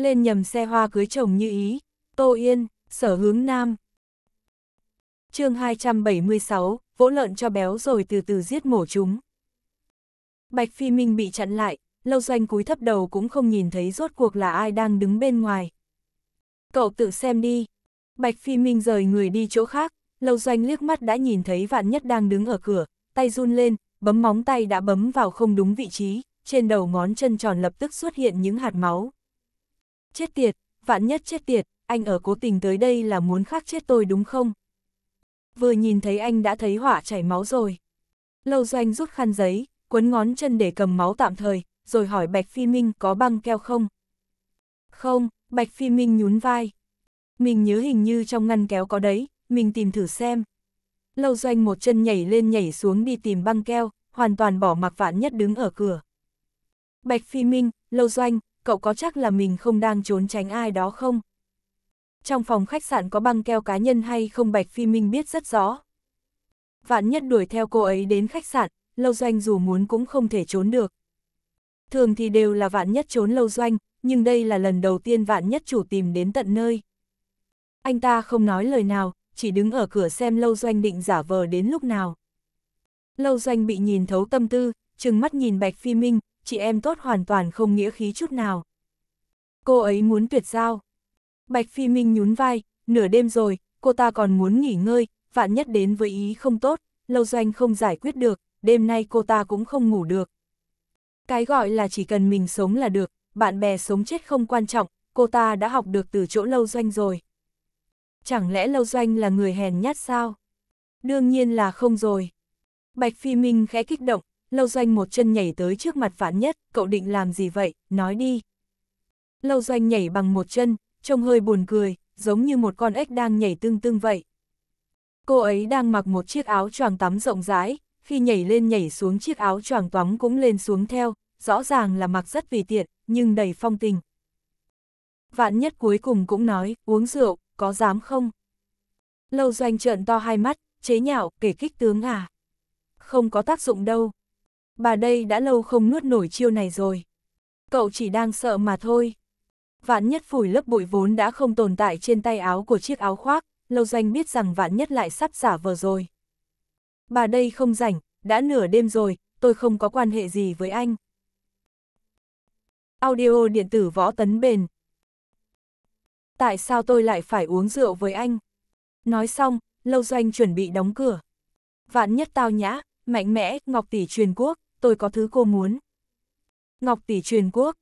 lên nhầm xe hoa cưới chồng như ý, Tô Yên, sở hướng nam. chương 276, vỗ lợn cho béo rồi từ từ giết mổ chúng. Bạch Phi Minh bị chặn lại, lâu doanh cúi thấp đầu cũng không nhìn thấy rốt cuộc là ai đang đứng bên ngoài. Cậu tự xem đi. Bạch Phi Minh rời người đi chỗ khác, lâu doanh liếc mắt đã nhìn thấy vạn nhất đang đứng ở cửa, tay run lên, bấm móng tay đã bấm vào không đúng vị trí, trên đầu ngón chân tròn lập tức xuất hiện những hạt máu. Chết tiệt, vạn nhất chết tiệt, anh ở cố tình tới đây là muốn khắc chết tôi đúng không? Vừa nhìn thấy anh đã thấy hỏa chảy máu rồi. Lâu doanh rút khăn giấy, cuốn ngón chân để cầm máu tạm thời, rồi hỏi Bạch Phi Minh có băng keo không? Không, Bạch Phi Minh nhún vai. Mình nhớ hình như trong ngăn kéo có đấy, mình tìm thử xem. Lâu doanh một chân nhảy lên nhảy xuống đi tìm băng keo, hoàn toàn bỏ mặc vạn nhất đứng ở cửa. Bạch Phi Minh, Lâu Doanh, cậu có chắc là mình không đang trốn tránh ai đó không? Trong phòng khách sạn có băng keo cá nhân hay không Bạch Phi Minh biết rất rõ. Vạn nhất đuổi theo cô ấy đến khách sạn, Lâu Doanh dù muốn cũng không thể trốn được. Thường thì đều là vạn nhất trốn Lâu Doanh, nhưng đây là lần đầu tiên vạn nhất chủ tìm đến tận nơi. Anh ta không nói lời nào, chỉ đứng ở cửa xem Lâu Doanh định giả vờ đến lúc nào. Lâu Doanh bị nhìn thấu tâm tư, trừng mắt nhìn Bạch Phi Minh, chị em tốt hoàn toàn không nghĩa khí chút nào. Cô ấy muốn tuyệt giao. Bạch Phi Minh nhún vai, nửa đêm rồi, cô ta còn muốn nghỉ ngơi, vạn nhất đến với ý không tốt, lâu doanh không giải quyết được, đêm nay cô ta cũng không ngủ được. Cái gọi là chỉ cần mình sống là được, bạn bè sống chết không quan trọng, cô ta đã học được từ chỗ lâu doanh rồi. Chẳng lẽ lâu doanh là người hèn nhát sao? Đương nhiên là không rồi. Bạch Phi Minh khẽ kích động, Lâu Doanh một chân nhảy tới trước mặt Vạn Nhất, cậu định làm gì vậy, nói đi. Lâu Doanh nhảy bằng một chân, trông hơi buồn cười, giống như một con ếch đang nhảy tương tương vậy. Cô ấy đang mặc một chiếc áo choàng tắm rộng rãi, khi nhảy lên nhảy xuống chiếc áo choàng tắm cũng lên xuống theo, rõ ràng là mặc rất vì tiện, nhưng đầy phong tình. Vạn Nhất cuối cùng cũng nói, uống rượu, có dám không? Lâu Doanh trợn to hai mắt, chế nhạo, kể kích tướng à? Không có tác dụng đâu, bà đây đã lâu không nuốt nổi chiêu này rồi. Cậu chỉ đang sợ mà thôi. Vạn nhất phủi lớp bụi vốn đã không tồn tại trên tay áo của chiếc áo khoác, lâu doanh biết rằng vạn nhất lại sắp giả vờ rồi. Bà đây không rảnh, đã nửa đêm rồi, tôi không có quan hệ gì với anh. Audio điện tử võ tấn bền. Tại sao tôi lại phải uống rượu với anh? Nói xong, lâu doanh chuẩn bị đóng cửa. Vạn nhất tao nhã, mạnh mẽ, ngọc tỷ truyền quốc tôi có thứ cô muốn. Ngọc tỷ truyền quốc,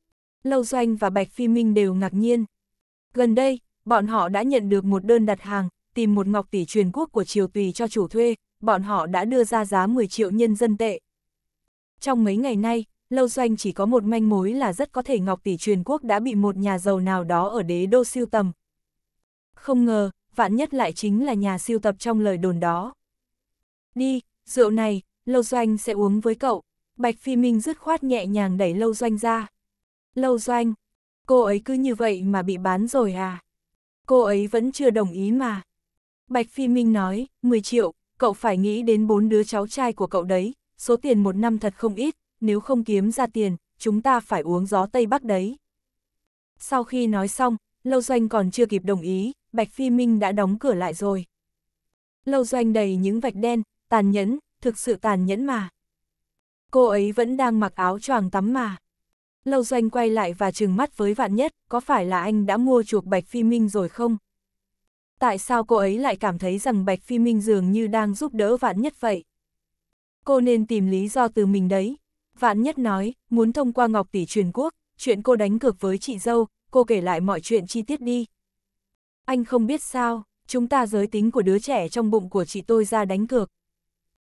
Lâu Doanh và Bạch Phi Minh đều ngạc nhiên. Gần đây, bọn họ đã nhận được một đơn đặt hàng, tìm một ngọc tỷ truyền quốc của triều tùy cho chủ thuê, bọn họ đã đưa ra giá 10 triệu nhân dân tệ. Trong mấy ngày nay, Lâu Doanh chỉ có một manh mối là rất có thể ngọc tỷ truyền quốc đã bị một nhà giàu nào đó ở đế đô siêu tầm. Không ngờ, vạn nhất lại chính là nhà siêu tập trong lời đồn đó. Đi, rượu này, Lâu Doanh sẽ uống với cậu. Bạch Phi Minh dứt khoát nhẹ nhàng đẩy Lâu Doanh ra. Lâu Doanh, cô ấy cứ như vậy mà bị bán rồi à? Cô ấy vẫn chưa đồng ý mà. Bạch Phi Minh nói, 10 triệu, cậu phải nghĩ đến bốn đứa cháu trai của cậu đấy, số tiền một năm thật không ít, nếu không kiếm ra tiền, chúng ta phải uống gió Tây Bắc đấy. Sau khi nói xong, Lâu Doanh còn chưa kịp đồng ý, Bạch Phi Minh đã đóng cửa lại rồi. Lâu Doanh đầy những vạch đen, tàn nhẫn, thực sự tàn nhẫn mà. Cô ấy vẫn đang mặc áo choàng tắm mà. Lâu doanh quay lại và trừng mắt với vạn nhất, có phải là anh đã mua chuộc Bạch Phi Minh rồi không? Tại sao cô ấy lại cảm thấy rằng Bạch Phi Minh dường như đang giúp đỡ vạn nhất vậy? Cô nên tìm lý do từ mình đấy. Vạn nhất nói, muốn thông qua Ngọc Tỷ truyền quốc, chuyện cô đánh cược với chị dâu, cô kể lại mọi chuyện chi tiết đi. Anh không biết sao, chúng ta giới tính của đứa trẻ trong bụng của chị tôi ra đánh cược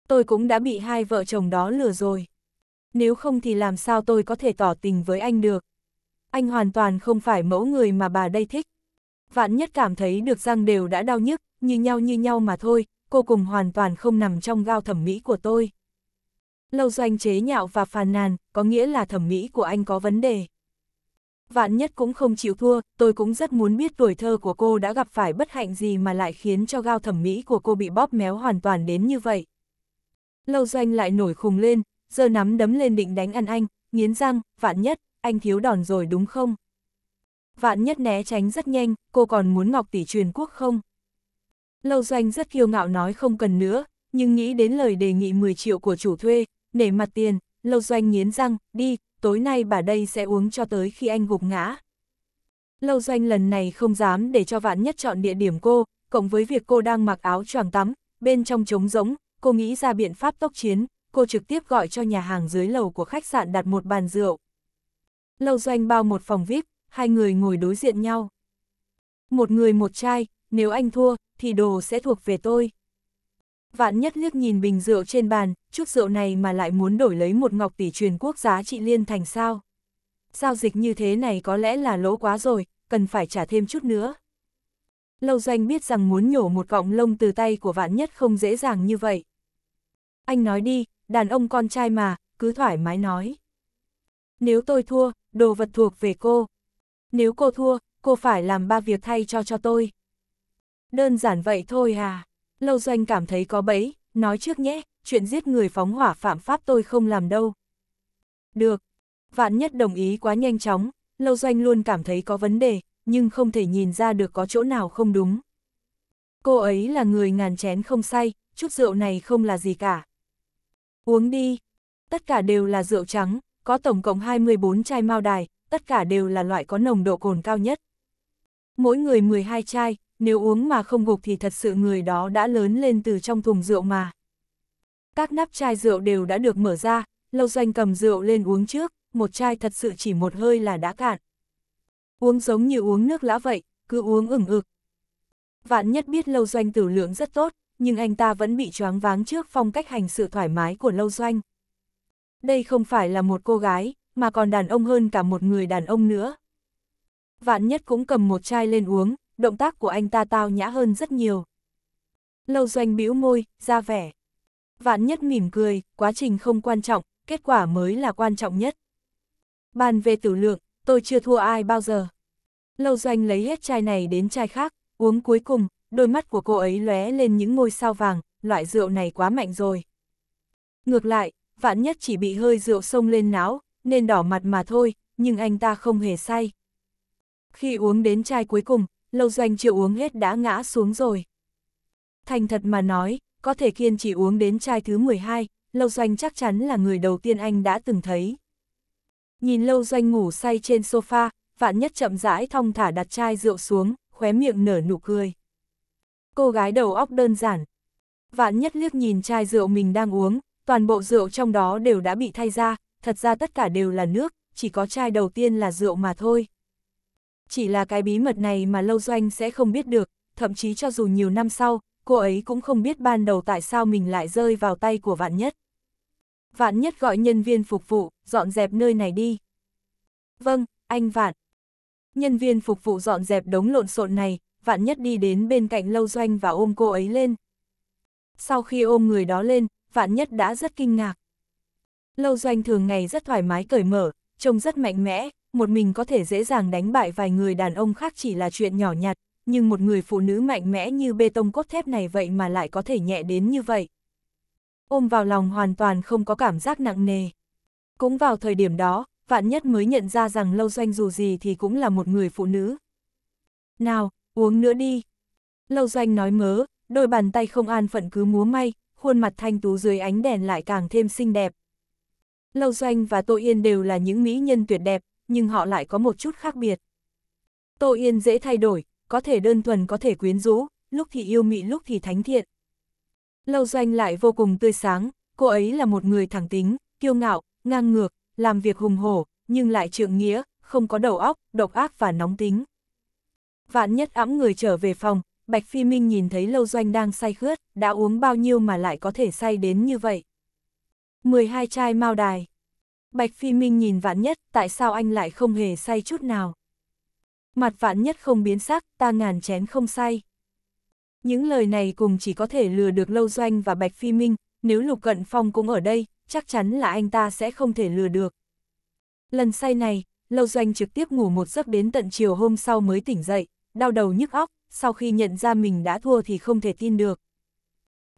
tôi cũng đã bị hai vợ chồng đó lừa rồi. Nếu không thì làm sao tôi có thể tỏ tình với anh được. Anh hoàn toàn không phải mẫu người mà bà đây thích. Vạn nhất cảm thấy được răng đều đã đau nhức, như nhau như nhau mà thôi, cô cùng hoàn toàn không nằm trong gao thẩm mỹ của tôi. Lâu doanh chế nhạo và phàn nàn, có nghĩa là thẩm mỹ của anh có vấn đề. Vạn nhất cũng không chịu thua, tôi cũng rất muốn biết tuổi thơ của cô đã gặp phải bất hạnh gì mà lại khiến cho gao thẩm mỹ của cô bị bóp méo hoàn toàn đến như vậy. Lâu doanh lại nổi khùng lên, giờ nắm đấm lên định đánh ăn anh, nghiến răng, vạn nhất, anh thiếu đòn rồi đúng không? Vạn nhất né tránh rất nhanh, cô còn muốn ngọc tỷ truyền quốc không? Lâu doanh rất kiêu ngạo nói không cần nữa, nhưng nghĩ đến lời đề nghị 10 triệu của chủ thuê, nể mặt tiền, lâu doanh nghiến răng, đi, tối nay bà đây sẽ uống cho tới khi anh gục ngã. Lâu doanh lần này không dám để cho vạn nhất chọn địa điểm cô, cộng với việc cô đang mặc áo choàng tắm, bên trong trống rỗng, cô nghĩ ra biện pháp tốc chiến, cô trực tiếp gọi cho nhà hàng dưới lầu của khách sạn đặt một bàn rượu. Lầu doanh bao một phòng VIP, hai người ngồi đối diện nhau. Một người một chai, nếu anh thua, thì đồ sẽ thuộc về tôi. Vạn nhất liếc nhìn bình rượu trên bàn, chút rượu này mà lại muốn đổi lấy một ngọc tỷ truyền quốc giá trị liên thành sao. Giao dịch như thế này có lẽ là lỗ quá rồi, cần phải trả thêm chút nữa. Lâu doanh biết rằng muốn nhổ một cọng lông từ tay của vạn nhất không dễ dàng như vậy anh nói đi, đàn ông con trai mà, cứ thoải mái nói. Nếu tôi thua, đồ vật thuộc về cô. Nếu cô thua, cô phải làm ba việc thay cho cho tôi. Đơn giản vậy thôi à. Lâu doanh cảm thấy có bẫy, nói trước nhé, chuyện giết người phóng hỏa phạm pháp tôi không làm đâu. Được. Vạn nhất đồng ý quá nhanh chóng, lâu doanh luôn cảm thấy có vấn đề, nhưng không thể nhìn ra được có chỗ nào không đúng. Cô ấy là người ngàn chén không say, chút rượu này không là gì cả, uống đi. Tất cả đều là rượu trắng, có tổng cộng 24 chai mao đài, tất cả đều là loại có nồng độ cồn cao nhất. Mỗi người 12 chai, nếu uống mà không gục thì thật sự người đó đã lớn lên từ trong thùng rượu mà. Các nắp chai rượu đều đã được mở ra, Lâu Doanh cầm rượu lên uống trước, một chai thật sự chỉ một hơi là đã cạn. Uống giống như uống nước lã vậy, cứ uống ửng ực. Vạn nhất biết Lâu Doanh tử lượng rất tốt, nhưng anh ta vẫn bị choáng váng trước phong cách hành sự thoải mái của Lâu Doanh. Đây không phải là một cô gái, mà còn đàn ông hơn cả một người đàn ông nữa. Vạn nhất cũng cầm một chai lên uống, động tác của anh ta tao nhã hơn rất nhiều. Lâu Doanh bĩu môi, ra vẻ. Vạn nhất mỉm cười, quá trình không quan trọng, kết quả mới là quan trọng nhất. Bàn về tử lượng, tôi chưa thua ai bao giờ. Lâu Doanh lấy hết chai này đến chai khác, uống cuối cùng, đôi mắt của cô ấy lóe lên những ngôi sao vàng, loại rượu này quá mạnh rồi. Ngược lại, vạn nhất chỉ bị hơi rượu sông lên não, nên đỏ mặt mà thôi, nhưng anh ta không hề say. Khi uống đến chai cuối cùng, Lâu Doanh chưa uống hết đã ngã xuống rồi. Thành thật mà nói, có thể kiên chỉ uống đến chai thứ 12, Lâu Doanh chắc chắn là người đầu tiên anh đã từng thấy. Nhìn Lâu Doanh ngủ say trên sofa, vạn nhất chậm rãi thong thả đặt chai rượu xuống, khóe miệng nở nụ cười cô gái đầu óc đơn giản. Vạn nhất liếc nhìn chai rượu mình đang uống, toàn bộ rượu trong đó đều đã bị thay ra, thật ra tất cả đều là nước, chỉ có chai đầu tiên là rượu mà thôi. Chỉ là cái bí mật này mà Lâu Doanh sẽ không biết được, thậm chí cho dù nhiều năm sau, cô ấy cũng không biết ban đầu tại sao mình lại rơi vào tay của Vạn Nhất. Vạn Nhất gọi nhân viên phục vụ, dọn dẹp nơi này đi. Vâng, anh Vạn. Nhân viên phục vụ dọn dẹp đống lộn xộn này, vạn nhất đi đến bên cạnh lâu doanh và ôm cô ấy lên. Sau khi ôm người đó lên, vạn nhất đã rất kinh ngạc. Lâu doanh thường ngày rất thoải mái cởi mở, trông rất mạnh mẽ, một mình có thể dễ dàng đánh bại vài người đàn ông khác chỉ là chuyện nhỏ nhặt, nhưng một người phụ nữ mạnh mẽ như bê tông cốt thép này vậy mà lại có thể nhẹ đến như vậy. Ôm vào lòng hoàn toàn không có cảm giác nặng nề. Cũng vào thời điểm đó, vạn nhất mới nhận ra rằng lâu doanh dù gì thì cũng là một người phụ nữ. Nào, uống nữa đi. Lâu doanh nói mớ, đôi bàn tay không an phận cứ múa may, khuôn mặt thanh tú dưới ánh đèn lại càng thêm xinh đẹp. Lâu doanh và Tô Yên đều là những mỹ nhân tuyệt đẹp, nhưng họ lại có một chút khác biệt. Tô Yên dễ thay đổi, có thể đơn thuần có thể quyến rũ, lúc thì yêu mị lúc thì thánh thiện. Lâu doanh lại vô cùng tươi sáng, cô ấy là một người thẳng tính, kiêu ngạo, ngang ngược, làm việc hùng hổ, nhưng lại trượng nghĩa, không có đầu óc, độc ác và nóng tính. Vạn nhất ẵm người trở về phòng, Bạch Phi Minh nhìn thấy Lâu Doanh đang say khướt, đã uống bao nhiêu mà lại có thể say đến như vậy. 12 chai mao đài. Bạch Phi Minh nhìn Vạn Nhất, tại sao anh lại không hề say chút nào? Mặt Vạn Nhất không biến sắc, ta ngàn chén không say. Những lời này cùng chỉ có thể lừa được Lâu Doanh và Bạch Phi Minh, nếu Lục Cận Phong cũng ở đây, chắc chắn là anh ta sẽ không thể lừa được. Lần say này, Lâu Doanh trực tiếp ngủ một giấc đến tận chiều hôm sau mới tỉnh dậy, đau đầu nhức óc, sau khi nhận ra mình đã thua thì không thể tin được.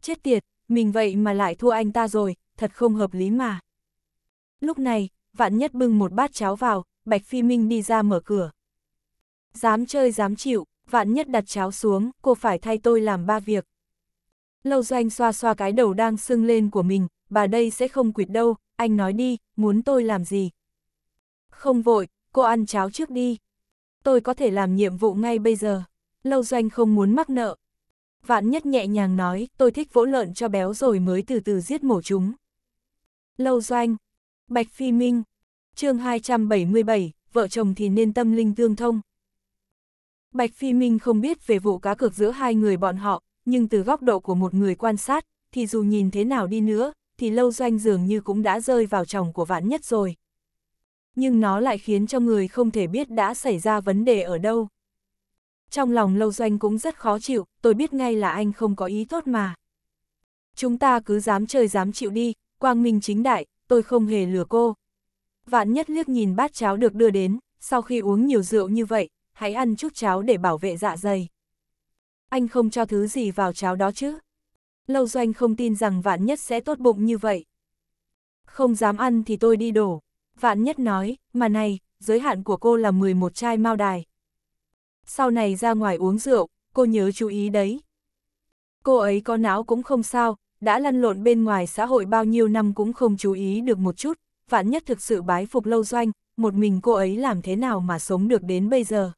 Chết tiệt, mình vậy mà lại thua anh ta rồi, thật không hợp lý mà. Lúc này, vạn nhất bưng một bát cháo vào, Bạch Phi Minh đi ra mở cửa. Dám chơi dám chịu, vạn nhất đặt cháo xuống, cô phải thay tôi làm ba việc. Lâu doanh xoa xoa cái đầu đang sưng lên của mình, bà đây sẽ không quyệt đâu, anh nói đi, muốn tôi làm gì. Không vội, cô ăn cháo trước đi tôi có thể làm nhiệm vụ ngay bây giờ. Lâu doanh không muốn mắc nợ. Vạn nhất nhẹ nhàng nói, tôi thích vỗ lợn cho béo rồi mới từ từ giết mổ chúng. Lâu doanh, Bạch Phi Minh, chương 277, vợ chồng thì nên tâm linh tương thông. Bạch Phi Minh không biết về vụ cá cược giữa hai người bọn họ, nhưng từ góc độ của một người quan sát, thì dù nhìn thế nào đi nữa, thì lâu doanh dường như cũng đã rơi vào chồng của vạn nhất rồi nhưng nó lại khiến cho người không thể biết đã xảy ra vấn đề ở đâu. Trong lòng Lâu Doanh cũng rất khó chịu, tôi biết ngay là anh không có ý tốt mà. Chúng ta cứ dám chơi dám chịu đi, quang minh chính đại, tôi không hề lừa cô. Vạn nhất liếc nhìn bát cháo được đưa đến, sau khi uống nhiều rượu như vậy, hãy ăn chút cháo để bảo vệ dạ dày. Anh không cho thứ gì vào cháo đó chứ. Lâu Doanh không tin rằng vạn nhất sẽ tốt bụng như vậy. Không dám ăn thì tôi đi đổ. Vạn nhất nói, mà này, giới hạn của cô là 11 chai mao đài. Sau này ra ngoài uống rượu, cô nhớ chú ý đấy. Cô ấy có não cũng không sao, đã lăn lộn bên ngoài xã hội bao nhiêu năm cũng không chú ý được một chút, vạn nhất thực sự bái phục lâu doanh, một mình cô ấy làm thế nào mà sống được đến bây giờ.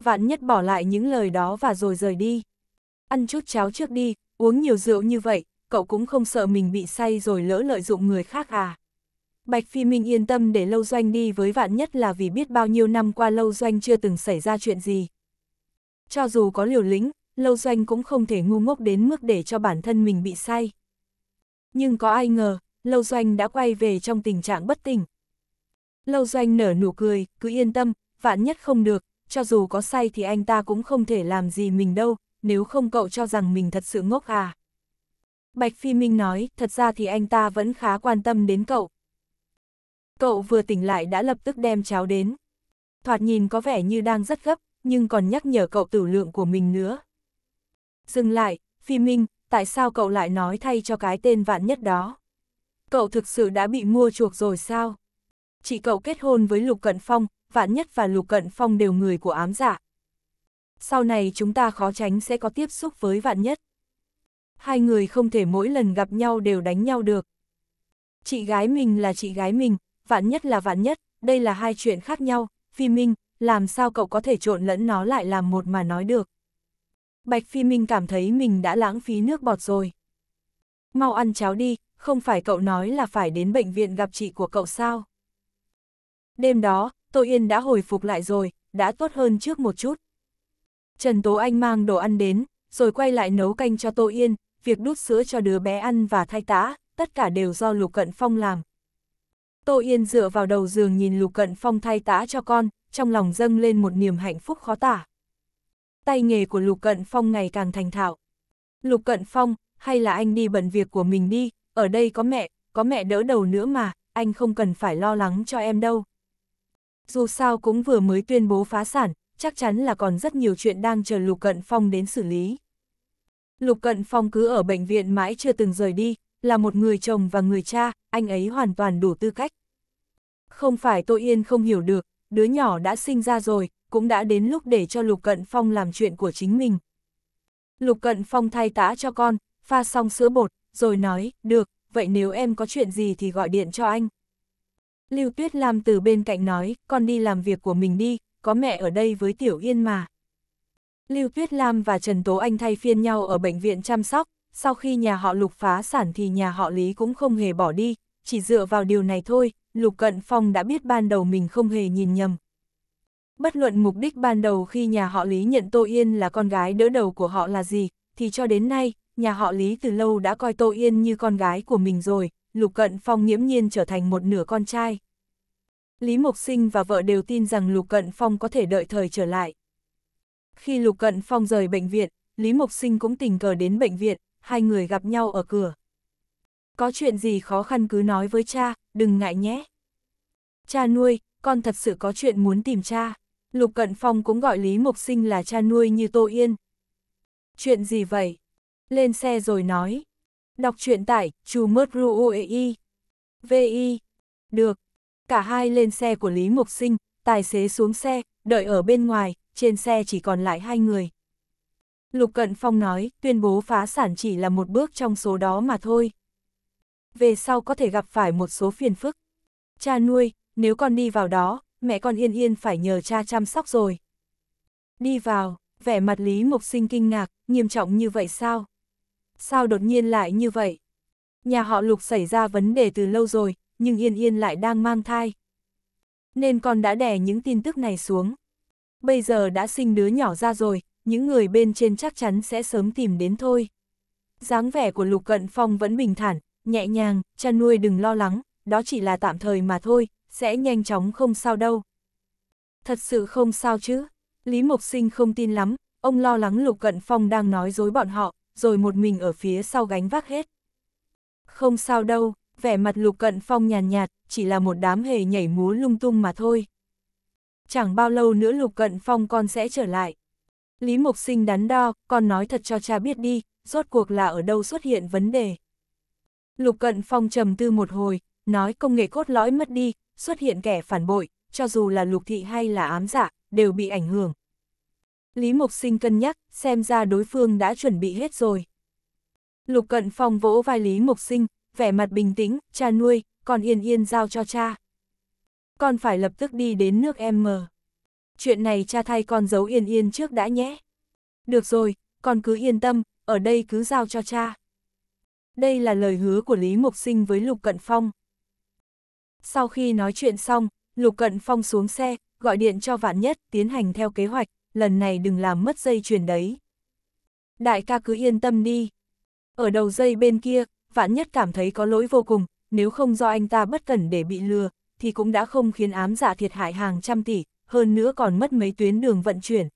Vạn nhất bỏ lại những lời đó và rồi rời đi. Ăn chút cháo trước đi, uống nhiều rượu như vậy, cậu cũng không sợ mình bị say rồi lỡ lợi dụng người khác à. Bạch Phi Minh yên tâm để Lâu Doanh đi với vạn nhất là vì biết bao nhiêu năm qua Lâu Doanh chưa từng xảy ra chuyện gì. Cho dù có liều lĩnh, Lâu Doanh cũng không thể ngu ngốc đến mức để cho bản thân mình bị say. Nhưng có ai ngờ, Lâu Doanh đã quay về trong tình trạng bất tỉnh. Lâu Doanh nở nụ cười, cứ yên tâm, vạn nhất không được, cho dù có say thì anh ta cũng không thể làm gì mình đâu, nếu không cậu cho rằng mình thật sự ngốc à. Bạch Phi Minh nói, thật ra thì anh ta vẫn khá quan tâm đến cậu, Cậu vừa tỉnh lại đã lập tức đem cháo đến. Thoạt nhìn có vẻ như đang rất gấp, nhưng còn nhắc nhở cậu tử lượng của mình nữa. Dừng lại, Phi Minh, tại sao cậu lại nói thay cho cái tên vạn nhất đó? Cậu thực sự đã bị mua chuộc rồi sao? Chị cậu kết hôn với Lục Cận Phong, vạn nhất và Lục Cận Phong đều người của ám giả. Dạ. Sau này chúng ta khó tránh sẽ có tiếp xúc với vạn nhất. Hai người không thể mỗi lần gặp nhau đều đánh nhau được. Chị gái mình là chị gái mình, vạn nhất là vạn nhất, đây là hai chuyện khác nhau, Phi Minh, làm sao cậu có thể trộn lẫn nó lại làm một mà nói được. Bạch Phi Minh cảm thấy mình đã lãng phí nước bọt rồi. Mau ăn cháo đi, không phải cậu nói là phải đến bệnh viện gặp chị của cậu sao? Đêm đó, Tô Yên đã hồi phục lại rồi, đã tốt hơn trước một chút. Trần Tố Anh mang đồ ăn đến, rồi quay lại nấu canh cho Tô Yên, việc đút sữa cho đứa bé ăn và thay tã, tất cả đều do Lục Cận Phong làm, Tô Yên dựa vào đầu giường nhìn Lục Cận Phong thay tã cho con, trong lòng dâng lên một niềm hạnh phúc khó tả. Tay nghề của Lục Cận Phong ngày càng thành thạo. Lục Cận Phong, hay là anh đi bận việc của mình đi, ở đây có mẹ, có mẹ đỡ đầu nữa mà, anh không cần phải lo lắng cho em đâu. Dù sao cũng vừa mới tuyên bố phá sản, chắc chắn là còn rất nhiều chuyện đang chờ Lục Cận Phong đến xử lý. Lục Cận Phong cứ ở bệnh viện mãi chưa từng rời đi, là một người chồng và người cha, anh ấy hoàn toàn đủ tư cách. Không phải tôi yên không hiểu được, đứa nhỏ đã sinh ra rồi, cũng đã đến lúc để cho Lục Cận Phong làm chuyện của chính mình. Lục Cận Phong thay tã cho con, pha xong sữa bột, rồi nói, được, vậy nếu em có chuyện gì thì gọi điện cho anh. Lưu Tuyết Lam từ bên cạnh nói, con đi làm việc của mình đi, có mẹ ở đây với Tiểu Yên mà. Lưu Tuyết Lam và Trần Tố Anh thay phiên nhau ở bệnh viện chăm sóc, sau khi nhà họ lục phá sản thì nhà họ Lý cũng không hề bỏ đi, chỉ dựa vào điều này thôi, Lục Cận Phong đã biết ban đầu mình không hề nhìn nhầm. Bất luận mục đích ban đầu khi nhà họ Lý nhận Tô Yên là con gái đỡ đầu của họ là gì, thì cho đến nay, nhà họ Lý từ lâu đã coi Tô Yên như con gái của mình rồi, Lục Cận Phong nghiễm nhiên trở thành một nửa con trai. Lý Mộc Sinh và vợ đều tin rằng Lục Cận Phong có thể đợi thời trở lại. Khi Lục Cận Phong rời bệnh viện, Lý Mộc Sinh cũng tình cờ đến bệnh viện, hai người gặp nhau ở cửa. Có chuyện gì khó khăn cứ nói với cha, đừng ngại nhé. Cha nuôi, con thật sự có chuyện muốn tìm cha. Lục Cận Phong cũng gọi Lý Mộc Sinh là cha nuôi như Tô Yên. Chuyện gì vậy? Lên xe rồi nói. Đọc truyện tải, chú mớt ruei. Vi. Được. Cả hai lên xe của Lý Mộc Sinh, tài xế xuống xe, đợi ở bên ngoài, trên xe chỉ còn lại hai người. Lục Cận Phong nói, tuyên bố phá sản chỉ là một bước trong số đó mà thôi. Về sau có thể gặp phải một số phiền phức. Cha nuôi, nếu con đi vào đó, mẹ con yên yên phải nhờ cha chăm sóc rồi. Đi vào, vẻ mặt Lý mục Sinh kinh ngạc, nghiêm trọng như vậy sao? Sao đột nhiên lại như vậy? Nhà họ Lục xảy ra vấn đề từ lâu rồi, nhưng Yên Yên lại đang mang thai. Nên con đã đè những tin tức này xuống. Bây giờ đã sinh đứa nhỏ ra rồi, những người bên trên chắc chắn sẽ sớm tìm đến thôi. dáng vẻ của Lục Cận Phong vẫn bình thản, nhẹ nhàng, cha nuôi đừng lo lắng, đó chỉ là tạm thời mà thôi, sẽ nhanh chóng không sao đâu. Thật sự không sao chứ, Lý Mộc Sinh không tin lắm, ông lo lắng Lục Cận Phong đang nói dối bọn họ, rồi một mình ở phía sau gánh vác hết. Không sao đâu, vẻ mặt Lục Cận Phong nhàn nhạt, chỉ là một đám hề nhảy múa lung tung mà thôi. Chẳng bao lâu nữa Lục Cận Phong con sẽ trở lại. Lý Mục Sinh đắn đo, con nói thật cho cha biết đi, rốt cuộc là ở đâu xuất hiện vấn đề. Lục Cận Phong trầm tư một hồi, nói công nghệ cốt lõi mất đi, xuất hiện kẻ phản bội, cho dù là lục thị hay là ám giả, dạ, đều bị ảnh hưởng. Lý Mục Sinh cân nhắc, xem ra đối phương đã chuẩn bị hết rồi. Lục Cận Phong vỗ vai Lý Mục Sinh, vẻ mặt bình tĩnh, cha nuôi, còn yên yên giao cho cha. Con phải lập tức đi đến nước em mờ chuyện này cha thay con giấu yên yên trước đã nhé. Được rồi, con cứ yên tâm, ở đây cứ giao cho cha. Đây là lời hứa của Lý Mục Sinh với Lục Cận Phong. Sau khi nói chuyện xong, Lục Cận Phong xuống xe, gọi điện cho Vạn Nhất tiến hành theo kế hoạch, lần này đừng làm mất dây chuyền đấy. Đại ca cứ yên tâm đi. Ở đầu dây bên kia, Vạn Nhất cảm thấy có lỗi vô cùng, nếu không do anh ta bất cẩn để bị lừa, thì cũng đã không khiến ám giả dạ thiệt hại hàng trăm tỷ, hơn nữa còn mất mấy tuyến đường vận chuyển.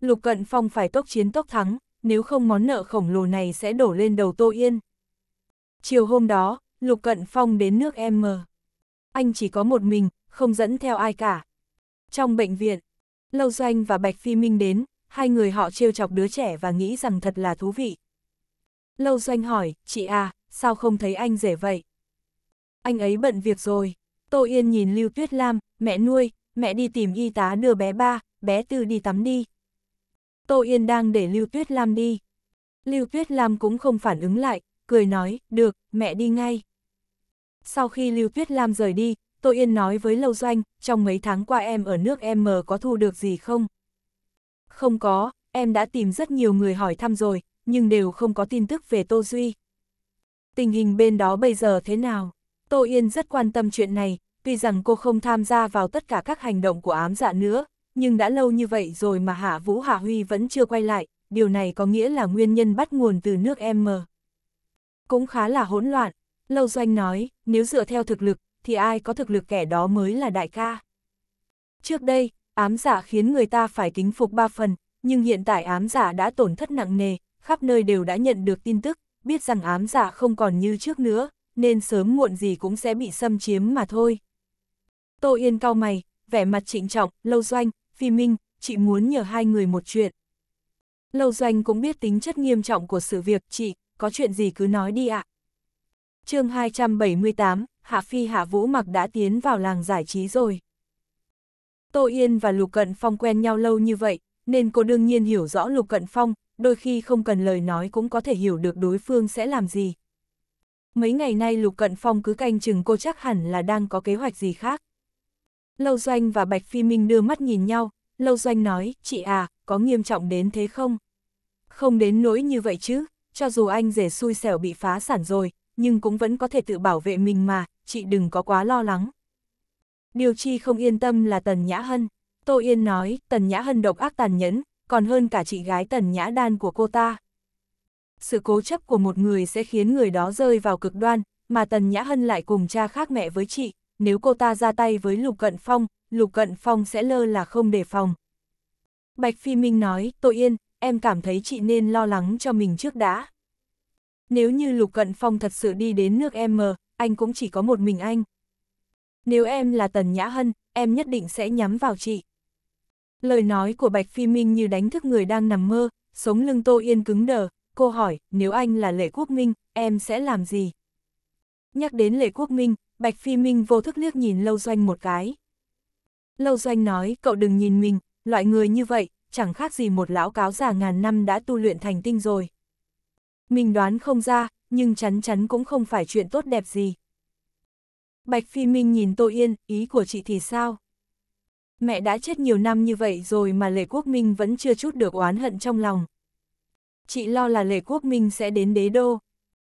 Lục Cận Phong phải tốc chiến tốc thắng, nếu không món nợ khổng lồ này sẽ đổ lên đầu Tô Yên. Chiều hôm đó, Lục Cận Phong đến nước M. Anh chỉ có một mình, không dẫn theo ai cả. Trong bệnh viện, Lâu Doanh và Bạch Phi Minh đến, hai người họ trêu chọc đứa trẻ và nghĩ rằng thật là thú vị. Lâu Doanh hỏi, chị à, sao không thấy anh rể vậy? Anh ấy bận việc rồi. Tô Yên nhìn Lưu Tuyết Lam, mẹ nuôi, mẹ đi tìm y tá đưa bé ba, bé tư đi tắm đi. Tô Yên đang để Lưu Tuyết Lam đi. Lưu Tuyết Lam cũng không phản ứng lại, cười nói, được, mẹ đi ngay. Sau khi Lưu Tuyết Lam rời đi, Tô Yên nói với Lâu Doanh, trong mấy tháng qua em ở nước em mờ có thu được gì không? Không có, em đã tìm rất nhiều người hỏi thăm rồi, nhưng đều không có tin tức về Tô Duy. Tình hình bên đó bây giờ thế nào? Tô Yên rất quan tâm chuyện này, tuy rằng cô không tham gia vào tất cả các hành động của ám dạ nữa, nhưng đã lâu như vậy rồi mà Hạ Vũ Hạ Huy vẫn chưa quay lại, điều này có nghĩa là nguyên nhân bắt nguồn từ nước M. Cũng khá là hỗn loạn, Lâu Doanh nói, nếu dựa theo thực lực, thì ai có thực lực kẻ đó mới là đại ca. Trước đây, ám giả dạ khiến người ta phải kính phục ba phần, nhưng hiện tại ám giả dạ đã tổn thất nặng nề, khắp nơi đều đã nhận được tin tức, biết rằng ám giả dạ không còn như trước nữa, nên sớm muộn gì cũng sẽ bị xâm chiếm mà thôi. Tô Yên cao mày, vẻ mặt trịnh trọng, Lâu Doanh, Phi Minh, chị muốn nhờ hai người một chuyện. Lâu Doanh cũng biết tính chất nghiêm trọng của sự việc, chị, có chuyện gì cứ nói đi ạ. À. chương 278, Hạ Phi Hạ Vũ mặc đã tiến vào làng giải trí rồi. Tô Yên và Lục Cận Phong quen nhau lâu như vậy, nên cô đương nhiên hiểu rõ Lục Cận Phong, đôi khi không cần lời nói cũng có thể hiểu được đối phương sẽ làm gì. Mấy ngày nay Lục Cận Phong cứ canh chừng cô chắc hẳn là đang có kế hoạch gì khác. Lâu Doanh và Bạch Phi Minh đưa mắt nhìn nhau, Lâu Doanh nói, chị à, có nghiêm trọng đến thế không? Không đến nỗi như vậy chứ, cho dù anh rể xui xẻo bị phá sản rồi, nhưng cũng vẫn có thể tự bảo vệ mình mà, chị đừng có quá lo lắng. Điều chi không yên tâm là Tần Nhã Hân. Tô Yên nói, Tần Nhã Hân độc ác tàn nhẫn, còn hơn cả chị gái Tần Nhã Đan của cô ta. Sự cố chấp của một người sẽ khiến người đó rơi vào cực đoan, mà Tần Nhã Hân lại cùng cha khác mẹ với chị, nếu cô ta ra tay với Lục Cận Phong, Lục Cận Phong sẽ lơ là không đề phòng. Bạch Phi Minh nói, tội yên, em cảm thấy chị nên lo lắng cho mình trước đã. Nếu như Lục Cận Phong thật sự đi đến nước em mờ, anh cũng chỉ có một mình anh. Nếu em là Tần Nhã Hân, em nhất định sẽ nhắm vào chị. Lời nói của Bạch Phi Minh như đánh thức người đang nằm mơ, sống lưng Tô Yên cứng đờ, cô hỏi, nếu anh là Lệ Quốc Minh, em sẽ làm gì? Nhắc đến Lệ Quốc Minh, Bạch Phi Minh vô thức liếc nhìn Lâu Doanh một cái. Lâu Doanh nói, cậu đừng nhìn mình, loại người như vậy, chẳng khác gì một lão cáo già ngàn năm đã tu luyện thành tinh rồi. Mình đoán không ra, nhưng chắn chắn cũng không phải chuyện tốt đẹp gì. Bạch Phi Minh nhìn Tô Yên, ý của chị thì sao? Mẹ đã chết nhiều năm như vậy rồi mà Lệ Quốc Minh vẫn chưa chút được oán hận trong lòng. Chị lo là Lệ Quốc Minh sẽ đến đế đô.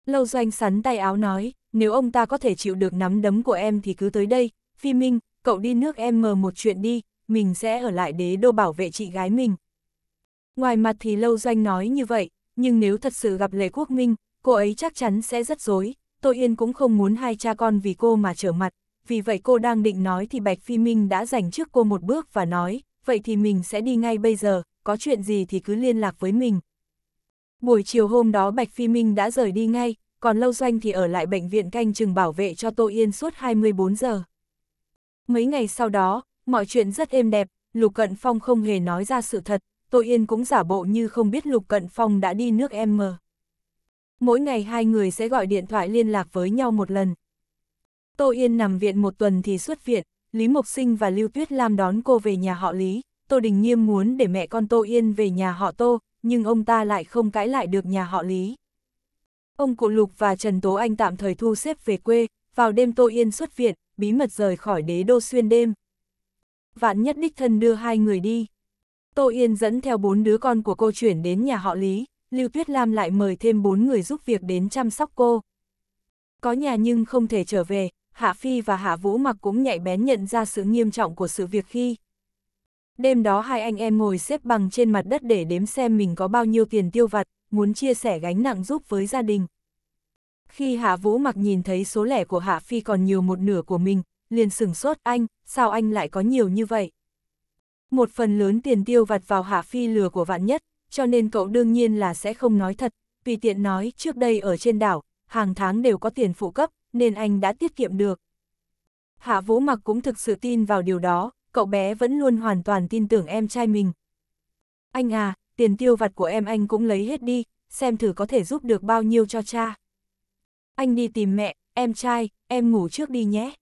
Lâu Doanh sắn tay áo nói, nếu ông ta có thể chịu được nắm đấm của em thì cứ tới đây, Phi Minh, cậu đi nước em mờ một chuyện đi, mình sẽ ở lại đế đô bảo vệ chị gái mình. Ngoài mặt thì Lâu Doanh nói như vậy, nhưng nếu thật sự gặp Lệ Quốc Minh, cô ấy chắc chắn sẽ rất dối, Tô Yên cũng không muốn hai cha con vì cô mà trở mặt, vì vậy cô đang định nói thì Bạch Phi Minh đã giành trước cô một bước và nói, vậy thì mình sẽ đi ngay bây giờ, có chuyện gì thì cứ liên lạc với mình. Buổi chiều hôm đó Bạch Phi Minh đã rời đi ngay, còn Lâu Doanh thì ở lại bệnh viện canh chừng bảo vệ cho Tô Yên suốt 24 giờ. Mấy ngày sau đó, mọi chuyện rất êm đẹp, Lục Cận Phong không hề nói ra sự thật, Tô Yên cũng giả bộ như không biết Lục Cận Phong đã đi nước M. Mỗi ngày hai người sẽ gọi điện thoại liên lạc với nhau một lần. Tô Yên nằm viện một tuần thì xuất viện, Lý Mộc Sinh và Lưu Tuyết Lam đón cô về nhà họ Lý. Tô Đình Nghiêm muốn để mẹ con Tô Yên về nhà họ Tô, nhưng ông ta lại không cãi lại được nhà họ Lý. Ông Cụ Lục và Trần Tố Anh tạm thời thu xếp về quê, vào đêm Tô Yên xuất viện, bí mật rời khỏi đế đô xuyên đêm. Vạn nhất đích thân đưa hai người đi. Tô Yên dẫn theo bốn đứa con của cô chuyển đến nhà họ Lý, Lưu Tuyết Lam lại mời thêm bốn người giúp việc đến chăm sóc cô. Có nhà nhưng không thể trở về, Hạ Phi và Hạ Vũ Mặc cũng nhạy bén nhận ra sự nghiêm trọng của sự việc khi. Đêm đó hai anh em ngồi xếp bằng trên mặt đất để đếm xem mình có bao nhiêu tiền tiêu vặt, muốn chia sẻ gánh nặng giúp với gia đình. Khi Hạ Vũ mặc nhìn thấy số lẻ của Hạ Phi còn nhiều một nửa của mình, liền sửng sốt anh, sao anh lại có nhiều như vậy? Một phần lớn tiền tiêu vặt vào Hạ Phi lừa của vạn nhất, cho nên cậu đương nhiên là sẽ không nói thật, vì tiện nói trước đây ở trên đảo, hàng tháng đều có tiền phụ cấp, nên anh đã tiết kiệm được. Hạ Vũ mặc cũng thực sự tin vào điều đó, cậu bé vẫn luôn hoàn toàn tin tưởng em trai mình. Anh à, tiền tiêu vặt của em anh cũng lấy hết đi, xem thử có thể giúp được bao nhiêu cho cha. Anh đi tìm mẹ, em trai, em ngủ trước đi nhé.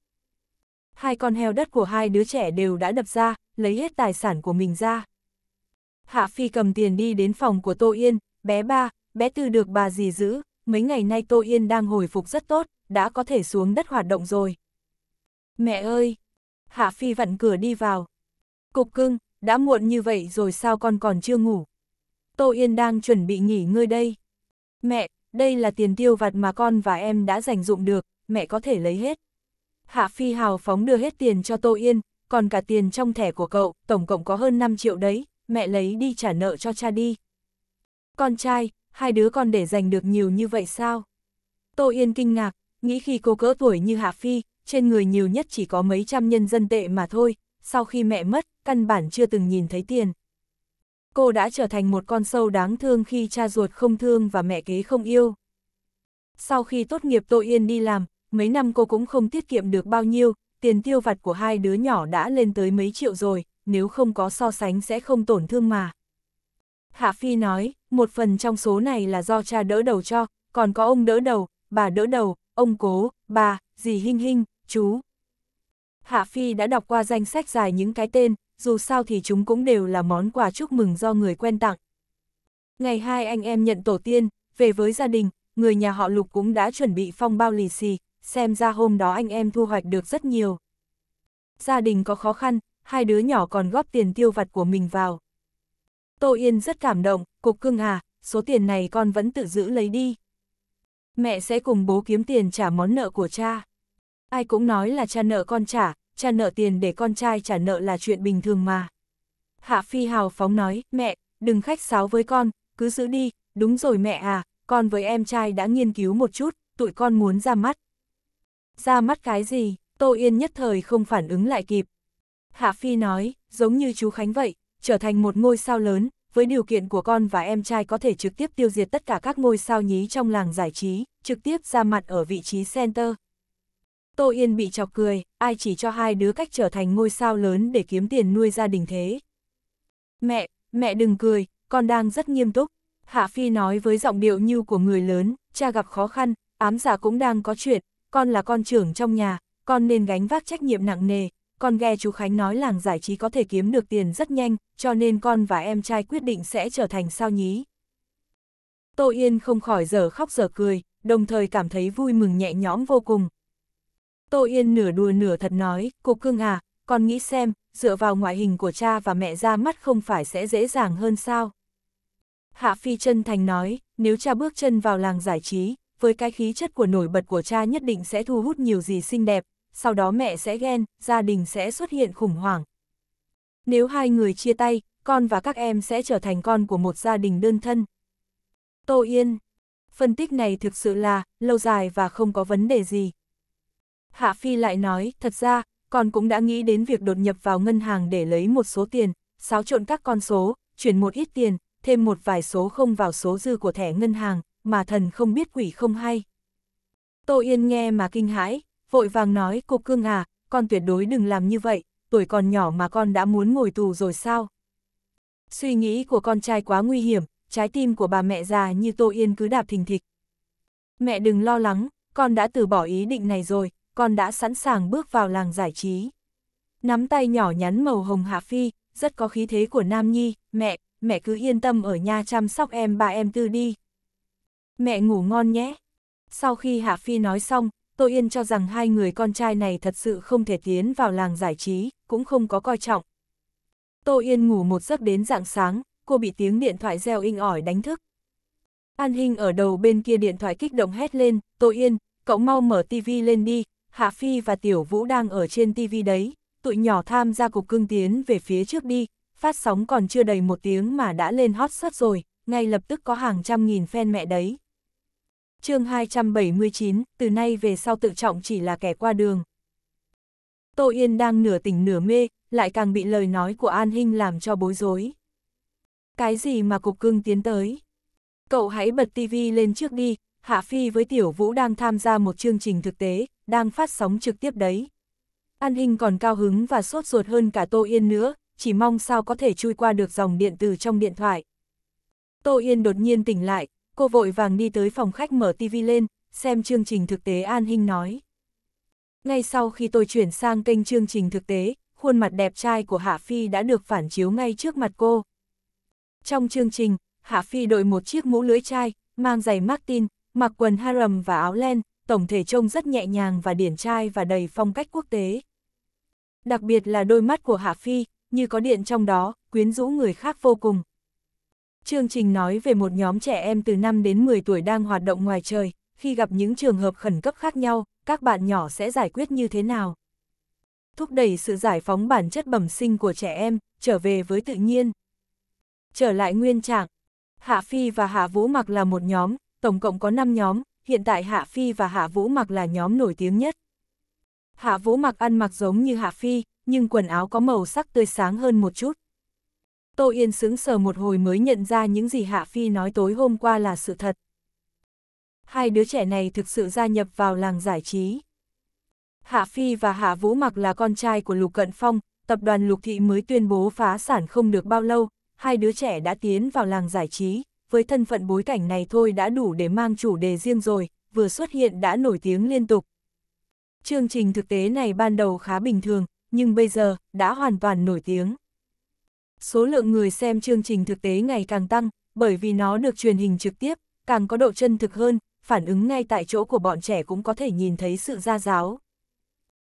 Hai con heo đất của hai đứa trẻ đều đã đập ra, lấy hết tài sản của mình ra. Hạ Phi cầm tiền đi đến phòng của Tô Yên, bé ba, bé tư được bà dì giữ, mấy ngày nay Tô Yên đang hồi phục rất tốt, đã có thể xuống đất hoạt động rồi. Mẹ ơi! Hạ Phi vặn cửa đi vào. Cục cưng, đã muộn như vậy rồi sao con còn chưa ngủ? Tô Yên đang chuẩn bị nghỉ ngơi đây. Mẹ, đây là tiền tiêu vặt mà con và em đã dành dụng được, mẹ có thể lấy hết. Hạ Phi hào phóng đưa hết tiền cho Tô Yên, còn cả tiền trong thẻ của cậu, tổng cộng có hơn 5 triệu đấy, mẹ lấy đi trả nợ cho cha đi. Con trai, hai đứa con để dành được nhiều như vậy sao? Tô Yên kinh ngạc, nghĩ khi cô cỡ tuổi như Hạ Phi, trên người nhiều nhất chỉ có mấy trăm nhân dân tệ mà thôi, sau khi mẹ mất, căn bản chưa từng nhìn thấy tiền cô đã trở thành một con sâu đáng thương khi cha ruột không thương và mẹ kế không yêu. Sau khi tốt nghiệp Tô Yên đi làm, mấy năm cô cũng không tiết kiệm được bao nhiêu, tiền tiêu vặt của hai đứa nhỏ đã lên tới mấy triệu rồi, nếu không có so sánh sẽ không tổn thương mà. Hạ Phi nói, một phần trong số này là do cha đỡ đầu cho, còn có ông đỡ đầu, bà đỡ đầu, ông cố, bà, dì Hinh Hinh, chú. Hạ Phi đã đọc qua danh sách dài những cái tên, dù sao thì chúng cũng đều là món quà chúc mừng do người quen tặng. Ngày hai anh em nhận tổ tiên, về với gia đình, người nhà họ Lục cũng đã chuẩn bị phong bao lì xì, xem ra hôm đó anh em thu hoạch được rất nhiều. Gia đình có khó khăn, hai đứa nhỏ còn góp tiền tiêu vặt của mình vào. Tô Yên rất cảm động, cục cưng à, số tiền này con vẫn tự giữ lấy đi. Mẹ sẽ cùng bố kiếm tiền trả món nợ của cha. Ai cũng nói là cha nợ con trả, cha nợ tiền để con trai trả nợ là chuyện bình thường mà. Hạ Phi hào phóng nói, mẹ, đừng khách sáo với con, cứ giữ đi, đúng rồi mẹ à, con với em trai đã nghiên cứu một chút, tụi con muốn ra mắt. Ra mắt cái gì, Tô Yên nhất thời không phản ứng lại kịp. Hạ Phi nói, giống như chú Khánh vậy, trở thành một ngôi sao lớn, với điều kiện của con và em trai có thể trực tiếp tiêu diệt tất cả các ngôi sao nhí trong làng giải trí, trực tiếp ra mặt ở vị trí center. Tô Yên bị chọc cười, ai chỉ cho hai đứa cách trở thành ngôi sao lớn để kiếm tiền nuôi gia đình thế. Mẹ, mẹ đừng cười, con đang rất nghiêm túc. Hạ Phi nói với giọng điệu như của người lớn, cha gặp khó khăn, ám giả cũng đang có chuyện, con là con trưởng trong nhà, con nên gánh vác trách nhiệm nặng nề. Con nghe chú Khánh nói làng giải trí có thể kiếm được tiền rất nhanh, cho nên con và em trai quyết định sẽ trở thành sao nhí. Tô Yên không khỏi giờ khóc giờ cười, đồng thời cảm thấy vui mừng nhẹ nhõm vô cùng, Tô Yên nửa đùa nửa thật nói, cô cưng à, con nghĩ xem, dựa vào ngoại hình của cha và mẹ ra mắt không phải sẽ dễ dàng hơn sao? Hạ Phi chân thành nói, nếu cha bước chân vào làng giải trí, với cái khí chất của nổi bật của cha nhất định sẽ thu hút nhiều gì xinh đẹp, sau đó mẹ sẽ ghen, gia đình sẽ xuất hiện khủng hoảng. Nếu hai người chia tay, con và các em sẽ trở thành con của một gia đình đơn thân. Tô Yên Phân tích này thực sự là, lâu dài và không có vấn đề gì. Hạ Phi lại nói, thật ra, con cũng đã nghĩ đến việc đột nhập vào ngân hàng để lấy một số tiền, xáo trộn các con số, chuyển một ít tiền, thêm một vài số không vào số dư của thẻ ngân hàng, mà thần không biết quỷ không hay. Tô Yên nghe mà kinh hãi, vội vàng nói, cô Cương à, con tuyệt đối đừng làm như vậy, tuổi còn nhỏ mà con đã muốn ngồi tù rồi sao? Suy nghĩ của con trai quá nguy hiểm, trái tim của bà mẹ già như Tô Yên cứ đạp thình thịch. Mẹ đừng lo lắng, con đã từ bỏ ý định này rồi, con đã sẵn sàng bước vào làng giải trí. Nắm tay nhỏ nhắn màu hồng Hạ Phi, rất có khí thế của Nam Nhi, mẹ, mẹ cứ yên tâm ở nhà chăm sóc em ba em tư đi. Mẹ ngủ ngon nhé. Sau khi Hạ Phi nói xong, Tô Yên cho rằng hai người con trai này thật sự không thể tiến vào làng giải trí, cũng không có coi trọng. Tô Yên ngủ một giấc đến rạng sáng, cô bị tiếng điện thoại reo inh ỏi đánh thức. An Hinh ở đầu bên kia điện thoại kích động hét lên, Tô Yên, cậu mau mở tivi lên đi, Hạ Phi và Tiểu Vũ đang ở trên TV đấy, tụi nhỏ tham gia cuộc cương tiến về phía trước đi, phát sóng còn chưa đầy một tiếng mà đã lên hot search rồi, ngay lập tức có hàng trăm nghìn fan mẹ đấy. chương 279, từ nay về sau tự trọng chỉ là kẻ qua đường. Tô Yên đang nửa tỉnh nửa mê, lại càng bị lời nói của An Hinh làm cho bối rối. Cái gì mà cục cưng tiến tới? Cậu hãy bật TV lên trước đi, Hạ Phi với Tiểu Vũ đang tham gia một chương trình thực tế, đang phát sóng trực tiếp đấy. An Hinh còn cao hứng và sốt ruột hơn cả Tô Yên nữa, chỉ mong sao có thể chui qua được dòng điện từ trong điện thoại. Tô Yên đột nhiên tỉnh lại, cô vội vàng đi tới phòng khách mở tivi lên, xem chương trình thực tế An Hinh nói. Ngay sau khi tôi chuyển sang kênh chương trình thực tế, khuôn mặt đẹp trai của Hạ Phi đã được phản chiếu ngay trước mặt cô. Trong chương trình, Hạ Phi đội một chiếc mũ lưới chai, mang giày Martin, mặc quần harem và áo len, tổng thể trông rất nhẹ nhàng và điển trai và đầy phong cách quốc tế. Đặc biệt là đôi mắt của Hạ Phi, như có điện trong đó, quyến rũ người khác vô cùng. Chương trình nói về một nhóm trẻ em từ 5 đến 10 tuổi đang hoạt động ngoài trời, khi gặp những trường hợp khẩn cấp khác nhau, các bạn nhỏ sẽ giải quyết như thế nào. Thúc đẩy sự giải phóng bản chất bẩm sinh của trẻ em, trở về với tự nhiên. Trở lại nguyên trạng, Hạ Phi và Hạ Vũ Mặc là một nhóm, tổng cộng có 5 nhóm, hiện tại Hạ Phi và Hạ Vũ mặc là nhóm nổi tiếng nhất. Hạ Vũ mặc ăn mặc giống như Hạ Phi, nhưng quần áo có màu sắc tươi sáng hơn một chút. Tô Yên sững sờ một hồi mới nhận ra những gì Hạ Phi nói tối hôm qua là sự thật. Hai đứa trẻ này thực sự gia nhập vào làng giải trí. Hạ Phi và Hạ Vũ mặc là con trai của Lục Cận Phong, tập đoàn Lục Thị mới tuyên bố phá sản không được bao lâu, hai đứa trẻ đã tiến vào làng giải trí, với thân phận bối cảnh này thôi đã đủ để mang chủ đề riêng rồi, vừa xuất hiện đã nổi tiếng liên tục. Chương trình thực tế này ban đầu khá bình thường, nhưng bây giờ đã hoàn toàn nổi tiếng. Số lượng người xem chương trình thực tế ngày càng tăng, bởi vì nó được truyền hình trực tiếp, càng có độ chân thực hơn, phản ứng ngay tại chỗ của bọn trẻ cũng có thể nhìn thấy sự ra giáo.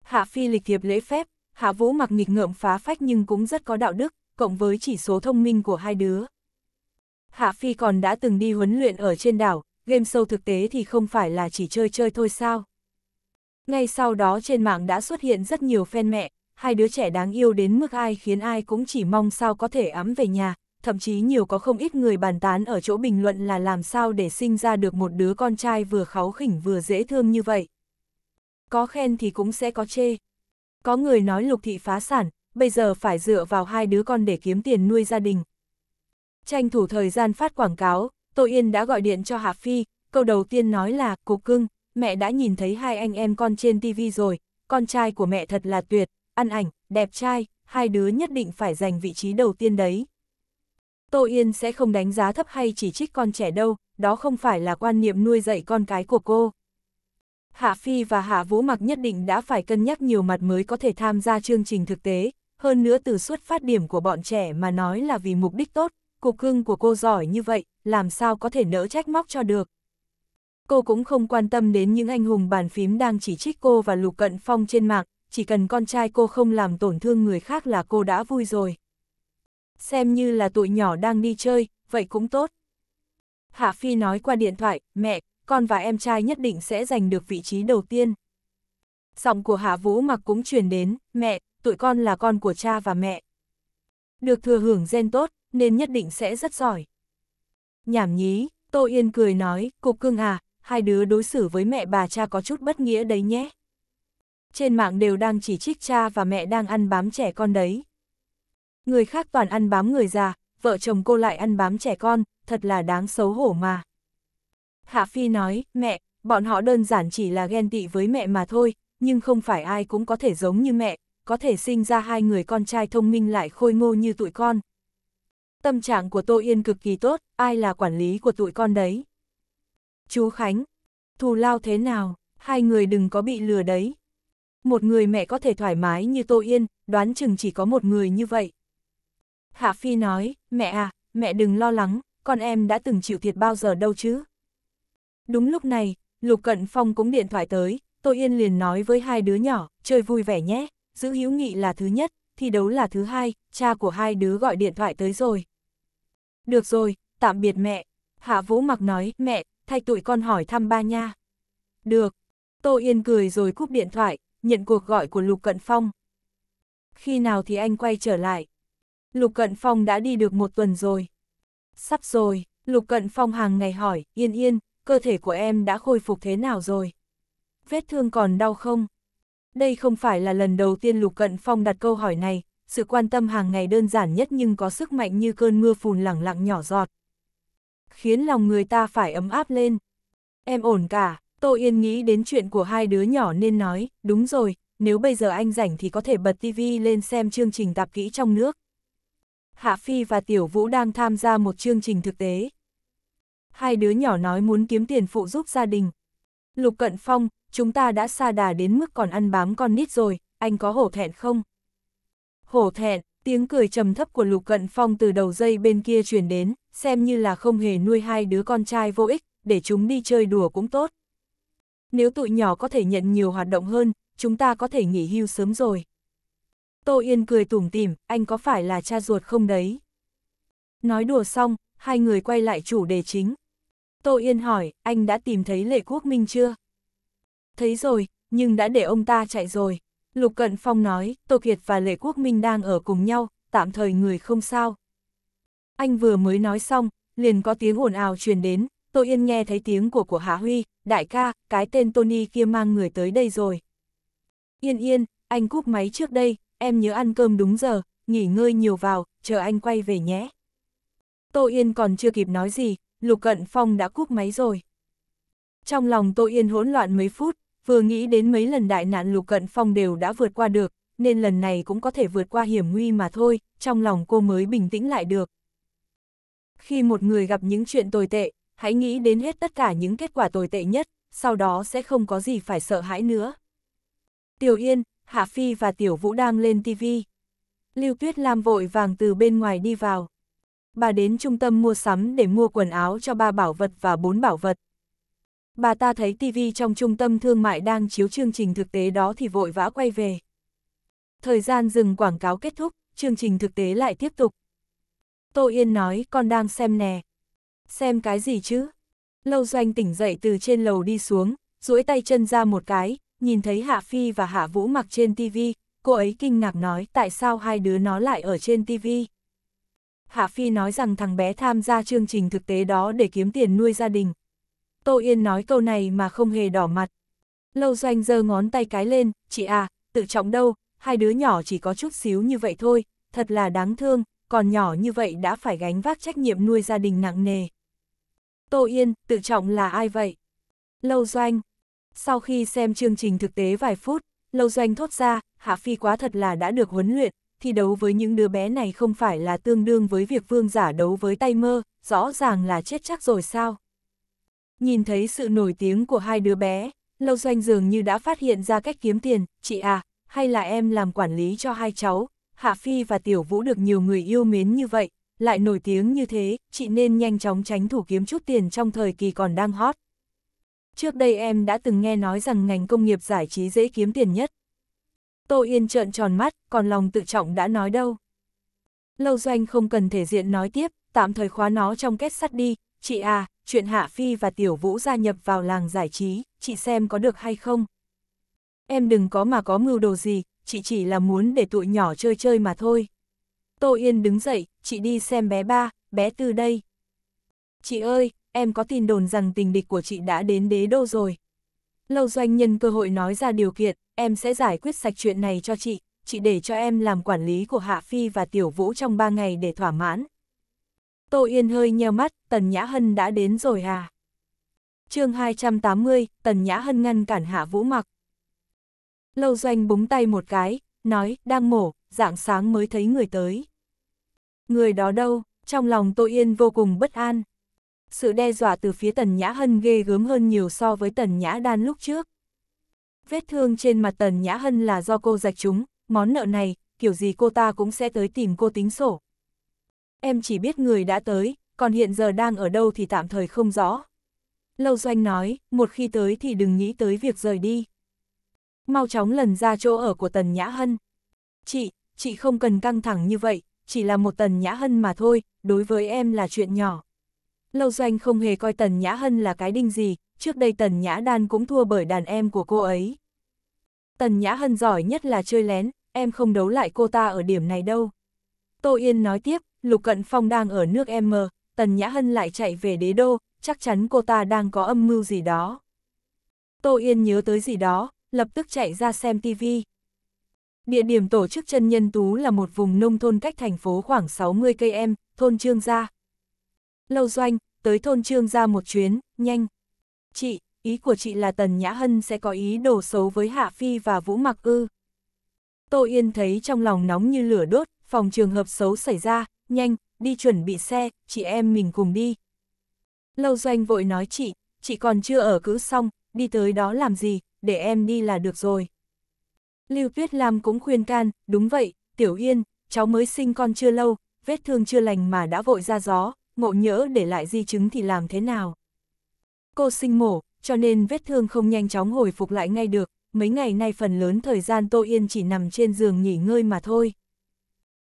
Hạ Phi lịch thiệp lễ phép, Hạ Vũ mặc nghịch ngợm phá phách nhưng cũng rất có đạo đức, cộng với chỉ số thông minh của hai đứa, Hạ Phi còn đã từng đi huấn luyện ở trên đảo, game show thực tế thì không phải là chỉ chơi chơi thôi sao. Ngay sau đó trên mạng đã xuất hiện rất nhiều fan mẹ, hai đứa trẻ đáng yêu đến mức ai khiến ai cũng chỉ mong sao có thể ấm về nhà, thậm chí nhiều có không ít người bàn tán ở chỗ bình luận là làm sao để sinh ra được một đứa con trai vừa kháu khỉnh vừa dễ thương như vậy. Có khen thì cũng sẽ có chê. Có người nói lục thị phá sản, bây giờ phải dựa vào hai đứa con để kiếm tiền nuôi gia đình, Tranh thủ thời gian phát quảng cáo, Tô Yên đã gọi điện cho Hạ Phi, câu đầu tiên nói là, Cục cưng, mẹ đã nhìn thấy hai anh em con trên TV rồi, con trai của mẹ thật là tuyệt, ăn ảnh, đẹp trai, hai đứa nhất định phải giành vị trí đầu tiên đấy. Tô Yên sẽ không đánh giá thấp hay chỉ trích con trẻ đâu, đó không phải là quan niệm nuôi dạy con cái của cô. Hạ Phi và Hạ Vũ Mặc nhất định đã phải cân nhắc nhiều mặt mới có thể tham gia chương trình thực tế, hơn nữa từ xuất phát điểm của bọn trẻ mà nói là vì mục đích tốt, cục cưng của cô giỏi như vậy, làm sao có thể nỡ trách móc cho được. Cô cũng không quan tâm đến những anh hùng bàn phím đang chỉ trích cô và Lục Cận Phong trên mạng, chỉ cần con trai cô không làm tổn thương người khác là cô đã vui rồi. Xem như là tụi nhỏ đang đi chơi, vậy cũng tốt. Hạ Phi nói qua điện thoại, mẹ, con và em trai nhất định sẽ giành được vị trí đầu tiên. Giọng của Hạ Vũ mặc cũng truyền đến, mẹ, tụi con là con của cha và mẹ. Được thừa hưởng gen tốt, nên nhất định sẽ rất giỏi. Nhảm nhí, Tô Yên cười nói, Cục Cưng à, hai đứa đối xử với mẹ bà cha có chút bất nghĩa đấy nhé. Trên mạng đều đang chỉ trích cha và mẹ đang ăn bám trẻ con đấy. Người khác toàn ăn bám người già, vợ chồng cô lại ăn bám trẻ con, thật là đáng xấu hổ mà. Hạ Phi nói, mẹ, bọn họ đơn giản chỉ là ghen tị với mẹ mà thôi, nhưng không phải ai cũng có thể giống như mẹ, có thể sinh ra hai người con trai thông minh lại khôi ngô như tụi con, Tâm trạng của Tô Yên cực kỳ tốt, ai là quản lý của tụi con đấy? Chú Khánh, thù lao thế nào, hai người đừng có bị lừa đấy. Một người mẹ có thể thoải mái như Tô Yên, đoán chừng chỉ có một người như vậy. Hạ Phi nói, mẹ à, mẹ đừng lo lắng, con em đã từng chịu thiệt bao giờ đâu chứ. Đúng lúc này, Lục Cận Phong cũng điện thoại tới, Tô Yên liền nói với hai đứa nhỏ, chơi vui vẻ nhé, giữ hữu nghị là thứ nhất, thi đấu là thứ hai, cha của hai đứa gọi điện thoại tới rồi, được rồi, tạm biệt mẹ. Hạ Vũ Mặc nói, mẹ, thay tụi con hỏi thăm ba nha. Được. Tô Yên cười rồi cúp điện thoại, nhận cuộc gọi của Lục Cận Phong. Khi nào thì anh quay trở lại? Lục Cận Phong đã đi được một tuần rồi. Sắp rồi, Lục Cận Phong hàng ngày hỏi, yên yên, cơ thể của em đã khôi phục thế nào rồi? Vết thương còn đau không? Đây không phải là lần đầu tiên Lục Cận Phong đặt câu hỏi này, sự quan tâm hàng ngày đơn giản nhất nhưng có sức mạnh như cơn mưa phùn lẳng lặng nhỏ giọt. Khiến lòng người ta phải ấm áp lên. Em ổn cả, Tô Yên nghĩ đến chuyện của hai đứa nhỏ nên nói, đúng rồi, nếu bây giờ anh rảnh thì có thể bật tivi lên xem chương trình tạp kỹ trong nước. Hạ Phi và Tiểu Vũ đang tham gia một chương trình thực tế. Hai đứa nhỏ nói muốn kiếm tiền phụ giúp gia đình. Lục Cận Phong, chúng ta đã xa đà đến mức còn ăn bám con nít rồi, anh có hổ thẹn không? hổ thẹn, tiếng cười trầm thấp của Lục Cận Phong từ đầu dây bên kia truyền đến, xem như là không hề nuôi hai đứa con trai vô ích, để chúng đi chơi đùa cũng tốt. Nếu tụi nhỏ có thể nhận nhiều hoạt động hơn, chúng ta có thể nghỉ hưu sớm rồi. Tô Yên cười tủm tỉm, anh có phải là cha ruột không đấy? Nói đùa xong, hai người quay lại chủ đề chính. Tô Yên hỏi, anh đã tìm thấy lệ quốc minh chưa? Thấy rồi, nhưng đã để ông ta chạy rồi. Lục Cận Phong nói, Tô Kiệt và Lệ Quốc Minh đang ở cùng nhau, tạm thời người không sao. Anh vừa mới nói xong, liền có tiếng ồn ào truyền đến, Tô Yên nghe thấy tiếng của của Hạ Huy, đại ca, cái tên Tony kia mang người tới đây rồi. Yên yên, anh cúp máy trước đây, em nhớ ăn cơm đúng giờ, nghỉ ngơi nhiều vào, chờ anh quay về nhé. Tô Yên còn chưa kịp nói gì, Lục Cận Phong đã cúp máy rồi. Trong lòng Tô Yên hỗn loạn mấy phút, Vừa nghĩ đến mấy lần đại nạn lục cận phong đều đã vượt qua được, nên lần này cũng có thể vượt qua hiểm nguy mà thôi, trong lòng cô mới bình tĩnh lại được. Khi một người gặp những chuyện tồi tệ, hãy nghĩ đến hết tất cả những kết quả tồi tệ nhất, sau đó sẽ không có gì phải sợ hãi nữa. Tiểu Yên, Hạ Phi và Tiểu Vũ đang lên TV. Lưu Tuyết Lam vội vàng từ bên ngoài đi vào. Bà đến trung tâm mua sắm để mua quần áo cho ba bảo vật và bốn bảo vật bà ta thấy tivi trong trung tâm thương mại đang chiếu chương trình thực tế đó thì vội vã quay về. Thời gian dừng quảng cáo kết thúc, chương trình thực tế lại tiếp tục. Tô Yên nói con đang xem nè. Xem cái gì chứ? Lâu Doanh tỉnh dậy từ trên lầu đi xuống, duỗi tay chân ra một cái, nhìn thấy Hạ Phi và Hạ Vũ mặc trên tivi, cô ấy kinh ngạc nói tại sao hai đứa nó lại ở trên tivi. Hạ Phi nói rằng thằng bé tham gia chương trình thực tế đó để kiếm tiền nuôi gia đình, Tô Yên nói câu này mà không hề đỏ mặt. Lâu doanh giơ ngón tay cái lên, chị à, tự trọng đâu, hai đứa nhỏ chỉ có chút xíu như vậy thôi, thật là đáng thương, còn nhỏ như vậy đã phải gánh vác trách nhiệm nuôi gia đình nặng nề. Tô Yên, tự trọng là ai vậy? Lâu doanh. Sau khi xem chương trình thực tế vài phút, Lâu doanh thốt ra, Hạ Phi quá thật là đã được huấn luyện, thi đấu với những đứa bé này không phải là tương đương với việc vương giả đấu với tay mơ, rõ ràng là chết chắc rồi sao? Nhìn thấy sự nổi tiếng của hai đứa bé, Lâu Doanh dường như đã phát hiện ra cách kiếm tiền, chị à, hay là em làm quản lý cho hai cháu, Hạ Phi và Tiểu Vũ được nhiều người yêu mến như vậy, lại nổi tiếng như thế, chị nên nhanh chóng tránh thủ kiếm chút tiền trong thời kỳ còn đang hot. Trước đây em đã từng nghe nói rằng ngành công nghiệp giải trí dễ kiếm tiền nhất. Tô Yên trợn tròn mắt, còn lòng tự trọng đã nói đâu. Lâu Doanh không cần thể diện nói tiếp, tạm thời khóa nó trong kết sắt đi, chị à, chuyện Hạ Phi và Tiểu Vũ gia nhập vào làng giải trí, chị xem có được hay không? Em đừng có mà có mưu đồ gì, chị chỉ là muốn để tụi nhỏ chơi chơi mà thôi. Tô Yên đứng dậy, chị đi xem bé ba, bé tư đây. Chị ơi, em có tin đồn rằng tình địch của chị đã đến đế đô rồi. Lâu doanh nhân cơ hội nói ra điều kiện, em sẽ giải quyết sạch chuyện này cho chị, chị để cho em làm quản lý của Hạ Phi và Tiểu Vũ trong 3 ngày để thỏa mãn, Tô Yên hơi nheo mắt, Tần Nhã Hân đã đến rồi à? chương 280, Tần Nhã Hân ngăn cản Hạ Vũ Mặc. Lâu Doanh búng tay một cái, nói, đang mổ, dạng sáng mới thấy người tới. Người đó đâu, trong lòng Tô Yên vô cùng bất an. Sự đe dọa từ phía Tần Nhã Hân ghê gớm hơn nhiều so với Tần Nhã Đan lúc trước. Vết thương trên mặt Tần Nhã Hân là do cô rạch chúng, món nợ này, kiểu gì cô ta cũng sẽ tới tìm cô tính sổ. Em chỉ biết người đã tới, còn hiện giờ đang ở đâu thì tạm thời không rõ. Lâu Doanh nói, một khi tới thì đừng nghĩ tới việc rời đi. Mau chóng lần ra chỗ ở của Tần Nhã Hân. Chị, chị không cần căng thẳng như vậy, chỉ là một Tần Nhã Hân mà thôi, đối với em là chuyện nhỏ. Lâu Doanh không hề coi Tần Nhã Hân là cái đinh gì, trước đây Tần Nhã Đan cũng thua bởi đàn em của cô ấy. Tần Nhã Hân giỏi nhất là chơi lén, em không đấu lại cô ta ở điểm này đâu. Tô Yên nói tiếp, Lục Cận Phong đang ở nước M, Tần Nhã Hân lại chạy về đế đô, chắc chắn cô ta đang có âm mưu gì đó. Tô Yên nhớ tới gì đó, lập tức chạy ra xem TV. Địa điểm tổ chức chân nhân tú là một vùng nông thôn cách thành phố khoảng 60 km, thôn Trương Gia. Lâu doanh, tới thôn Trương Gia một chuyến, nhanh. Chị, ý của chị là Tần Nhã Hân sẽ có ý đồ xấu với Hạ Phi và Vũ Mặc Ư. Tô Yên thấy trong lòng nóng như lửa đốt, phòng trường hợp xấu xảy ra, nhanh, đi chuẩn bị xe, chị em mình cùng đi. Lâu doanh vội nói chị, chị còn chưa ở cứ xong, đi tới đó làm gì, để em đi là được rồi. Lưu Tuyết Lam cũng khuyên can, đúng vậy, Tiểu Yên, cháu mới sinh con chưa lâu, vết thương chưa lành mà đã vội ra gió, ngộ nhỡ để lại di chứng thì làm thế nào. Cô sinh mổ, cho nên vết thương không nhanh chóng hồi phục lại ngay được, mấy ngày nay phần lớn thời gian Tô Yên chỉ nằm trên giường nghỉ ngơi mà thôi.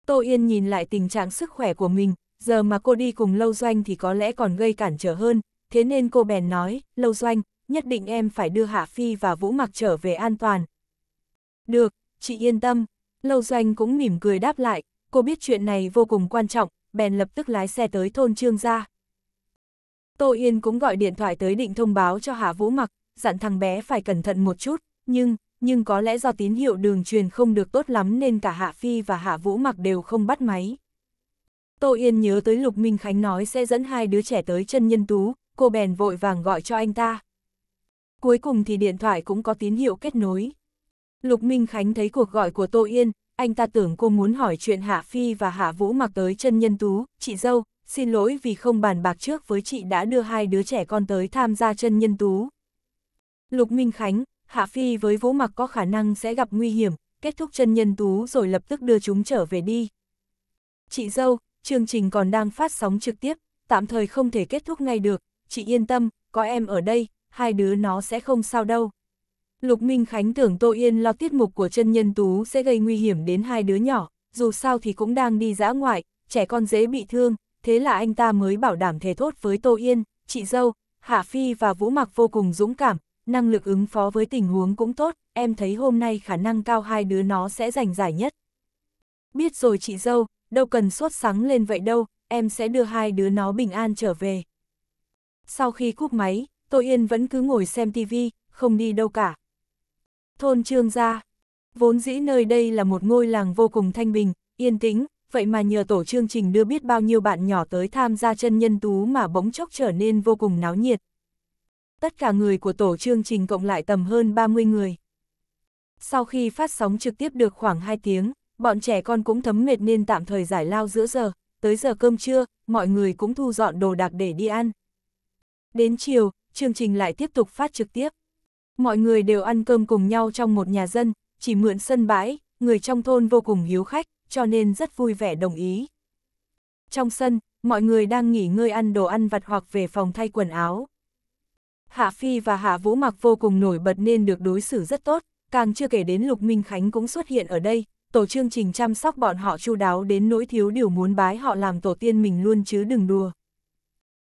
Tô Yên nhìn lại tình trạng sức khỏe của mình, giờ mà cô đi cùng Lâu Doanh thì có lẽ còn gây cản trở hơn, thế nên cô bèn nói, Lâu Doanh, nhất định em phải đưa Hạ Phi và Vũ Mặc trở về an toàn. Được, chị yên tâm, Lâu Doanh cũng mỉm cười đáp lại, cô biết chuyện này vô cùng quan trọng, bèn lập tức lái xe tới thôn Trương Gia. Tô Yên cũng gọi điện thoại tới định thông báo cho Hạ Vũ Mặc, dặn thằng bé phải cẩn thận một chút, nhưng, nhưng có lẽ do tín hiệu đường truyền không được tốt lắm nên cả Hạ Phi và Hạ Vũ Mặc đều không bắt máy. Tô Yên nhớ tới Lục Minh Khánh nói sẽ dẫn hai đứa trẻ tới chân nhân tú, cô bèn vội vàng gọi cho anh ta. Cuối cùng thì điện thoại cũng có tín hiệu kết nối. Lục Minh Khánh thấy cuộc gọi của Tô Yên, anh ta tưởng cô muốn hỏi chuyện Hạ Phi và Hạ Vũ Mặc tới chân nhân tú, chị dâu, xin lỗi vì không bàn bạc trước với chị đã đưa hai đứa trẻ con tới tham gia chân nhân tú. Lục Minh Khánh, Hạ Phi với Vũ Mặc có khả năng sẽ gặp nguy hiểm, kết thúc chân nhân tú rồi lập tức đưa chúng trở về đi. Chị dâu, chương trình còn đang phát sóng trực tiếp, tạm thời không thể kết thúc ngay được, chị yên tâm, có em ở đây, hai đứa nó sẽ không sao đâu. Lục Minh Khánh tưởng Tô Yên lo tiết mục của chân nhân tú sẽ gây nguy hiểm đến hai đứa nhỏ, dù sao thì cũng đang đi dã ngoại, trẻ con dễ bị thương, thế là anh ta mới bảo đảm thề thốt với Tô Yên, chị dâu, Hạ Phi và Vũ Mặc vô cùng dũng cảm, năng lực ứng phó với tình huống cũng tốt, em thấy hôm nay khả năng cao hai đứa nó sẽ giành giải nhất. Biết rồi chị dâu, đâu cần sốt sắng lên vậy đâu, em sẽ đưa hai đứa nó bình an trở về. Sau khi cúp máy, Tô Yên vẫn cứ ngồi xem tivi, không đi đâu cả. Thôn Trương Gia Vốn dĩ nơi đây là một ngôi làng vô cùng thanh bình, yên tĩnh, vậy mà nhờ tổ chương trình đưa biết bao nhiêu bạn nhỏ tới tham gia chân nhân tú mà bỗng chốc trở nên vô cùng náo nhiệt, tất cả người của tổ chương trình cộng lại tầm hơn 30 người. Sau khi phát sóng trực tiếp được khoảng 2 tiếng, bọn trẻ con cũng thấm mệt nên tạm thời giải lao giữa giờ, tới giờ cơm trưa, mọi người cũng thu dọn đồ đạc để đi ăn. Đến chiều, chương trình lại tiếp tục phát trực tiếp. Mọi người đều ăn cơm cùng nhau trong một nhà dân, chỉ mượn sân bãi, người trong thôn vô cùng hiếu khách, cho nên rất vui vẻ đồng ý. Trong sân, mọi người đang nghỉ ngơi ăn đồ ăn vặt hoặc về phòng thay quần áo. Hạ Phi và Hạ Vũ Mặc vô cùng nổi bật nên được đối xử rất tốt, càng chưa kể đến Lục Minh Khánh cũng xuất hiện ở đây, tổ chương trình chăm sóc bọn họ chu đáo đến nỗi thiếu điều muốn bái họ làm tổ tiên mình luôn chứ đừng đùa.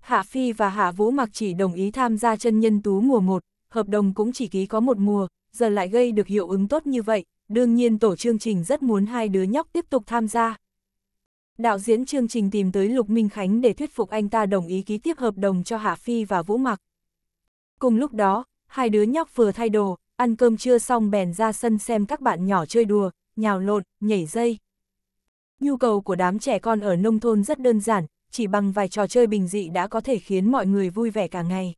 Hạ Phi và Hạ Vũ Mặc chỉ đồng ý tham gia chân nhân tú mùa 1, hợp đồng cũng chỉ ký có một mùa, giờ lại gây được hiệu ứng tốt như vậy, đương nhiên tổ chương trình rất muốn hai đứa nhóc tiếp tục tham gia. Đạo diễn chương trình tìm tới Lục Minh Khánh để thuyết phục anh ta đồng ý ký tiếp hợp đồng cho Hạ Phi và Vũ Mặc. Cùng lúc đó, hai đứa nhóc vừa thay đồ, ăn cơm trưa xong bèn ra sân xem các bạn nhỏ chơi đùa, nhào lộn, nhảy dây. Nhu cầu của đám trẻ con ở nông thôn rất đơn giản, chỉ bằng vài trò chơi bình dị đã có thể khiến mọi người vui vẻ cả ngày.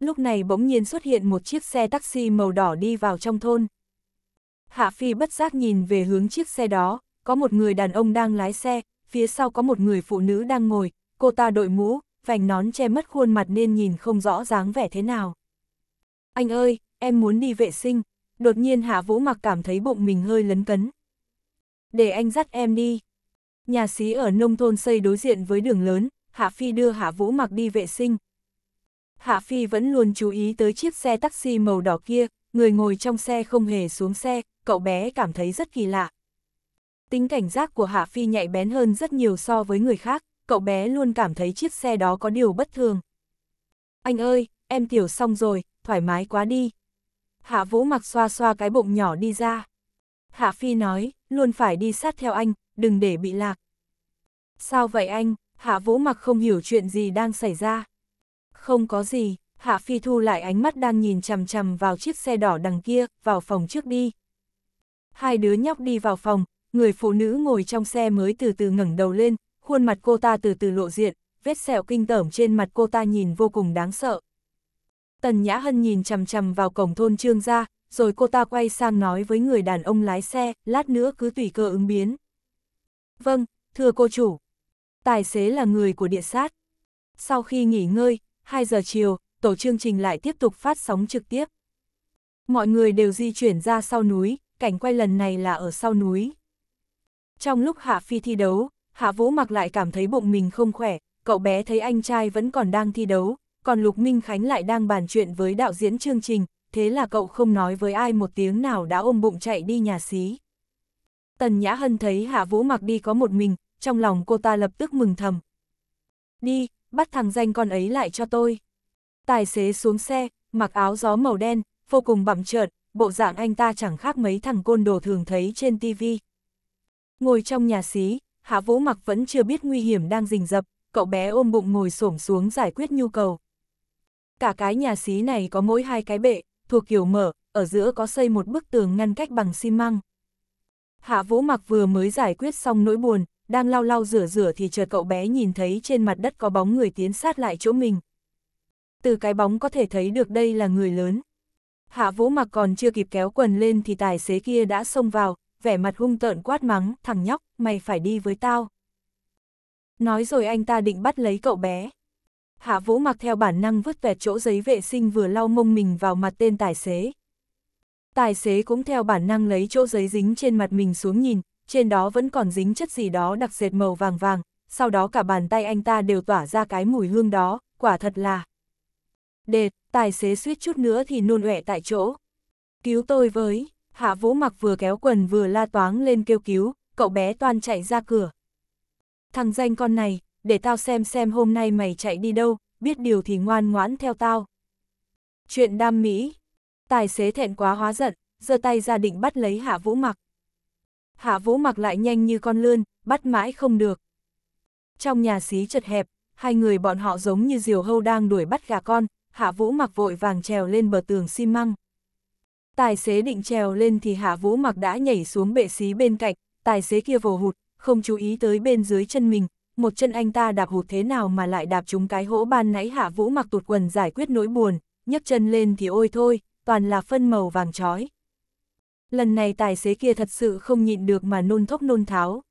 Lúc này bỗng nhiên xuất hiện một chiếc xe taxi màu đỏ đi vào trong thôn. Hạ Phi bất giác nhìn về hướng chiếc xe đó, có một người đàn ông đang lái xe, phía sau có một người phụ nữ đang ngồi, cô ta đội mũ, vành nón che mất khuôn mặt nên nhìn không rõ dáng vẻ thế nào. Anh ơi, em muốn đi vệ sinh, đột nhiên Hạ Vũ mặc cảm thấy bụng mình hơi lấn cấn. Để anh dắt em đi. Nhà xí ở nông thôn xây đối diện với đường lớn, Hạ Phi đưa Hạ Vũ mặc đi vệ sinh. Hạ Phi vẫn luôn chú ý tới chiếc xe taxi màu đỏ kia, người ngồi trong xe không hề xuống xe, cậu bé cảm thấy rất kỳ lạ. Tính cảnh giác của Hạ Phi nhạy bén hơn rất nhiều so với người khác cậu bé luôn cảm thấy chiếc xe đó có điều bất thường. Anh ơi, em tiểu xong rồi, thoải mái quá đi. Hạ Vũ mặc xoa xoa cái bụng nhỏ đi ra. Hạ Phi nói, luôn phải đi sát theo anh, đừng để bị lạc. Sao vậy anh? Hạ Vũ mặc không hiểu chuyện gì đang xảy ra. Không có gì, Hạ Phi thu lại ánh mắt đang nhìn chằm chằm vào chiếc xe đỏ đằng kia, vào phòng trước đi. Hai đứa nhóc đi vào phòng, người phụ nữ ngồi trong xe mới từ từ ngẩng đầu lên, khuôn mặt cô ta từ từ lộ diện, vết sẹo kinh tởm trên mặt cô ta nhìn vô cùng đáng sợ. Tần Nhã Hân nhìn chằm chằm vào cổng thôn Trương gia, rồi cô ta quay sang nói với người đàn ông lái xe, lát nữa cứ tùy cơ ứng biến. Vâng, thưa cô chủ. Tài xế là người của địa sát. Sau khi nghỉ ngơi, 2 giờ chiều, tổ chương trình lại tiếp tục phát sóng trực tiếp. Mọi người đều di chuyển ra sau núi, cảnh quay lần này là ở sau núi. Trong lúc Hạ Phi thi đấu, Hạ Vũ mặc lại cảm thấy bụng mình không khỏe, cậu bé thấy anh trai vẫn còn đang thi đấu, còn Lục Minh Khánh lại đang bàn chuyện với đạo diễn chương trình, thế là cậu không nói với ai một tiếng nào đã ôm bụng chạy đi nhà xí. Tần Nhã Hân thấy Hạ Vũ mặc đi có một mình, trong lòng cô ta lập tức mừng thầm. Đi, bắt thằng danh con ấy lại cho tôi. Tài xế xuống xe, mặc áo gió màu đen, vô cùng bặm trợt, bộ dạng anh ta chẳng khác mấy thằng côn đồ thường thấy trên TV. Ngồi trong nhà xí, Hạ Vũ Mặc vẫn chưa biết nguy hiểm đang rình rập, cậu bé ôm bụng ngồi xổm xuống giải quyết nhu cầu. Cả cái nhà xí này có mỗi hai cái bệ, thuộc kiểu mở, ở giữa có xây một bức tường ngăn cách bằng xi măng. Hạ Vũ Mặc vừa mới giải quyết xong nỗi buồn, đang lau lau rửa rửa thì chợt cậu bé nhìn thấy trên mặt đất có bóng người tiến sát lại chỗ mình. Từ cái bóng có thể thấy được đây là người lớn. Hạ Vũ Mặc còn chưa kịp kéo quần lên thì tài xế kia đã xông vào, vẻ mặt hung tợn quát mắng, thằng nhóc, mày phải đi với tao. Nói rồi anh ta định bắt lấy cậu bé. Hạ Vũ mặc theo bản năng vứt vẹt chỗ giấy vệ sinh vừa lau mông mình vào mặt tên tài xế. Tài xế cũng theo bản năng lấy chỗ giấy dính trên mặt mình xuống nhìn, trên đó vẫn còn dính chất gì đó đặc dệt màu vàng vàng, sau đó cả bàn tay anh ta đều tỏa ra cái mùi hương đó, quả thật là... Đệt, tài xế suýt chút nữa thì nôn ọe tại chỗ. Cứu tôi với! hạ vũ mặc vừa kéo quần vừa la toáng lên kêu cứu, cậu bé toan chạy ra cửa. Thằng danh con này, để tao xem xem hôm nay mày chạy đi đâu, biết điều thì ngoan ngoãn theo tao. Chuyện đam mỹ, tài xế thẹn quá hóa giận, giơ tay ra định bắt lấy hạ vũ mặc. Hạ vũ mặc lại nhanh như con lươn, bắt mãi không được. Trong nhà xí chật hẹp, hai người bọn họ giống như diều hâu đang đuổi bắt gà con, hạ vũ mặc vội vàng trèo lên bờ tường xi măng. Tài xế định trèo lên thì Hạ Vũ Mặc đã nhảy xuống bệ xí bên cạnh, tài xế kia vồ hụt, không chú ý tới bên dưới chân mình, một chân anh ta đạp hụt thế nào mà lại đạp trúng cái hỗ ban nãy Hạ Vũ Mặc tụt quần giải quyết nỗi buồn, nhấc chân lên thì ôi thôi, toàn là phân màu vàng chói. Lần này tài xế kia thật sự không nhịn được mà nôn thốc nôn tháo.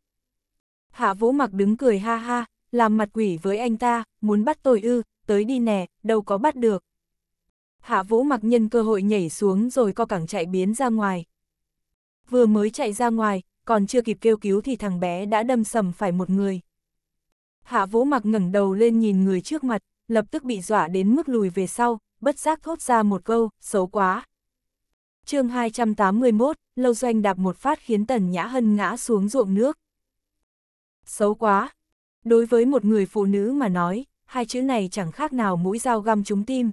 Hạ Vũ Mặc đứng cười ha ha, làm mặt quỷ với anh ta, muốn bắt tôi ư, tới đi nè, đâu có bắt được. Hạ vũ mặc nhân cơ hội nhảy xuống rồi co cẳng chạy biến ra ngoài. Vừa mới chạy ra ngoài, còn chưa kịp kêu cứu thì thằng bé đã đâm sầm phải một người. Hạ vũ mặc ngẩng đầu lên nhìn người trước mặt, lập tức bị dọa đến mức lùi về sau, bất giác thốt ra một câu, xấu quá. chương 281, Lâu Doanh đạp một phát khiến Tần Nhã Hân ngã xuống ruộng nước. Xấu quá. Đối với một người phụ nữ mà nói, hai chữ này chẳng khác nào mũi dao găm trúng tim,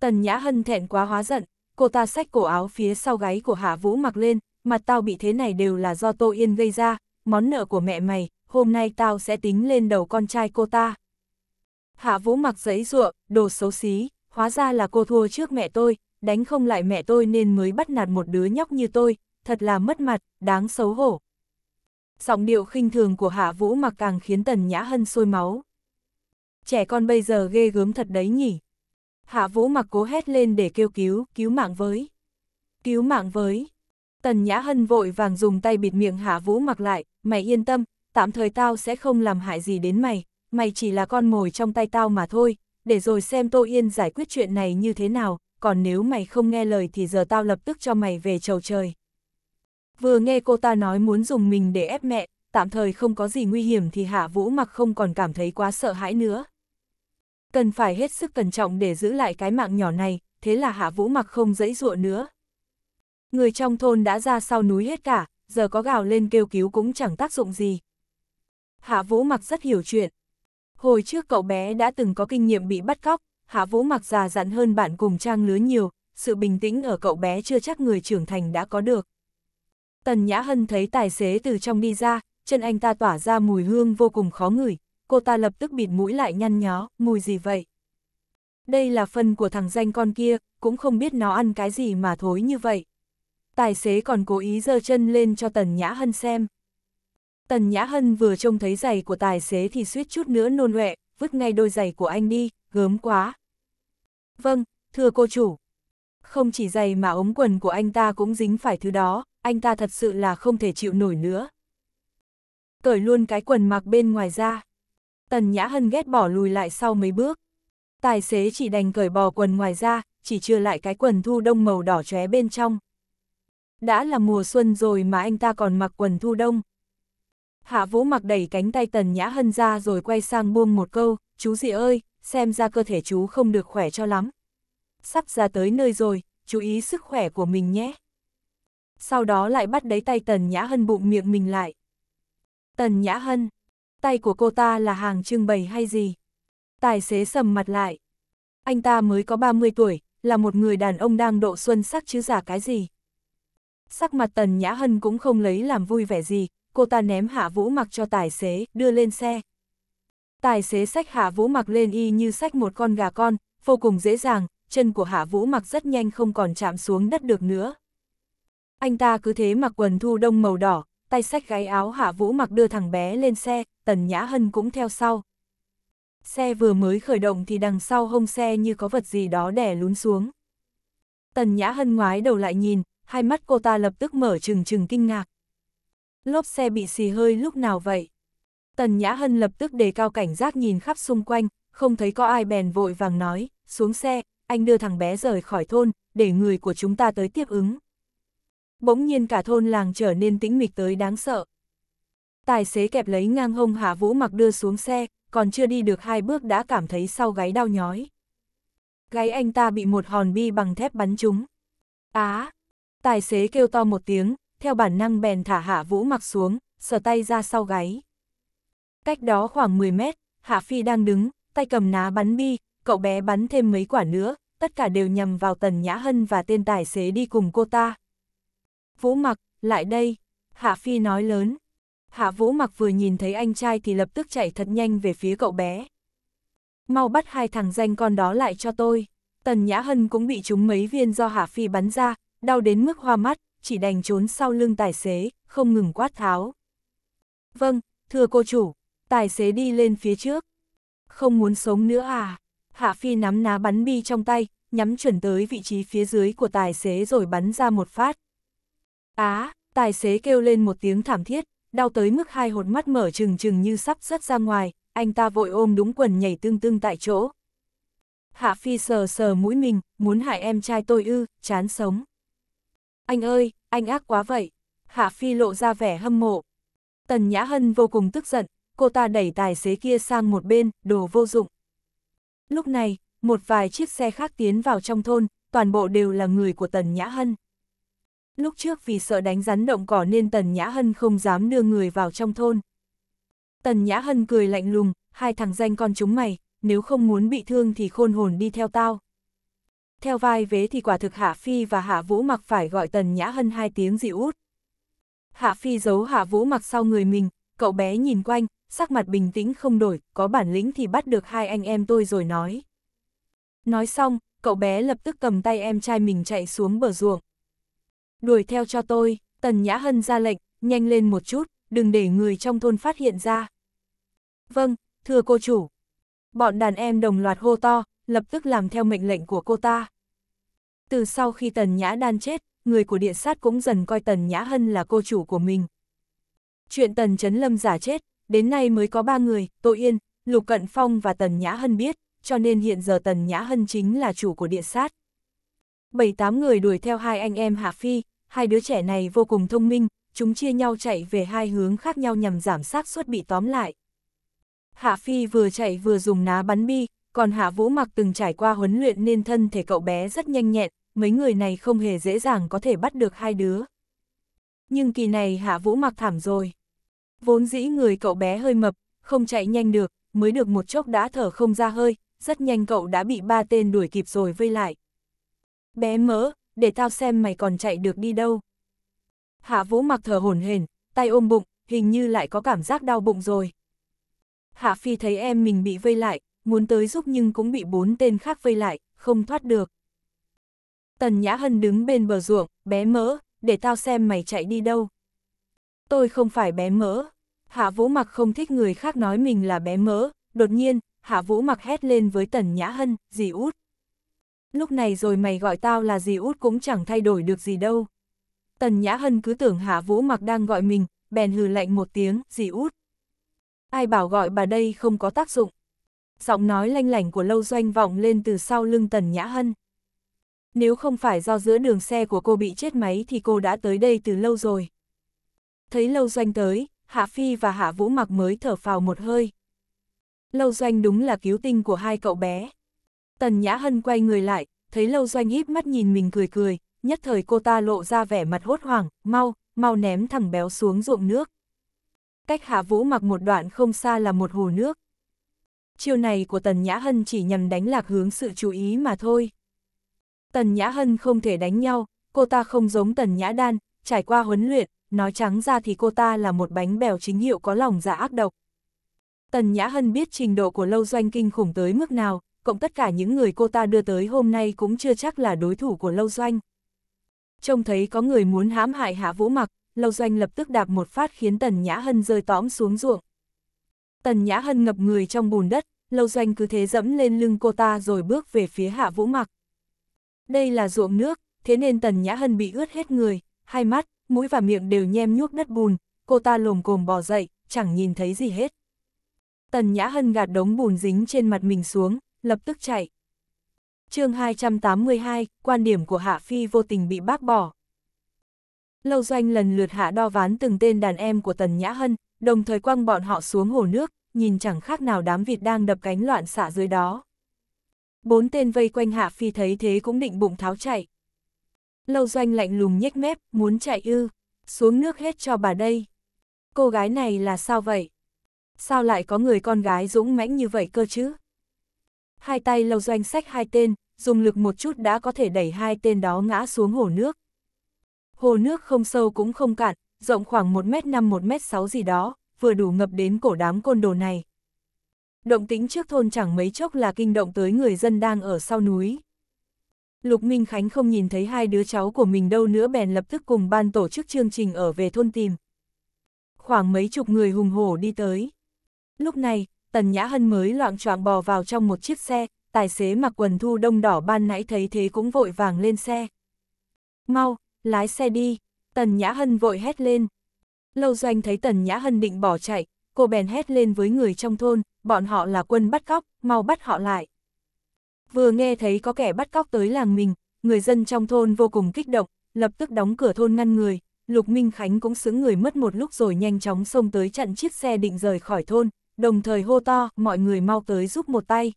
Tần Nhã Hân thẹn quá hóa giận, cô ta xách cổ áo phía sau gáy của Hạ Vũ mặc lên, mặt tao bị thế này đều là do Tô Yên gây ra, món nợ của mẹ mày, hôm nay tao sẽ tính lên đầu con trai cô ta. Hạ Vũ mặc giấy ruộng, đồ xấu xí, hóa ra là cô thua trước mẹ tôi, đánh không lại mẹ tôi nên mới bắt nạt một đứa nhóc như tôi, thật là mất mặt, đáng xấu hổ. Giọng điệu khinh thường của Hạ Vũ mặc càng khiến Tần Nhã Hân sôi máu. Trẻ con bây giờ ghê gớm thật đấy nhỉ hạ vũ mặc cố hét lên để kêu cứu, cứu mạng với. Cứu mạng với. Tần Nhã Hân vội vàng dùng tay bịt miệng hạ vũ mặc lại, mày yên tâm, tạm thời tao sẽ không làm hại gì đến mày, mày chỉ là con mồi trong tay tao mà thôi, để rồi xem Tô Yên giải quyết chuyện này như thế nào, còn nếu mày không nghe lời thì giờ tao lập tức cho mày về chầu trời. Vừa nghe cô ta nói muốn dùng mình để ép mẹ, tạm thời không có gì nguy hiểm thì Hạ Vũ mặc không còn cảm thấy quá sợ hãi nữa. Cần phải hết sức cẩn trọng để giữ lại cái mạng nhỏ này, thế là hạ vũ mặc không dẫy dụa nữa. Người trong thôn đã ra sau núi hết cả, giờ có gào lên kêu cứu cũng chẳng tác dụng gì. Hạ vũ mặc rất hiểu chuyện. Hồi trước cậu bé đã từng có kinh nghiệm bị bắt cóc, hạ vũ mặc già dặn hơn bạn cùng trang lứa nhiều, sự bình tĩnh ở cậu bé chưa chắc người trưởng thành đã có được. Tần Nhã Hân thấy tài xế từ trong đi ra, chân anh ta tỏa ra mùi hương vô cùng khó ngửi, cô ta lập tức bịt mũi lại nhăn nhó, mùi gì vậy? Đây là phân của thằng danh con kia, cũng không biết nó ăn cái gì mà thối như vậy. Tài xế còn cố ý giơ chân lên cho Tần Nhã Hân xem. Tần Nhã Hân vừa trông thấy giày của tài xế thì suýt chút nữa nôn ọe, vứt ngay đôi giày của anh đi, gớm quá. Vâng, thưa cô chủ. Không chỉ giày mà ống quần của anh ta cũng dính phải thứ đó, anh ta thật sự là không thể chịu nổi nữa. Cởi luôn cái quần mặc bên ngoài ra. Tần Nhã Hân ghét bỏ lùi lại sau mấy bước. Tài xế chỉ đành cởi bò quần ngoài ra, chỉ chưa lại cái quần thu đông màu đỏ chóe bên trong. Đã là mùa xuân rồi mà anh ta còn mặc quần thu đông. Hạ Vũ mặc đẩy cánh tay Tần Nhã Hân ra rồi quay sang buông một câu, chú gì ơi, xem ra cơ thể chú không được khỏe cho lắm. Sắp ra tới nơi rồi, chú ý sức khỏe của mình nhé. Sau đó lại bắt đấy tay Tần Nhã Hân bụng miệng mình lại. Tần Nhã Hân, tay của cô ta là hàng trưng bày hay gì? Tài xế sầm mặt lại. Anh ta mới có 30 tuổi, là một người đàn ông đang độ xuân sắc chứ giả cái gì? Sắc mặt Tần Nhã Hân cũng không lấy làm vui vẻ gì, cô ta ném hạ vũ mặc cho tài xế, đưa lên xe. Tài xế sách hạ vũ mặc lên y như sách một con gà con, vô cùng dễ dàng, chân của hạ vũ mặc rất nhanh không còn chạm xuống đất được nữa. Anh ta cứ thế mặc quần thu đông màu đỏ, tay sách gáy áo Hạ Vũ mặc đưa thằng bé lên xe, Tần Nhã Hân cũng theo sau. Xe vừa mới khởi động thì đằng sau hông xe như có vật gì đó đè lún xuống. Tần Nhã Hân ngoái đầu lại nhìn, hai mắt cô ta lập tức mở trừng trừng kinh ngạc. Lốp xe bị xì hơi lúc nào vậy? Tần Nhã Hân lập tức đề cao cảnh giác nhìn khắp xung quanh, không thấy có ai bèn vội vàng nói, xuống xe, anh đưa thằng bé rời khỏi thôn, để người của chúng ta tới tiếp ứng. Bỗng nhiên cả thôn làng trở nên tĩnh mịch tới đáng sợ. Tài xế kẹp lấy ngang hông Hạ Vũ mặc đưa xuống xe, còn chưa đi được hai bước đã cảm thấy sau gáy đau nhói. Gáy anh ta bị một hòn bi bằng thép bắn trúng. Á! À, tài xế kêu to một tiếng, theo bản năng bèn thả Hạ Vũ mặc xuống, sờ tay ra sau gáy. Cách đó khoảng 10 mét, Hạ Phi đang đứng, tay cầm ná bắn bi, cậu bé bắn thêm mấy quả nữa, tất cả đều nhằm vào Tần Nhã Hân và tên tài xế đi cùng cô ta. Vũ mặc, lại đây. Hạ Phi nói lớn. Hạ Vũ mặc vừa nhìn thấy anh trai thì lập tức chạy thật nhanh về phía cậu bé. Mau bắt hai thằng danh con đó lại cho tôi. Tần Nhã Hân cũng bị trúng mấy viên do Hạ Phi bắn ra, đau đến mức hoa mắt, chỉ đành trốn sau lưng tài xế, không ngừng quát tháo. Vâng, thưa cô chủ, tài xế đi lên phía trước. Không muốn sống nữa à? Hạ Phi nắm ná bắn bi trong tay, nhắm chuẩn tới vị trí phía dưới của tài xế rồi bắn ra một phát. Á, tài xế kêu lên một tiếng thảm thiết, đau tới mức hai hột mắt mở trừng trừng như sắp rớt ra ngoài, anh ta vội ôm đúng quần nhảy tương tương tại chỗ. Hạ Phi sờ sờ mũi mình, muốn hại em trai tôi ư, chán sống. Anh ơi, anh ác quá vậy. Hạ Phi lộ ra vẻ hâm mộ. Tần Nhã Hân vô cùng tức giận, cô ta đẩy tài xế kia sang một bên, đồ vô dụng. Lúc này, một vài chiếc xe khác tiến vào trong thôn, toàn bộ đều là người của Tần Nhã Hân lúc trước vì sợ đánh rắn động cỏ nên Tần Nhã Hân không dám đưa người vào trong thôn. Tần Nhã Hân cười lạnh lùng, hai thằng danh con chúng mày, nếu không muốn bị thương thì khôn hồn đi theo tao. Theo vai vế thì quả thực Hạ Phi và Hạ Vũ mặc phải gọi Tần Nhã Hân hai tiếng dị út. Hạ Phi giấu Hạ Vũ mặc sau người mình, cậu bé nhìn quanh, sắc mặt bình tĩnh không đổi, có bản lĩnh thì bắt được hai anh em tôi rồi nói. Nói xong, cậu bé lập tức cầm tay em trai mình chạy xuống bờ ruộng. Đuổi theo cho tôi, Tần Nhã Hân ra lệnh, nhanh lên một chút, đừng để người trong thôn phát hiện ra. Vâng, thưa cô chủ. Bọn đàn em đồng loạt hô to, lập tức làm theo mệnh lệnh của cô ta. Từ sau khi Tần Nhã Đan chết, người của địa sát cũng dần coi Tần Nhã Hân là cô chủ của mình. Chuyện Tần Trấn Lâm giả chết, đến nay mới có ba người, Tô Yên, Lục Cận Phong và Tần Nhã Hân biết, cho nên hiện giờ Tần Nhã Hân chính là chủ của địa sát bảy tám người đuổi theo hai anh em Hạ Phi, hai đứa trẻ này vô cùng thông minh, chúng chia nhau chạy về hai hướng khác nhau nhằm giảm xác suất bị tóm lại. Hạ Phi vừa chạy vừa dùng ná bắn bi, còn Hạ Vũ Mặc từng trải qua huấn luyện nên thân thể cậu bé rất nhanh nhẹn, mấy người này không hề dễ dàng có thể bắt được hai đứa. Nhưng kỳ này Hạ Vũ Mặc thảm rồi. Vốn dĩ người cậu bé hơi mập, không chạy nhanh được, mới được một chốc đã thở không ra hơi, rất nhanh cậu đã bị ba tên đuổi kịp rồi vây lại, bé mỡ, để tao xem mày còn chạy được đi đâu. Hạ vũ mặc thở hổn hển, tay ôm bụng, hình như lại có cảm giác đau bụng rồi. Hạ Phi thấy em mình bị vây lại, muốn tới giúp nhưng cũng bị bốn tên khác vây lại, không thoát được. Tần Nhã Hân đứng bên bờ ruộng, bé mỡ, để tao xem mày chạy đi đâu. Tôi không phải bé mỡ. Hạ Vũ Mặc không thích người khác nói mình là bé mỡ, đột nhiên, Hạ Vũ Mặc hét lên với Tần Nhã Hân, dì út. Lúc này rồi mày gọi tao là gì út cũng chẳng thay đổi được gì đâu. Tần Nhã Hân cứ tưởng Hạ Vũ Mặc đang gọi mình, bèn hừ lạnh một tiếng, gì út. Ai bảo gọi bà đây không có tác dụng. Giọng nói lanh lảnh của Lâu Doanh vọng lên từ sau lưng Tần Nhã Hân. Nếu không phải do giữa đường xe của cô bị chết máy thì cô đã tới đây từ lâu rồi. Thấy Lâu Doanh tới, Hạ Phi và Hạ Vũ Mặc mới thở phào một hơi. Lâu Doanh đúng là cứu tinh của hai cậu bé. Tần Nhã Hân quay người lại, thấy Lâu Doanh híp mắt nhìn mình cười cười, nhất thời cô ta lộ ra vẻ mặt hốt hoảng, mau, mau ném thằng béo xuống ruộng nước. Cách Hạ Vũ mặc một đoạn không xa là một hồ nước. Chiêu này của Tần Nhã Hân chỉ nhằm đánh lạc hướng sự chú ý mà thôi. Tần Nhã Hân không thể đánh nhau, cô ta không giống Tần Nhã Đan, trải qua huấn luyện, nói trắng ra thì cô ta là một bánh bèo chính hiệu có lòng dạ ác độc. Tần Nhã Hân biết trình độ của Lâu Doanh kinh khủng tới mức nào, cộng tất cả những người cô ta đưa tới hôm nay cũng chưa chắc là đối thủ của Lâu Doanh. Trông thấy có người muốn hãm hại Hạ Vũ Mặc, Lâu Doanh lập tức đạp một phát khiến Tần Nhã Hân rơi tõm xuống ruộng. Tần Nhã Hân ngập người trong bùn đất, Lâu Doanh cứ thế dẫm lên lưng cô ta rồi bước về phía Hạ Vũ Mặc. Đây là ruộng nước, thế nên Tần Nhã Hân bị ướt hết người, hai mắt, mũi và miệng đều nhem nhuốc đất bùn, cô ta lồm cồm bò dậy, chẳng nhìn thấy gì hết. Tần Nhã Hân gạt đống bùn dính trên mặt mình xuống, lập tức chạy. chương 282, quan điểm của Hạ Phi vô tình bị bác bỏ. Lâu doanh lần lượt hạ đo ván từng tên đàn em của Tần Nhã Hân, đồng thời quăng bọn họ xuống hồ nước, nhìn chẳng khác nào đám vịt đang đập cánh loạn xạ dưới đó. Bốn tên vây quanh Hạ Phi thấy thế cũng định bụng tháo chạy. Lâu doanh lạnh lùng nhếch mép, muốn chạy ư, xuống nước hết cho bà đây. Cô gái này là sao vậy? Sao lại có người con gái dũng mãnh như vậy cơ chứ? Hai tay lâu doanh sách hai tên, dùng lực một chút đã có thể đẩy hai tên đó ngã xuống hồ nước. Hồ nước không sâu cũng không cạn, rộng khoảng 1m5-1m6 gì đó, vừa đủ ngập đến cổ đám côn đồ này. Động tính trước thôn chẳng mấy chốc là kinh động tới người dân đang ở sau núi. Lục Minh Khánh không nhìn thấy hai đứa cháu của mình đâu nữa bèn lập tức cùng ban tổ chức chương trình ở về thôn tìm. Khoảng mấy chục người hùng hổ đi tới. Lúc này, Tần Nhã Hân mới loạn choạng bò vào trong một chiếc xe, tài xế mặc quần thu đông đỏ ban nãy thấy thế cũng vội vàng lên xe. Mau, lái xe đi, Tần Nhã Hân vội hét lên. Lâu doanh thấy Tần Nhã Hân định bỏ chạy, cô bèn hét lên với người trong thôn, bọn họ là quân bắt cóc, mau bắt họ lại. Vừa nghe thấy có kẻ bắt cóc tới làng mình, người dân trong thôn vô cùng kích động, lập tức đóng cửa thôn ngăn người, Lục Minh Khánh cũng xứng người mất một lúc rồi nhanh chóng xông tới chặn chiếc xe định rời khỏi thôn, đồng thời hô to, mọi người mau tới giúp một tay.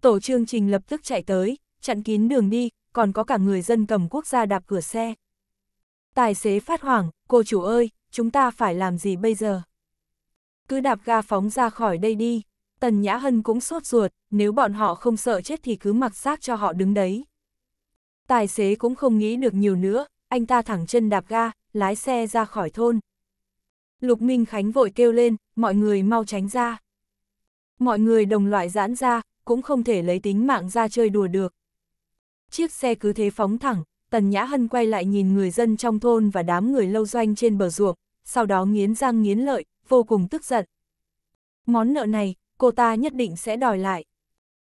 Tổ chương trình lập tức chạy tới, chặn kín đường đi, còn có cả người dân cầm quốc gia đạp cửa xe. Tài xế phát hoảng, cô chủ ơi, chúng ta phải làm gì bây giờ? Cứ đạp ga phóng ra khỏi đây đi. Tần Nhã Hân cũng sốt ruột, nếu bọn họ không sợ chết thì cứ mặc xác cho họ đứng đấy. Tài xế cũng không nghĩ được nhiều nữa, anh ta thẳng chân đạp ga, lái xe ra khỏi thôn. Lục Minh Khánh vội kêu lên, mọi người mau tránh ra. Mọi người đồng loại giãn ra, cũng không thể lấy tính mạng ra chơi đùa được. Chiếc xe cứ thế phóng thẳng, Tần Nhã Hân quay lại nhìn người dân trong thôn và đám người lâu doanh trên bờ ruộng, sau đó nghiến răng nghiến lợi, vô cùng tức giận. Món nợ này, cô ta nhất định sẽ đòi lại.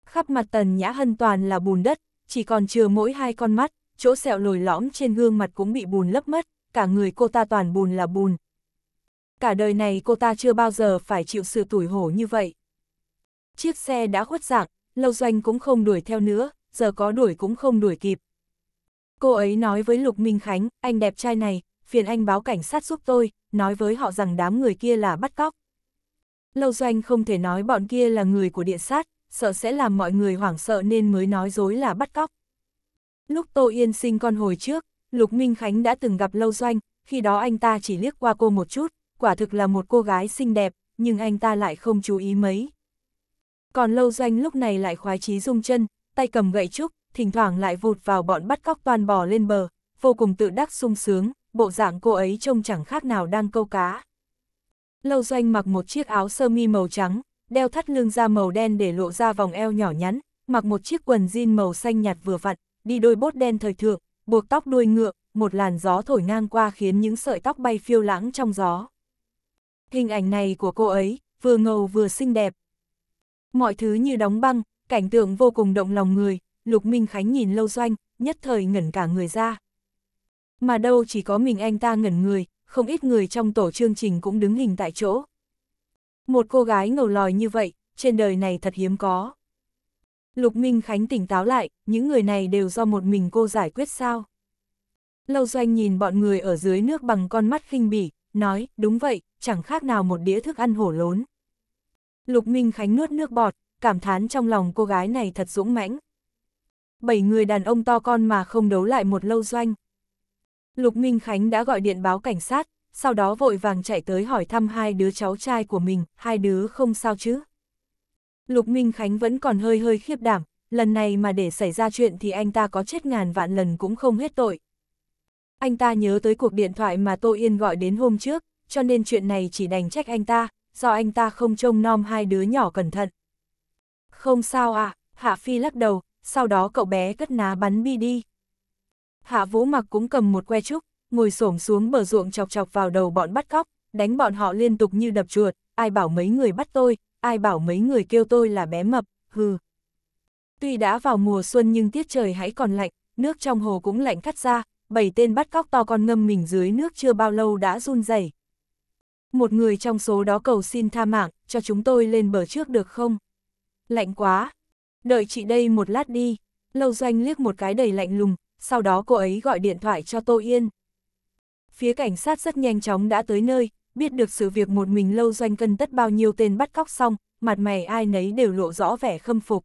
Khắp mặt Tần Nhã Hân toàn là bùn đất, chỉ còn chừa mỗi hai con mắt, chỗ sẹo lồi lõm trên gương mặt cũng bị bùn lấp mất, cả người cô ta toàn bùn là bùn, cả đời này cô ta chưa bao giờ phải chịu sự tủi hổ như vậy. Chiếc xe đã khuất dạng, Lâu Doanh cũng không đuổi theo nữa, giờ có đuổi cũng không đuổi kịp. Cô ấy nói với Lục Minh Khánh, anh đẹp trai này, phiền anh báo cảnh sát giúp tôi, nói với họ rằng đám người kia là bắt cóc. Lâu Doanh không thể nói bọn kia là người của điện sát, sợ sẽ làm mọi người hoảng sợ nên mới nói dối là bắt cóc. Lúc Tô Yên sinh con hồi trước, Lục Minh Khánh đã từng gặp Lâu Doanh, khi đó anh ta chỉ liếc qua cô một chút, quả thực là một cô gái xinh đẹp, nhưng anh ta lại không chú ý mấy. Còn lâu doanh lúc này lại khoái chí rung chân, tay cầm gậy trúc, thỉnh thoảng lại vụt vào bọn bắt cóc toàn bò lên bờ, vô cùng tự đắc sung sướng, bộ dạng cô ấy trông chẳng khác nào đang câu cá. Lâu doanh mặc một chiếc áo sơ mi màu trắng, đeo thắt lưng da màu đen để lộ ra vòng eo nhỏ nhắn, mặc một chiếc quần jean màu xanh nhạt vừa vặn, đi đôi bốt đen thời thượng, buộc tóc đuôi ngựa, một làn gió thổi ngang qua khiến những sợi tóc bay phiêu lãng trong gió. Hình ảnh này của cô ấy, vừa ngầu vừa xinh đẹp. Mọi thứ như đóng băng, cảnh tượng vô cùng động lòng người, Lục Minh Khánh nhìn lâu doanh, nhất thời ngẩn cả người ra. Mà đâu chỉ có mình anh ta ngẩn người, không ít người trong tổ chương trình cũng đứng hình tại chỗ. Một cô gái ngầu lòi như vậy, trên đời này thật hiếm có. Lục Minh Khánh tỉnh táo lại, những người này đều do một mình cô giải quyết sao. Lâu doanh nhìn bọn người ở dưới nước bằng con mắt khinh bỉ, nói, đúng vậy, chẳng khác nào một đĩa thức ăn hổ lốn. Lục Minh Khánh nuốt nước bọt, cảm thán trong lòng cô gái này thật dũng mãnh. Bảy người đàn ông to con mà không đấu lại một lâu doanh. Lục Minh Khánh đã gọi điện báo cảnh sát, sau đó vội vàng chạy tới hỏi thăm hai đứa cháu trai của mình, hai đứa không sao chứ. Lục Minh Khánh vẫn còn hơi hơi khiếp đảm, lần này mà để xảy ra chuyện thì anh ta có chết ngàn vạn lần cũng không hết tội. Anh ta nhớ tới cuộc điện thoại mà Tô Yên gọi đến hôm trước, cho nên chuyện này chỉ đành trách anh ta, do anh ta không trông nom hai đứa nhỏ cẩn thận. Không sao à, Hạ Phi lắc đầu, sau đó cậu bé cất ná bắn bi đi. Hạ Vũ Mặc cũng cầm một que trúc, ngồi xổm xuống bờ ruộng chọc chọc vào đầu bọn bắt cóc, đánh bọn họ liên tục như đập chuột, ai bảo mấy người bắt tôi, ai bảo mấy người kêu tôi là bé mập, hừ. Tuy đã vào mùa xuân nhưng tiết trời hãy còn lạnh, nước trong hồ cũng lạnh cắt ra, bảy tên bắt cóc to con ngâm mình dưới nước chưa bao lâu đã run rẩy. Một người trong số đó cầu xin tha mạng, cho chúng tôi lên bờ trước được không? Lạnh quá. Đợi chị đây một lát đi. Lâu doanh liếc một cái đầy lạnh lùng, sau đó cô ấy gọi điện thoại cho Tô Yên. Phía cảnh sát rất nhanh chóng đã tới nơi, biết được sự việc một mình lâu doanh cân tất bao nhiêu tên bắt cóc xong, mặt mày ai nấy đều lộ rõ vẻ khâm phục.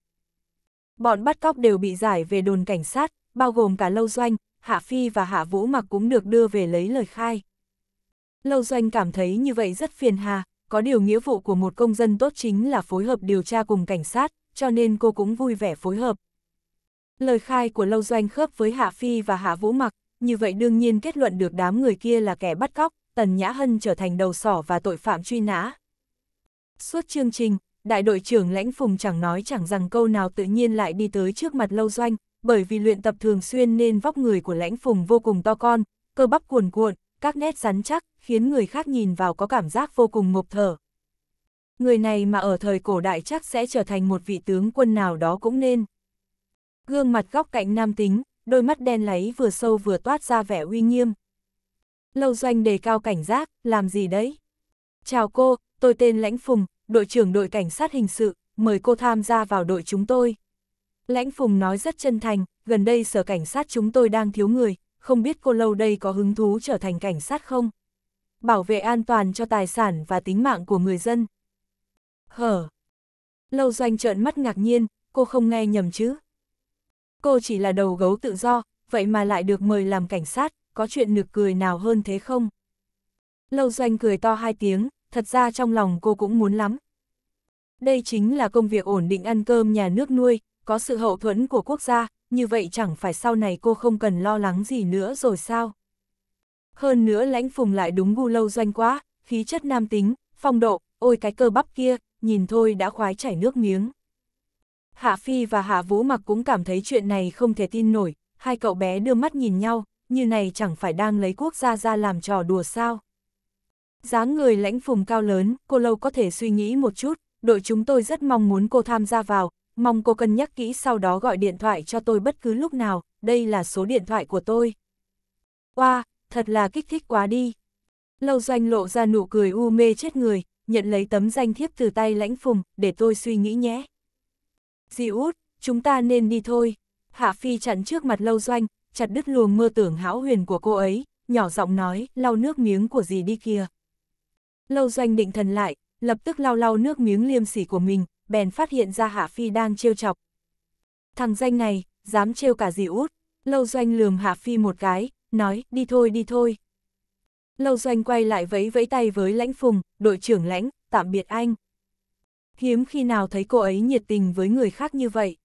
Bọn bắt cóc đều bị giải về đồn cảnh sát, bao gồm cả lâu doanh, Hạ Phi và Hạ Vũ Mặc cũng được đưa về lấy lời khai. Lâu Doanh cảm thấy như vậy rất phiền hà, có điều nghĩa vụ của một công dân tốt chính là phối hợp điều tra cùng cảnh sát, cho nên cô cũng vui vẻ phối hợp. Lời khai của Lâu Doanh khớp với Hạ Phi và Hạ Vũ Mặc, như vậy đương nhiên kết luận được đám người kia là kẻ bắt cóc, Tần Nhã Hân trở thành đầu sỏ và tội phạm truy nã. Suốt chương trình, đại đội trưởng lãnh Phùng chẳng nói chẳng rằng câu nào tự nhiên lại đi tới trước mặt Lâu Doanh, bởi vì luyện tập thường xuyên nên vóc người của lãnh phùng vô cùng to con, cơ bắp cuồn cuộn, các nét rắn chắc, khiến người khác nhìn vào có cảm giác vô cùng ngộp thở. Người này mà ở thời cổ đại chắc sẽ trở thành một vị tướng quân nào đó cũng nên. Gương mặt góc cạnh nam tính, đôi mắt đen láy vừa sâu vừa toát ra vẻ uy nghiêm. Lâu doanh đề cao cảnh giác, làm gì đấy? Chào cô, tôi tên Lãnh Phùng, đội trưởng đội cảnh sát hình sự, mời cô tham gia vào đội chúng tôi. Lãnh Phùng nói rất chân thành, gần đây sở cảnh sát chúng tôi đang thiếu người, không biết cô lâu đây có hứng thú trở thành cảnh sát không? Bảo vệ an toàn cho tài sản và tính mạng của người dân. Hở! Lâu doanh trợn mắt ngạc nhiên, cô không nghe nhầm chứ? Cô chỉ là đầu gấu tự do, vậy mà lại được mời làm cảnh sát, có chuyện nực cười nào hơn thế không? Lâu doanh cười to hai tiếng, thật ra trong lòng cô cũng muốn lắm. Đây chính là công việc ổn định ăn cơm nhà nước nuôi, có sự hậu thuẫn của quốc gia, như vậy chẳng phải sau này cô không cần lo lắng gì nữa rồi sao? Hơn nữa lãnh phùng lại đúng gu lâu doanh quá, khí chất nam tính, phong độ, ôi cái cơ bắp kia, nhìn thôi đã khoái chảy nước miếng. Hạ Phi và Hạ Vũ Mặc cũng cảm thấy chuyện này không thể tin nổi, hai cậu bé đưa mắt nhìn nhau, như này chẳng phải đang lấy quốc gia ra làm trò đùa sao. dáng người lãnh phùng cao lớn, cô lâu có thể suy nghĩ một chút, đội chúng tôi rất mong muốn cô tham gia vào, mong cô cân nhắc kỹ sau đó gọi điện thoại cho tôi bất cứ lúc nào, đây là số điện thoại của tôi. Oa, wow, thật là kích thích quá đi. Lâu doanh lộ ra nụ cười u mê chết người, nhận lấy tấm danh thiếp từ tay lãnh phùng, để tôi suy nghĩ nhé. Di út, chúng ta nên đi thôi. Hạ Phi chặn trước mặt lâu doanh, chặt đứt luồng mơ tưởng hão huyền của cô ấy, nhỏ giọng nói, lau nước miếng của gì đi kia. Lâu doanh định thần lại, lập tức lau lau nước miếng liêm sỉ của mình, bèn phát hiện ra Hạ Phi đang trêu chọc. Thằng danh này, dám trêu cả dì út, lâu doanh lườm Hạ Phi một cái, nói, đi thôi đi thôi. Lâu doanh quay lại vẫy vẫy tay với lãnh phùng, đội trưởng lãnh, tạm biệt anh. Hiếm khi nào thấy cô ấy nhiệt tình với người khác như vậy.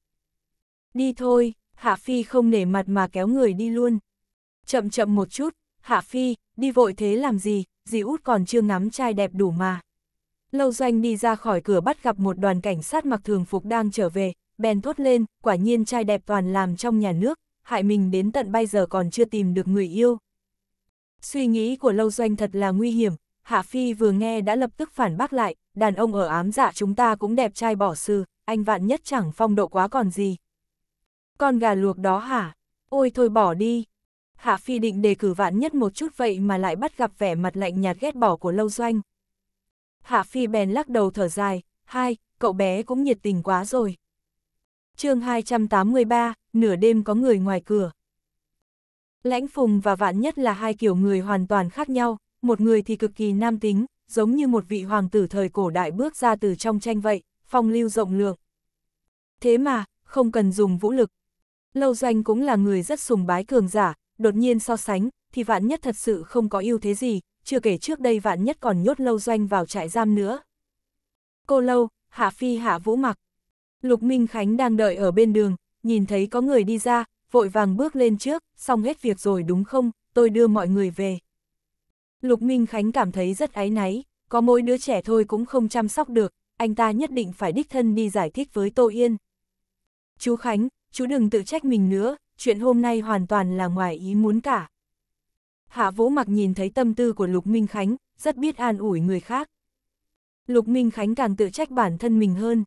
Đi thôi, Hạ Phi không nể mặt mà kéo người đi luôn. Chậm chậm một chút, Hạ Phi, đi vội thế làm gì, dì út còn chưa ngắm trai đẹp đủ mà. Lâu doanh đi ra khỏi cửa bắt gặp một đoàn cảnh sát mặc thường phục đang trở về, bèn thốt lên, quả nhiên trai đẹp toàn làm trong nhà nước, hại mình đến tận bây giờ còn chưa tìm được người yêu. Suy nghĩ của lâu doanh thật là nguy hiểm, Hạ Phi vừa nghe đã lập tức phản bác lại, đàn ông ở ám dạ chúng ta cũng đẹp trai bỏ sư, anh vạn nhất chẳng phong độ quá còn gì. Con gà luộc đó hả? Ôi thôi bỏ đi. Hạ Phi định đề cử vạn nhất một chút vậy mà lại bắt gặp vẻ mặt lạnh nhạt ghét bỏ của lâu doanh, Hạ Phi bèn lắc đầu thở dài, hai, cậu bé cũng nhiệt tình quá rồi. chương 283, nửa đêm có người ngoài cửa. Lãnh Phùng và Vạn Nhất là hai kiểu người hoàn toàn khác nhau, một người thì cực kỳ nam tính, giống như một vị hoàng tử thời cổ đại bước ra từ trong tranh vậy, phong lưu rộng lượng. Thế mà, không cần dùng vũ lực. Lâu Doanh cũng là người rất sùng bái cường giả, đột nhiên so sánh, thì Vạn Nhất thật sự không có ưu thế gì, chưa kể trước đây vạn nhất còn nhốt lâu doanh vào trại giam nữa. Cô lâu, Hạ Phi Hạ Vũ mặc. Lục Minh Khánh đang đợi ở bên đường, nhìn thấy có người đi ra, vội vàng bước lên trước, xong hết việc rồi đúng không, tôi đưa mọi người về. Lục Minh Khánh cảm thấy rất áy náy, có mỗi đứa trẻ thôi cũng không chăm sóc được, anh ta nhất định phải đích thân đi giải thích với Tô Yên. Chú Khánh, chú đừng tự trách mình nữa, chuyện hôm nay hoàn toàn là ngoài ý muốn cả. Hạ Vũ Mặc nhìn thấy tâm tư của Lục Minh Khánh, rất biết an ủi người khác. Lục Minh Khánh càng tự trách bản thân mình hơn.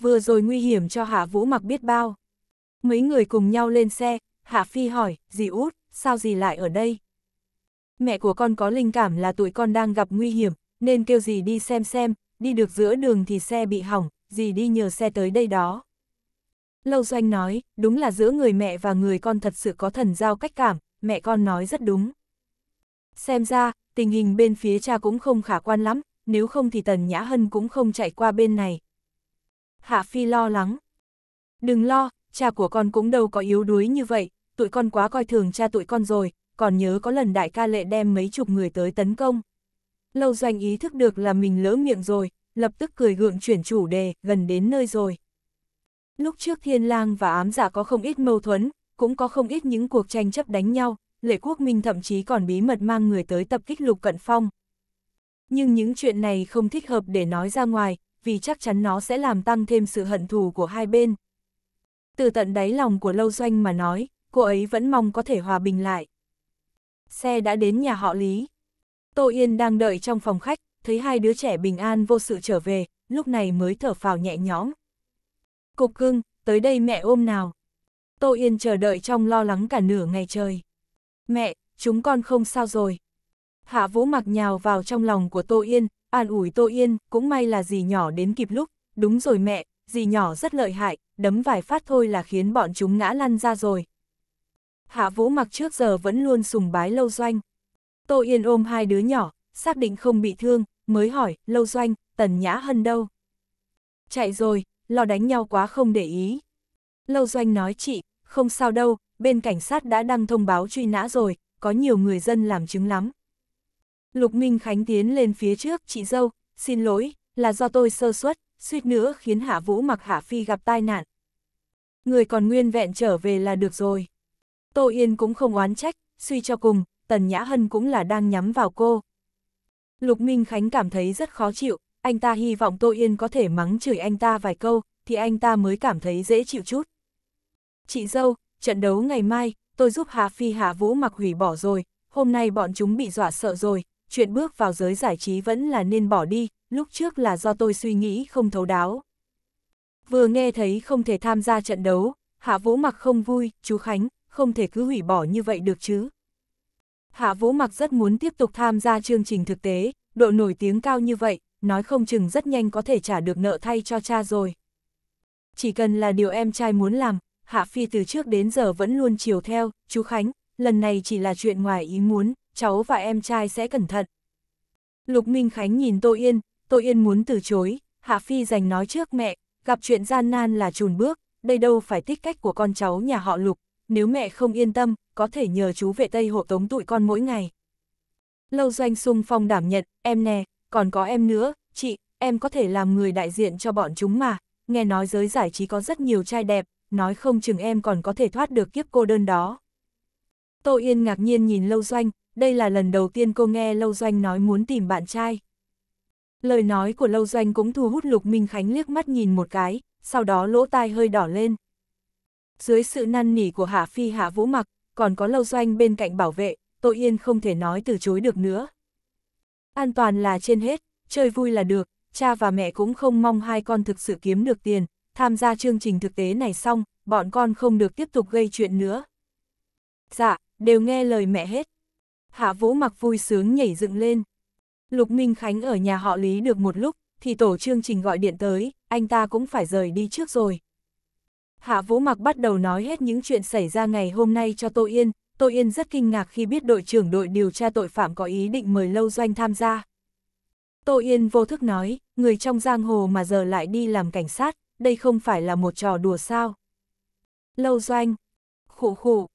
Vừa rồi nguy hiểm cho Hạ Vũ Mặc biết bao. Mấy người cùng nhau lên xe, Hạ Phi hỏi, dì út, sao dì lại ở đây? Mẹ của con có linh cảm là tụi con đang gặp nguy hiểm, nên kêu dì đi xem xem, đi được giữa đường thì xe bị hỏng, dì đi nhờ xe tới đây đó. Lâu Doanh nói, đúng là giữa người mẹ và người con thật sự có thần giao cách cảm, mẹ con nói rất đúng. Xem ra, tình hình bên phía cha cũng không khả quan lắm, nếu không thì Tần Nhã Hân cũng không chạy qua bên này. Hạ Phi lo lắng. Đừng lo, cha của con cũng đâu có yếu đuối như vậy, tụi con quá coi thường cha tụi con rồi, còn nhớ có lần đại ca lệ đem mấy chục người tới tấn công. Lâu doanh ý thức được là mình lỡ miệng rồi, lập tức cười gượng chuyển chủ đề, gần đến nơi rồi. Lúc trước thiên lang và ám giả dạ có không ít mâu thuẫn, cũng có không ít những cuộc tranh chấp đánh nhau, Lệ Quốc Minh thậm chí còn bí mật mang người tới tập kích Lục Cận Phong. Nhưng những chuyện này không thích hợp để nói ra ngoài, vì chắc chắn nó sẽ làm tăng thêm sự hận thù của hai bên. Từ tận đáy lòng của Lâu Doanh mà nói, cô ấy vẫn mong có thể hòa bình lại. Xe đã đến nhà họ Lý. Tô Yên đang đợi trong phòng khách, thấy hai đứa trẻ bình an vô sự trở về, lúc này mới thở phào nhẹ nhõm. Cục cưng, tới đây mẹ ôm nào. Tô Yên chờ đợi trong lo lắng cả nửa ngày trời mẹ, chúng con không sao rồi. Hạ vũ mặc nhào vào trong lòng của Tô Yên, an ủi Tô Yên, cũng may là dì nhỏ đến kịp lúc, đúng rồi mẹ, dì nhỏ rất lợi hại, đấm vài phát thôi là khiến bọn chúng ngã lăn ra rồi. Hạ vũ mặc trước giờ vẫn luôn sùng bái lâu doanh. Tô Yên ôm hai đứa nhỏ, xác định không bị thương, mới hỏi, lâu doanh, tần nhã hân đâu? Chạy rồi, lo đánh nhau quá không để ý. Lâu doanh nói chị, không sao đâu, bên cảnh sát đã đăng thông báo truy nã rồi, có nhiều người dân làm chứng lắm. Lục Minh Khánh tiến lên phía trước, chị dâu, xin lỗi, là do tôi sơ suất, suýt nữa khiến Hạ Vũ mặc Hạ Phi gặp tai nạn. Người còn nguyên vẹn trở về là được rồi. Tô Yên cũng không oán trách, suy cho cùng, Tần Nhã Hân cũng là đang nhắm vào cô. Lục Minh Khánh cảm thấy rất khó chịu, anh ta hy vọng Tô Yên có thể mắng chửi anh ta vài câu, thì anh ta mới cảm thấy dễ chịu chút. Chị dâu, trận đấu ngày mai, tôi giúp Hà Phi Hà Vũ mặc hủy bỏ rồi, hôm nay bọn chúng bị dọa sợ rồi, chuyện bước vào giới giải trí vẫn là nên bỏ đi, lúc trước là do tôi suy nghĩ không thấu đáo. Vừa nghe thấy không thể tham gia trận đấu, Hạ Vũ mặc không vui, chú Khánh, không thể cứ hủy bỏ như vậy được chứ. Hạ Vũ mặc rất muốn tiếp tục tham gia chương trình thực tế, độ nổi tiếng cao như vậy, nói không chừng rất nhanh có thể trả được nợ thay cho cha rồi. Chỉ cần là điều em trai muốn làm, Hạ Phi từ trước đến giờ vẫn luôn chiều theo, chú Khánh, lần này chỉ là chuyện ngoài ý muốn, cháu và em trai sẽ cẩn thận. Lục Minh Khánh nhìn Tô Yên, Tô Yên muốn từ chối, Hạ Phi giành nói trước mẹ, gặp chuyện gian nan là trùn bước, đây đâu phải tích cách của con cháu nhà họ Lục, nếu mẹ không yên tâm, có thể nhờ chú vệ Tây hộ tống tụi con mỗi ngày. Lâu doanh sung phong đảm nhận, em nè, còn có em nữa, chị, em có thể làm người đại diện cho bọn chúng mà, nghe nói giới giải trí có rất nhiều trai đẹp, nói không chừng em còn có thể thoát được kiếp cô đơn đó. Tô Yên ngạc nhiên nhìn Lâu Doanh, đây là lần đầu tiên cô nghe Lâu Doanh nói muốn tìm bạn trai. Lời nói của Lâu Doanh cũng thu hút Lục Minh Khánh liếc mắt nhìn một cái, sau đó lỗ tai hơi đỏ lên. Dưới sự năn nỉ của Hạ Phi Hạ Vũ Mặc, còn có Lâu Doanh bên cạnh bảo vệ, Tô Yên không thể nói từ chối được nữa. An toàn là trên hết, chơi vui là được, cha và mẹ cũng không mong hai con thực sự kiếm được tiền, tham gia chương trình thực tế này xong, bọn con không được tiếp tục gây chuyện nữa. Dạ, đều nghe lời mẹ hết. Hạ Vũ mặc vui sướng nhảy dựng lên. Lục Minh Khánh ở nhà họ Lý được một lúc, thì tổ chương trình gọi điện tới, anh ta cũng phải rời đi trước rồi. Hạ Vũ mặc bắt đầu nói hết những chuyện xảy ra ngày hôm nay cho Tô Yên, Tô Yên rất kinh ngạc khi biết đội trưởng đội điều tra tội phạm có ý định mời Lâu Doanh tham gia. Tô Yên vô thức nói, người trong giang hồ mà giờ lại đi làm cảnh sát, đây không phải là một trò đùa sao. Lâu doanh, khụ khụ,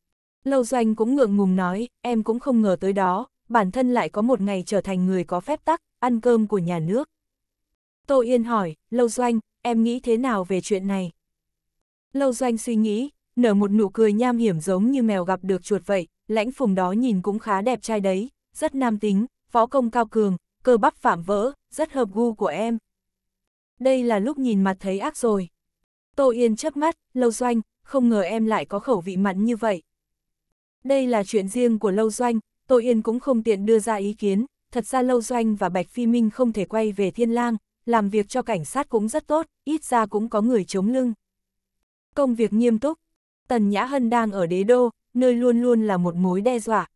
lâu doanh cũng ngượng ngùng nói, em cũng không ngờ tới đó, bản thân lại có một ngày trở thành người có phép tắc, ăn cơm của nhà nước. Tô Yên hỏi, lâu doanh, em nghĩ thế nào về chuyện này? Lâu doanh suy nghĩ, nở một nụ cười nham hiểm giống như mèo gặp được chuột vậy, lãnh phùng đó nhìn cũng khá đẹp trai đấy, rất nam tính, võ công cao cường, cơ bắp phạm vỡ, rất hợp gu của em đây là lúc nhìn mặt thấy ác rồi. Tô Yên chớp mắt, Lâu Doanh, không ngờ em lại có khẩu vị mặn như vậy. Đây là chuyện riêng của Lâu Doanh, Tô Yên cũng không tiện đưa ra ý kiến, thật ra Lâu Doanh và Bạch Phi Minh không thể quay về Thiên Lang, làm việc cho cảnh sát cũng rất tốt, ít ra cũng có người chống lưng. Công việc nghiêm túc, Tần Nhã Hân đang ở đế đô, nơi luôn luôn là một mối đe dọa.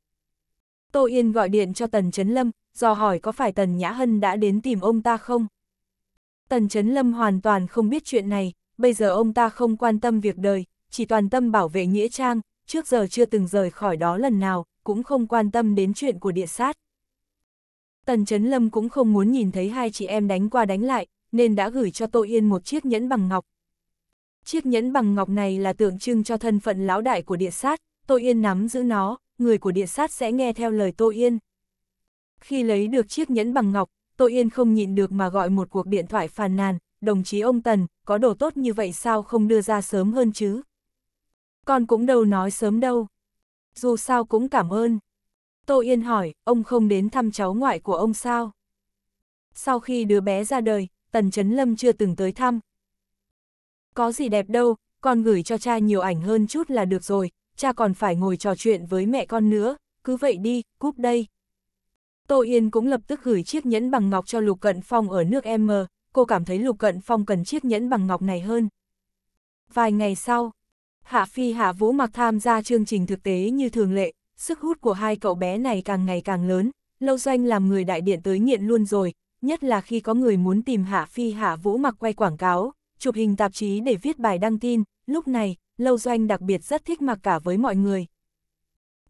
Tô Yên gọi điện cho Tần Trấn Lâm, dò hỏi có phải Tần Nhã Hân đã đến tìm ông ta không? Tần Chấn Lâm hoàn toàn không biết chuyện này, bây giờ ông ta không quan tâm việc đời, chỉ toàn tâm bảo vệ Nghĩa Trang, trước giờ chưa từng rời khỏi đó lần nào, cũng không quan tâm đến chuyện của địa sát. Tần Chấn Lâm cũng không muốn nhìn thấy hai chị em đánh qua đánh lại, nên đã gửi cho Tô Yên một chiếc nhẫn bằng ngọc. Chiếc nhẫn bằng ngọc này là tượng trưng cho thân phận lão đại của địa sát, Tô Yên nắm giữ nó, người của địa sát sẽ nghe theo lời Tô Yên. Khi lấy được chiếc nhẫn bằng ngọc, Tô Yên không nhịn được mà gọi một cuộc điện thoại phàn nàn, đồng chí ông Tần, có đồ tốt như vậy sao không đưa ra sớm hơn chứ? Con cũng đâu nói sớm đâu. Dù sao cũng cảm ơn. Tô Yên hỏi, ông không đến thăm cháu ngoại của ông sao? Sau khi đứa bé ra đời, Tần Trấn Lâm chưa từng tới thăm. Có gì đẹp đâu, con gửi cho cha nhiều ảnh hơn chút là được rồi, cha còn phải ngồi trò chuyện với mẹ con nữa, cứ vậy đi, cúp đây. Tô Yên cũng lập tức gửi chiếc nhẫn bằng ngọc cho Lục Cận Phong ở nước M, cô cảm thấy Lục Cận Phong cần chiếc nhẫn bằng ngọc này hơn. Vài ngày sau, Hạ Phi Hạ Vũ mặc tham gia chương trình thực tế như thường lệ, sức hút của hai cậu bé này càng ngày càng lớn, lâu doanh làm người đại điện tới nghiện luôn rồi, nhất là khi có người muốn tìm Hạ Phi Hạ Vũ mặc quay quảng cáo, chụp hình tạp chí để viết bài đăng tin, lúc này, lâu doanh đặc biệt rất thích mặc cả với mọi người.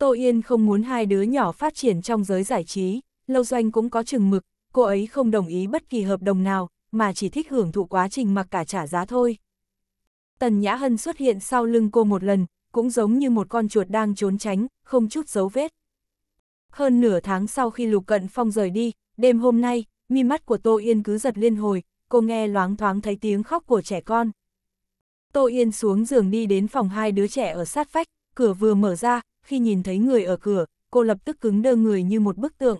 Tô Yên không muốn hai đứa nhỏ phát triển trong giới giải trí, lâu doanh cũng có chừng mực, cô ấy không đồng ý bất kỳ hợp đồng nào, mà chỉ thích hưởng thụ quá trình mặc cả trả giá thôi. Tần Nhã Hân xuất hiện sau lưng cô một lần, cũng giống như một con chuột đang trốn tránh, không chút dấu vết. Hơn nửa tháng sau khi Lục Cận Phong rời đi, đêm hôm nay, mi mắt của Tô Yên cứ giật liên hồi, cô nghe loáng thoáng thấy tiếng khóc của trẻ con. Tô Yên xuống giường đi đến phòng hai đứa trẻ ở sát vách, cửa vừa mở ra, khi nhìn thấy người ở cửa, cô lập tức cứng đơ người như một bức tượng.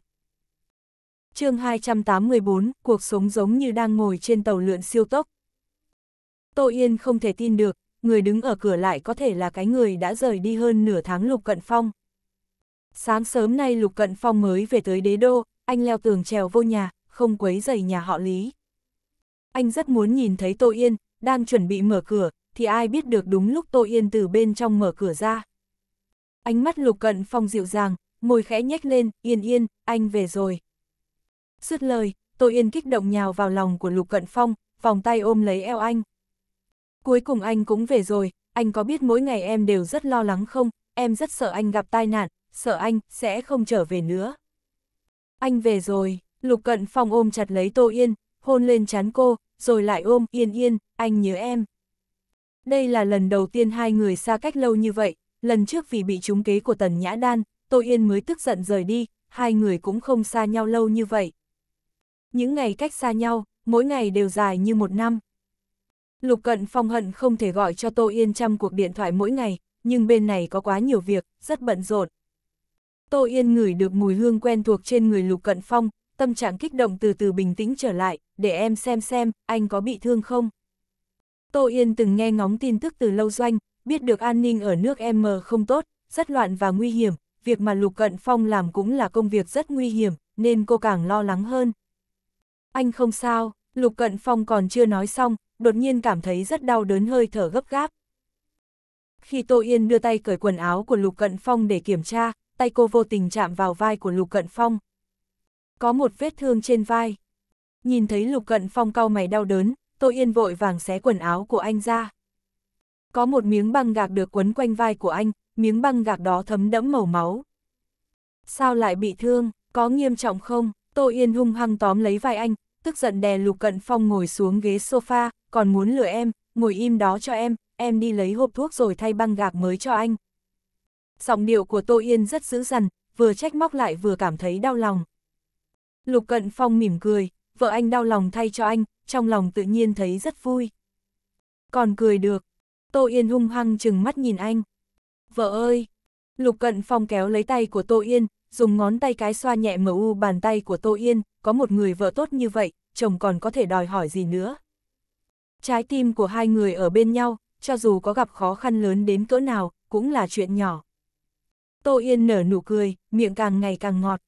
chương 284, cuộc sống giống như đang ngồi trên tàu lượn siêu tốc. Tô Yên không thể tin được, người đứng ở cửa lại có thể là cái người đã rời đi hơn nửa tháng Lục Cận Phong. Sáng sớm nay Lục Cận Phong mới về tới đế đô, anh leo tường trèo vô nhà, không quấy dày nhà họ Lý. Anh rất muốn nhìn thấy Tô Yên, đang chuẩn bị mở cửa, thì ai biết được đúng lúc Tô Yên từ bên trong mở cửa ra. Ánh mắt lục cận phong dịu dàng, môi khẽ nhếch lên, yên yên, anh về rồi. Dứt lời, Tô Yên kích động nhào vào lòng của Lục Cận Phong, vòng tay ôm lấy eo anh. Cuối cùng anh cũng về rồi, anh có biết mỗi ngày em đều rất lo lắng không, em rất sợ anh gặp tai nạn, sợ anh sẽ không trở về nữa. Anh về rồi, Lục Cận Phong ôm chặt lấy Tô Yên, hôn lên chán cô, rồi lại ôm Yên Yên, anh nhớ em. Đây là lần đầu tiên hai người xa cách lâu như vậy, Lần trước vì bị trúng kế của Tần Nhã Đan, Tô Yên mới tức giận rời đi, hai người cũng không xa nhau lâu như vậy. Những ngày cách xa nhau, mỗi ngày đều dài như một năm. Lục Cận Phong hận không thể gọi cho Tô Yên trăm cuộc điện thoại mỗi ngày, nhưng bên này có quá nhiều việc, rất bận rộn. Tô Yên ngửi được mùi hương quen thuộc trên người Lục Cận Phong, tâm trạng kích động từ từ bình tĩnh trở lại, để em xem xem, anh có bị thương không? Tô Yên từng nghe ngóng tin tức từ lâu doanh, biết được an ninh ở nước M không tốt, rất loạn và nguy hiểm, việc mà Lục Cận Phong làm cũng là công việc rất nguy hiểm, nên cô càng lo lắng hơn. Anh không sao, Lục Cận Phong còn chưa nói xong, đột nhiên cảm thấy rất đau đớn hơi thở gấp gáp. Khi Tô Yên đưa tay cởi quần áo của Lục Cận Phong để kiểm tra, tay cô vô tình chạm vào vai của Lục Cận Phong. Có một vết thương trên vai. Nhìn thấy Lục Cận Phong cau mày đau đớn, Tô Yên vội vàng xé quần áo của anh ra. Có một miếng băng gạc được quấn quanh vai của anh, miếng băng gạc đó thấm đẫm màu máu. Sao lại bị thương, có nghiêm trọng không? Tô Yên hung hăng tóm lấy vai anh, tức giận đè Lục Cận Phong ngồi xuống ghế sofa, còn muốn lừa em, ngồi im đó cho em, em đi lấy hộp thuốc rồi thay băng gạc mới cho anh. Giọng điệu của Tô Yên rất dữ dằn, vừa trách móc lại vừa cảm thấy đau lòng. Lục Cận Phong mỉm cười, vợ anh đau lòng thay cho anh, trong lòng tự nhiên thấy rất vui. Còn cười được, Tô Yên hung hăng chừng mắt nhìn anh. Vợ ơi! Lục cận phong kéo lấy tay của Tô Yên, dùng ngón tay cái xoa nhẹ mờ u bàn tay của Tô Yên, có một người vợ tốt như vậy, chồng còn có thể đòi hỏi gì nữa. Trái tim của hai người ở bên nhau, cho dù có gặp khó khăn lớn đến cỡ nào, cũng là chuyện nhỏ. Tô Yên nở nụ cười, miệng càng ngày càng ngọt.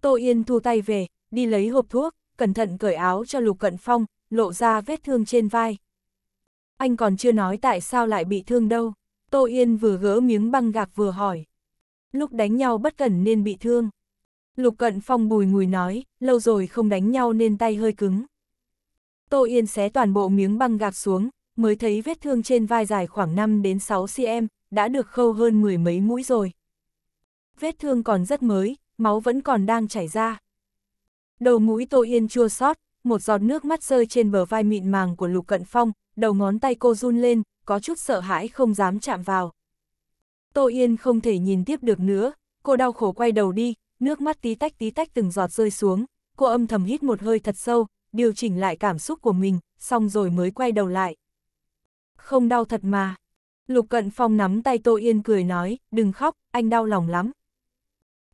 Tô Yên thu tay về, đi lấy hộp thuốc, cẩn thận cởi áo cho Lục Cận Phong, lộ ra vết thương trên vai anh còn chưa nói tại sao lại bị thương đâu. Tô Yên vừa gỡ miếng băng gạc vừa hỏi. Lúc đánh nhau bất cẩn nên bị thương. Lục Cận Phong bùi ngùi nói, lâu rồi không đánh nhau nên tay hơi cứng. Tô Yên xé toàn bộ miếng băng gạc xuống, mới thấy vết thương trên vai dài khoảng 5 đến 6 cm, đã được khâu hơn mười mấy mũi rồi. Vết thương còn rất mới, máu vẫn còn đang chảy ra. Đầu mũi Tô Yên chua xót, một giọt nước mắt rơi trên bờ vai mịn màng của Lục Cận Phong, đầu ngón tay cô run lên, có chút sợ hãi không dám chạm vào. Tô Yên không thể nhìn tiếp được nữa, cô đau khổ quay đầu đi, nước mắt tí tách tí tách từng giọt rơi xuống, cô âm thầm hít một hơi thật sâu, điều chỉnh lại cảm xúc của mình, xong rồi mới quay đầu lại. Không đau thật mà. Lục Cận Phong nắm tay Tô Yên cười nói, đừng khóc, anh đau lòng lắm.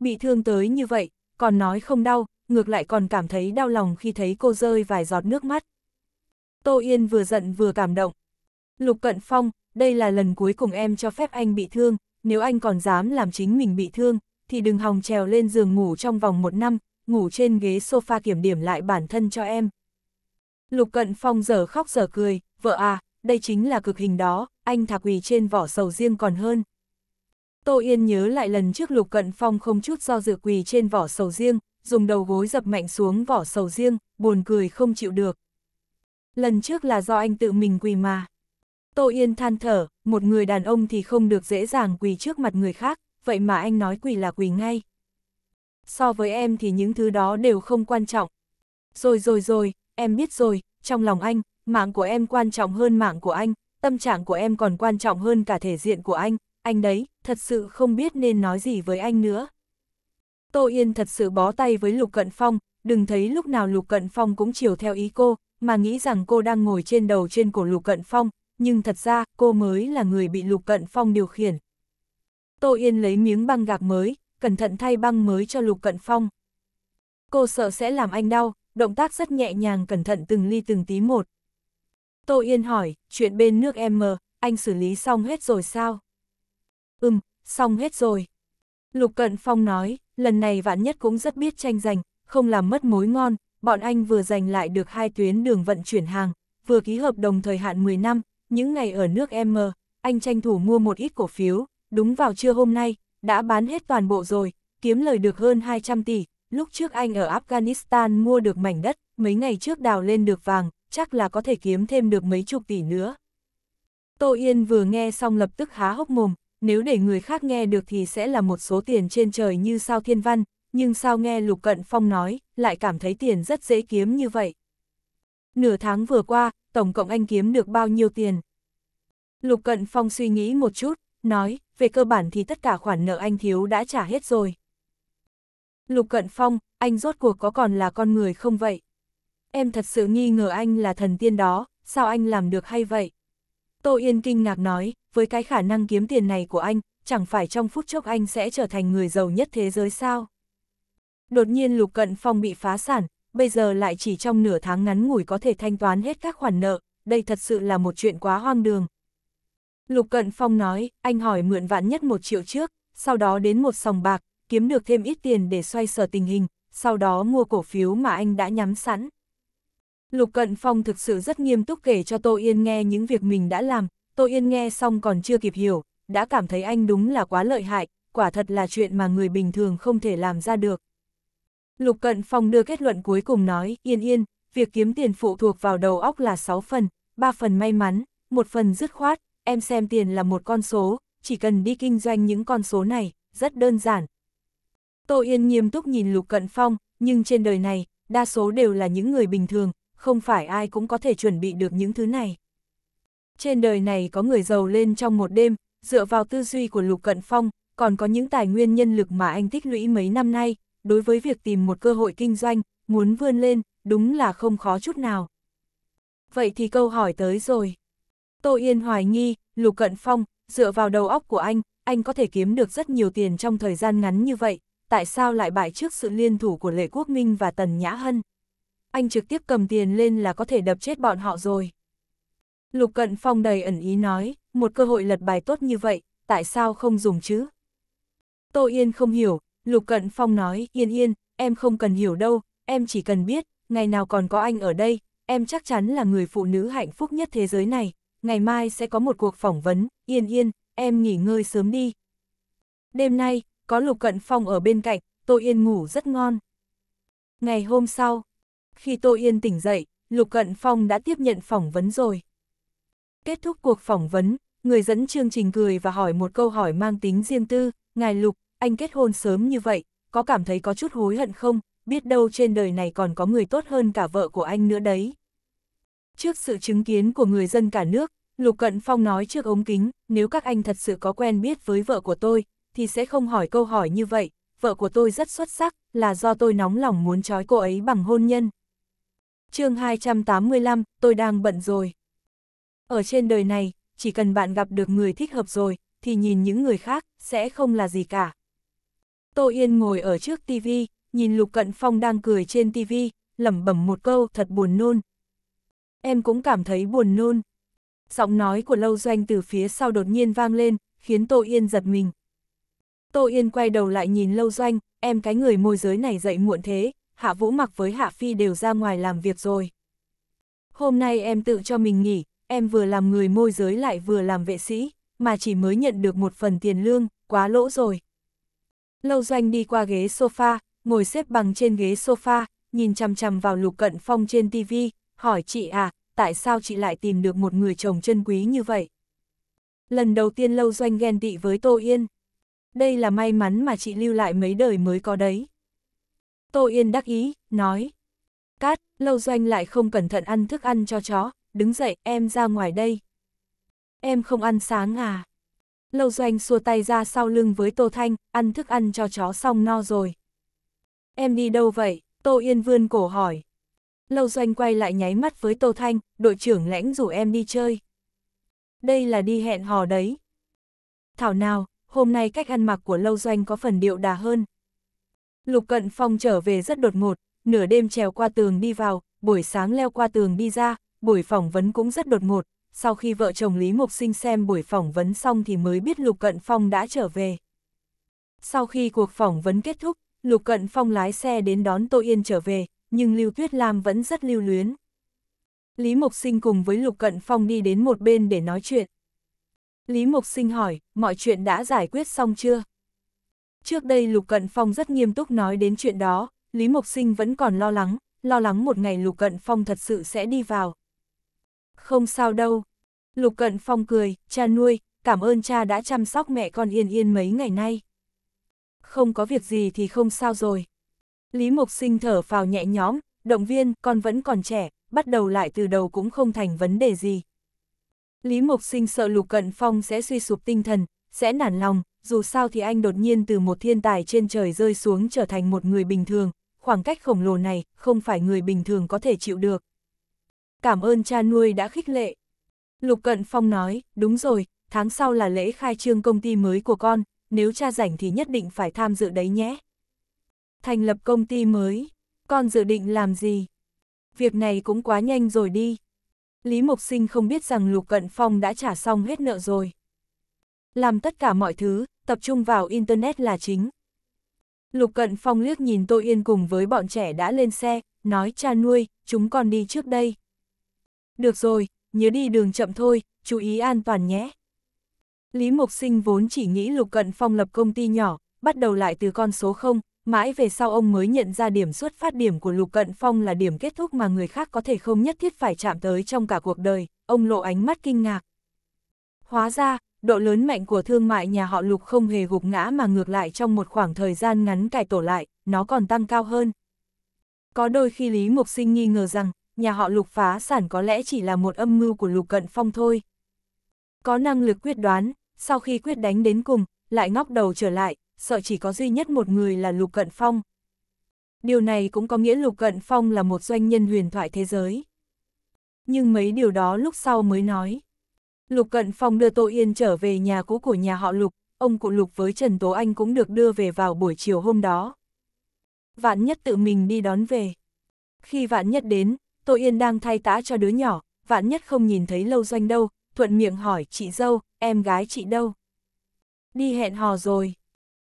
Bị thương tới như vậy, còn nói không đau, ngược lại còn cảm thấy đau lòng khi thấy cô rơi vài giọt nước mắt. Tô Yên vừa giận vừa cảm động. Lục Cận Phong, đây là lần cuối cùng em cho phép anh bị thương, nếu anh còn dám làm chính mình bị thương, thì đừng hòng trèo lên giường ngủ trong vòng một năm, ngủ trên ghế sofa kiểm điểm lại bản thân cho em. Lục Cận Phong giờ khóc giờ cười, vợ à, đây chính là cực hình đó, anh thà quỳ trên vỏ sầu riêng còn hơn. Tô Yên nhớ lại lần trước Lục Cận Phong không chút do dự quỳ trên vỏ sầu riêng, dùng đầu gối dập mạnh xuống vỏ sầu riêng, buồn cười không chịu được, lần trước là do anh tự mình quỳ mà. Tô Yên than thở, một người đàn ông thì không được dễ dàng quỳ trước mặt người khác, vậy mà anh nói quỳ là quỳ ngay. So với em thì những thứ đó đều không quan trọng. Rồi rồi rồi, em biết rồi, trong lòng anh, mạng của em quan trọng hơn mạng của anh, tâm trạng của em còn quan trọng hơn cả thể diện của anh, anh đấy, thật sự không biết nên nói gì với anh nữa. Tô Yên thật sự bó tay với Lục Cận Phong, đừng thấy lúc nào Lục Cận Phong cũng chiều theo ý cô, mà nghĩ rằng cô đang ngồi trên đầu trên cổ Lục Cận Phong, nhưng thật ra cô mới là người bị Lục Cận Phong điều khiển. Tô Yên lấy miếng băng gạc mới, cẩn thận thay băng mới cho Lục Cận Phong. Cô sợ sẽ làm anh đau, động tác rất nhẹ nhàng cẩn thận từng ly từng tí một. Tô Yên hỏi, chuyện bên nước em mờ, anh xử lý xong hết rồi sao? Ừm, xong hết rồi. Lục Cận Phong nói, lần này vạn nhất cũng rất biết tranh giành, không làm mất mối ngon, bọn anh vừa giành lại được hai tuyến đường vận chuyển hàng, vừa ký hợp đồng thời hạn 10 năm, những ngày ở nước M, anh tranh thủ mua một ít cổ phiếu, đúng vào trưa hôm nay, đã bán hết toàn bộ rồi, kiếm lời được hơn 200 tỷ, lúc trước anh ở Afghanistan mua được mảnh đất, mấy ngày trước đào lên được vàng, chắc là có thể kiếm thêm được mấy chục tỷ nữa. Tô Yên vừa nghe xong lập tức há hốc mồm, nếu để người khác nghe được thì sẽ là một số tiền trên trời như sao thiên văn, nhưng sao nghe Lục Cận Phong nói, lại cảm thấy tiền rất dễ kiếm như vậy. Nửa tháng vừa qua, tổng cộng anh kiếm được bao nhiêu tiền? Lục Cận Phong suy nghĩ một chút, nói, về cơ bản thì tất cả khoản nợ anh thiếu đã trả hết rồi. Lục Cận Phong, anh rốt cuộc có còn là con người không vậy? Em thật sự nghi ngờ anh là thần tiên đó, sao anh làm được hay vậy? Tô Yên kinh ngạc nói, với cái khả năng kiếm tiền này của anh, chẳng phải trong phút chốc anh sẽ trở thành người giàu nhất thế giới sao? Đột nhiên Lục Cận Phong bị phá sản, bây giờ lại chỉ trong nửa tháng ngắn ngủi có thể thanh toán hết các khoản nợ, đây thật sự là một chuyện quá hoang đường. Lục Cận Phong nói, anh hỏi mượn vạn nhất một triệu trước, sau đó đến một sòng bạc, kiếm được thêm ít tiền để xoay sở tình hình, sau đó mua cổ phiếu mà anh đã nhắm sẵn. Lục Cận Phong thực sự rất nghiêm túc kể cho Tô Yên nghe những việc mình đã làm, Tô Yên nghe xong còn chưa kịp hiểu, đã cảm thấy anh đúng là quá lợi hại, quả thật là chuyện mà người bình thường không thể làm ra được. Lục Cận Phong đưa kết luận cuối cùng nói, yên yên, việc kiếm tiền phụ thuộc vào đầu óc là 6 phần, 3 phần may mắn, một phần dứt khoát, em xem tiền là một con số, chỉ cần đi kinh doanh những con số này, rất đơn giản. Tô Yên nghiêm túc nhìn Lục Cận Phong, nhưng trên đời này, đa số đều là những người bình thường, không phải ai cũng có thể chuẩn bị được những thứ này. Trên đời này có người giàu lên trong một đêm, dựa vào tư duy của Lục Cận Phong, còn có những tài nguyên nhân lực mà anh tích lũy mấy năm nay, đối với việc tìm một cơ hội kinh doanh, muốn vươn lên, đúng là không khó chút nào. Vậy thì câu hỏi tới rồi. Tô Yên hoài nghi, Lục Cận Phong, dựa vào đầu óc của anh, anh có thể kiếm được rất nhiều tiền trong thời gian ngắn như vậy, tại sao lại bại trước sự liên thủ của Lệ Quốc Minh và Tần Nhã Hân? Anh trực tiếp cầm tiền lên là có thể đập chết bọn họ rồi. Lục Cận Phong đầy ẩn ý nói, một cơ hội lật bài tốt như vậy, tại sao không dùng chứ? Tô Yên không hiểu, Lục Cận Phong nói, yên yên, em không cần hiểu đâu, em chỉ cần biết, ngày nào còn có anh ở đây, em chắc chắn là người phụ nữ hạnh phúc nhất thế giới này, ngày mai sẽ có một cuộc phỏng vấn, yên yên, em nghỉ ngơi sớm đi. Đêm nay, có Lục Cận Phong ở bên cạnh, Tô Yên ngủ rất ngon. Ngày hôm sau, khi Tô Yên tỉnh dậy, Lục Cận Phong đã tiếp nhận phỏng vấn rồi. Kết thúc cuộc phỏng vấn, người dẫn chương trình cười và hỏi một câu hỏi mang tính riêng tư, Ngài Lục, anh kết hôn sớm như vậy, có cảm thấy có chút hối hận không, biết đâu trên đời này còn có người tốt hơn cả vợ của anh nữa đấy. Trước sự chứng kiến của người dân cả nước, Lục Cận Phong nói trước ống kính, nếu các anh thật sự có quen biết với vợ của tôi, thì sẽ không hỏi câu hỏi như vậy, vợ của tôi rất xuất sắc, là do tôi nóng lòng muốn trói cô ấy bằng hôn nhân. chương 285, tôi đang bận rồi. Ở trên đời này, chỉ cần bạn gặp được người thích hợp rồi, thì nhìn những người khác, sẽ không là gì cả. Tô Yên ngồi ở trước TV, nhìn Lục Cận Phong đang cười trên TV, lẩm bẩm một câu thật buồn nôn. Em cũng cảm thấy buồn nôn. Giọng nói của Lâu Doanh từ phía sau đột nhiên vang lên, khiến Tô Yên giật mình. Tô Yên quay đầu lại nhìn Lâu Doanh, em cái người môi giới này dậy muộn thế, Hạ Vũ mặc với Hạ Phi đều ra ngoài làm việc rồi. Hôm nay em tự cho mình nghỉ, em vừa làm người môi giới lại vừa làm vệ sĩ, mà chỉ mới nhận được một phần tiền lương, quá lỗ rồi. Lâu Doanh đi qua ghế sofa, ngồi xếp bằng trên ghế sofa, nhìn chằm chằm vào Lục Cận Phong trên TV, hỏi chị à, tại sao chị lại tìm được một người chồng chân quý như vậy? Lần đầu tiên Lâu Doanh ghen tị với Tô Yên. Đây là may mắn mà chị lưu lại mấy đời mới có đấy. Tô Yên đắc ý, nói. Cát, Lâu Doanh lại không cẩn thận ăn thức ăn cho chó, đứng dậy, em ra ngoài đây. Em không ăn sáng à? Lâu Doanh xua tay ra sau lưng với Tô Thanh, ăn thức ăn cho chó xong no rồi. Em đi đâu vậy? Tô Yên vươn cổ hỏi. Lâu Doanh quay lại nháy mắt với Tô Thanh, đội trưởng lãnh rủ em đi chơi. Đây là đi hẹn hò đấy. Thảo nào, hôm nay cách ăn mặc của Lâu Doanh có phần điệu đà hơn. Lục Cận Phong trở về rất đột ngột, nửa đêm trèo qua tường đi vào, buổi sáng leo qua tường đi ra, buổi phỏng vấn cũng rất đột ngột, sau khi vợ chồng Lý Mục Sinh xem buổi phỏng vấn xong thì mới biết Lục Cận Phong đã trở về. Sau khi cuộc phỏng vấn kết thúc, Lục Cận Phong lái xe đến đón Tô Yên trở về, nhưng Lưu Tuyết Lam vẫn rất lưu luyến. Lý Mục Sinh cùng với Lục Cận Phong đi đến một bên để nói chuyện. Lý Mục Sinh hỏi, mọi chuyện đã giải quyết xong chưa? Trước đây Lục Cận Phong rất nghiêm túc nói đến chuyện đó, Lý Mục Sinh vẫn còn lo lắng, lo lắng một ngày Lục Cận Phong thật sự sẽ đi vào. Không sao đâu. Lục Cận Phong cười, cha nuôi, cảm ơn cha đã chăm sóc mẹ con Yên Yên mấy ngày nay. Không có việc gì thì không sao rồi. Lý Mộc Sinh thở phào nhẹ nhõm, động viên, con vẫn còn trẻ, bắt đầu lại từ đầu cũng không thành vấn đề gì. Lý Mộc Sinh sợ Lục Cận Phong sẽ suy sụp tinh thần, sẽ nản lòng, dù sao thì anh đột nhiên từ một thiên tài trên trời rơi xuống trở thành một người bình thường, khoảng cách khổng lồ này không phải người bình thường có thể chịu được cảm ơn cha nuôi đã khích lệ. Lục Cận Phong nói, đúng rồi, tháng sau là lễ khai trương công ty mới của con, nếu cha rảnh thì nhất định phải tham dự đấy nhé. Thành lập công ty mới, con dự định làm gì? Việc này cũng quá nhanh rồi đi. Lý Mộc Sinh không biết rằng Lục Cận Phong đã trả xong hết nợ rồi. Làm tất cả mọi thứ, tập trung vào Internet là chính. Lục Cận Phong liếc nhìn Tô Yên cùng với bọn trẻ đã lên xe, nói cha nuôi, chúng con đi trước đây. Được rồi, nhớ đi đường chậm thôi, chú ý an toàn nhé. Lý Mộc Sinh vốn chỉ nghĩ Lục Cận Phong lập công ty nhỏ, bắt đầu lại từ con số 0, mãi về sau ông mới nhận ra điểm xuất phát điểm của Lục Cận Phong là điểm kết thúc mà người khác có thể không nhất thiết phải chạm tới trong cả cuộc đời, ông lộ ánh mắt kinh ngạc. Hóa ra, độ lớn mạnh của thương mại nhà họ Lục không hề gục ngã mà ngược lại trong một khoảng thời gian ngắn cải tổ lại, nó còn tăng cao hơn. Có đôi khi Lý Mộc Sinh nghi ngờ rằng, nhà họ lục phá sản có lẽ chỉ là một âm mưu của lục cận phong thôi. Có năng lực quyết đoán, sau khi quyết đánh đến cùng, lại ngóc đầu trở lại, sợ chỉ có duy nhất một người là lục cận phong. Điều này cũng có nghĩa lục cận phong là một doanh nhân huyền thoại thế giới. Nhưng mấy điều đó lúc sau mới nói. Lục cận phong đưa Tô Yên trở về nhà cũ của nhà họ lục, ông cụ lục với Trần Tố Anh cũng được đưa về vào buổi chiều hôm đó. Vạn nhất tự mình đi đón về. Khi vạn nhất đến, Tô Yên đang thay tã cho đứa nhỏ, vạn nhất không nhìn thấy lâu doanh đâu, thuận miệng hỏi chị dâu, em gái chị đâu. Đi hẹn hò rồi.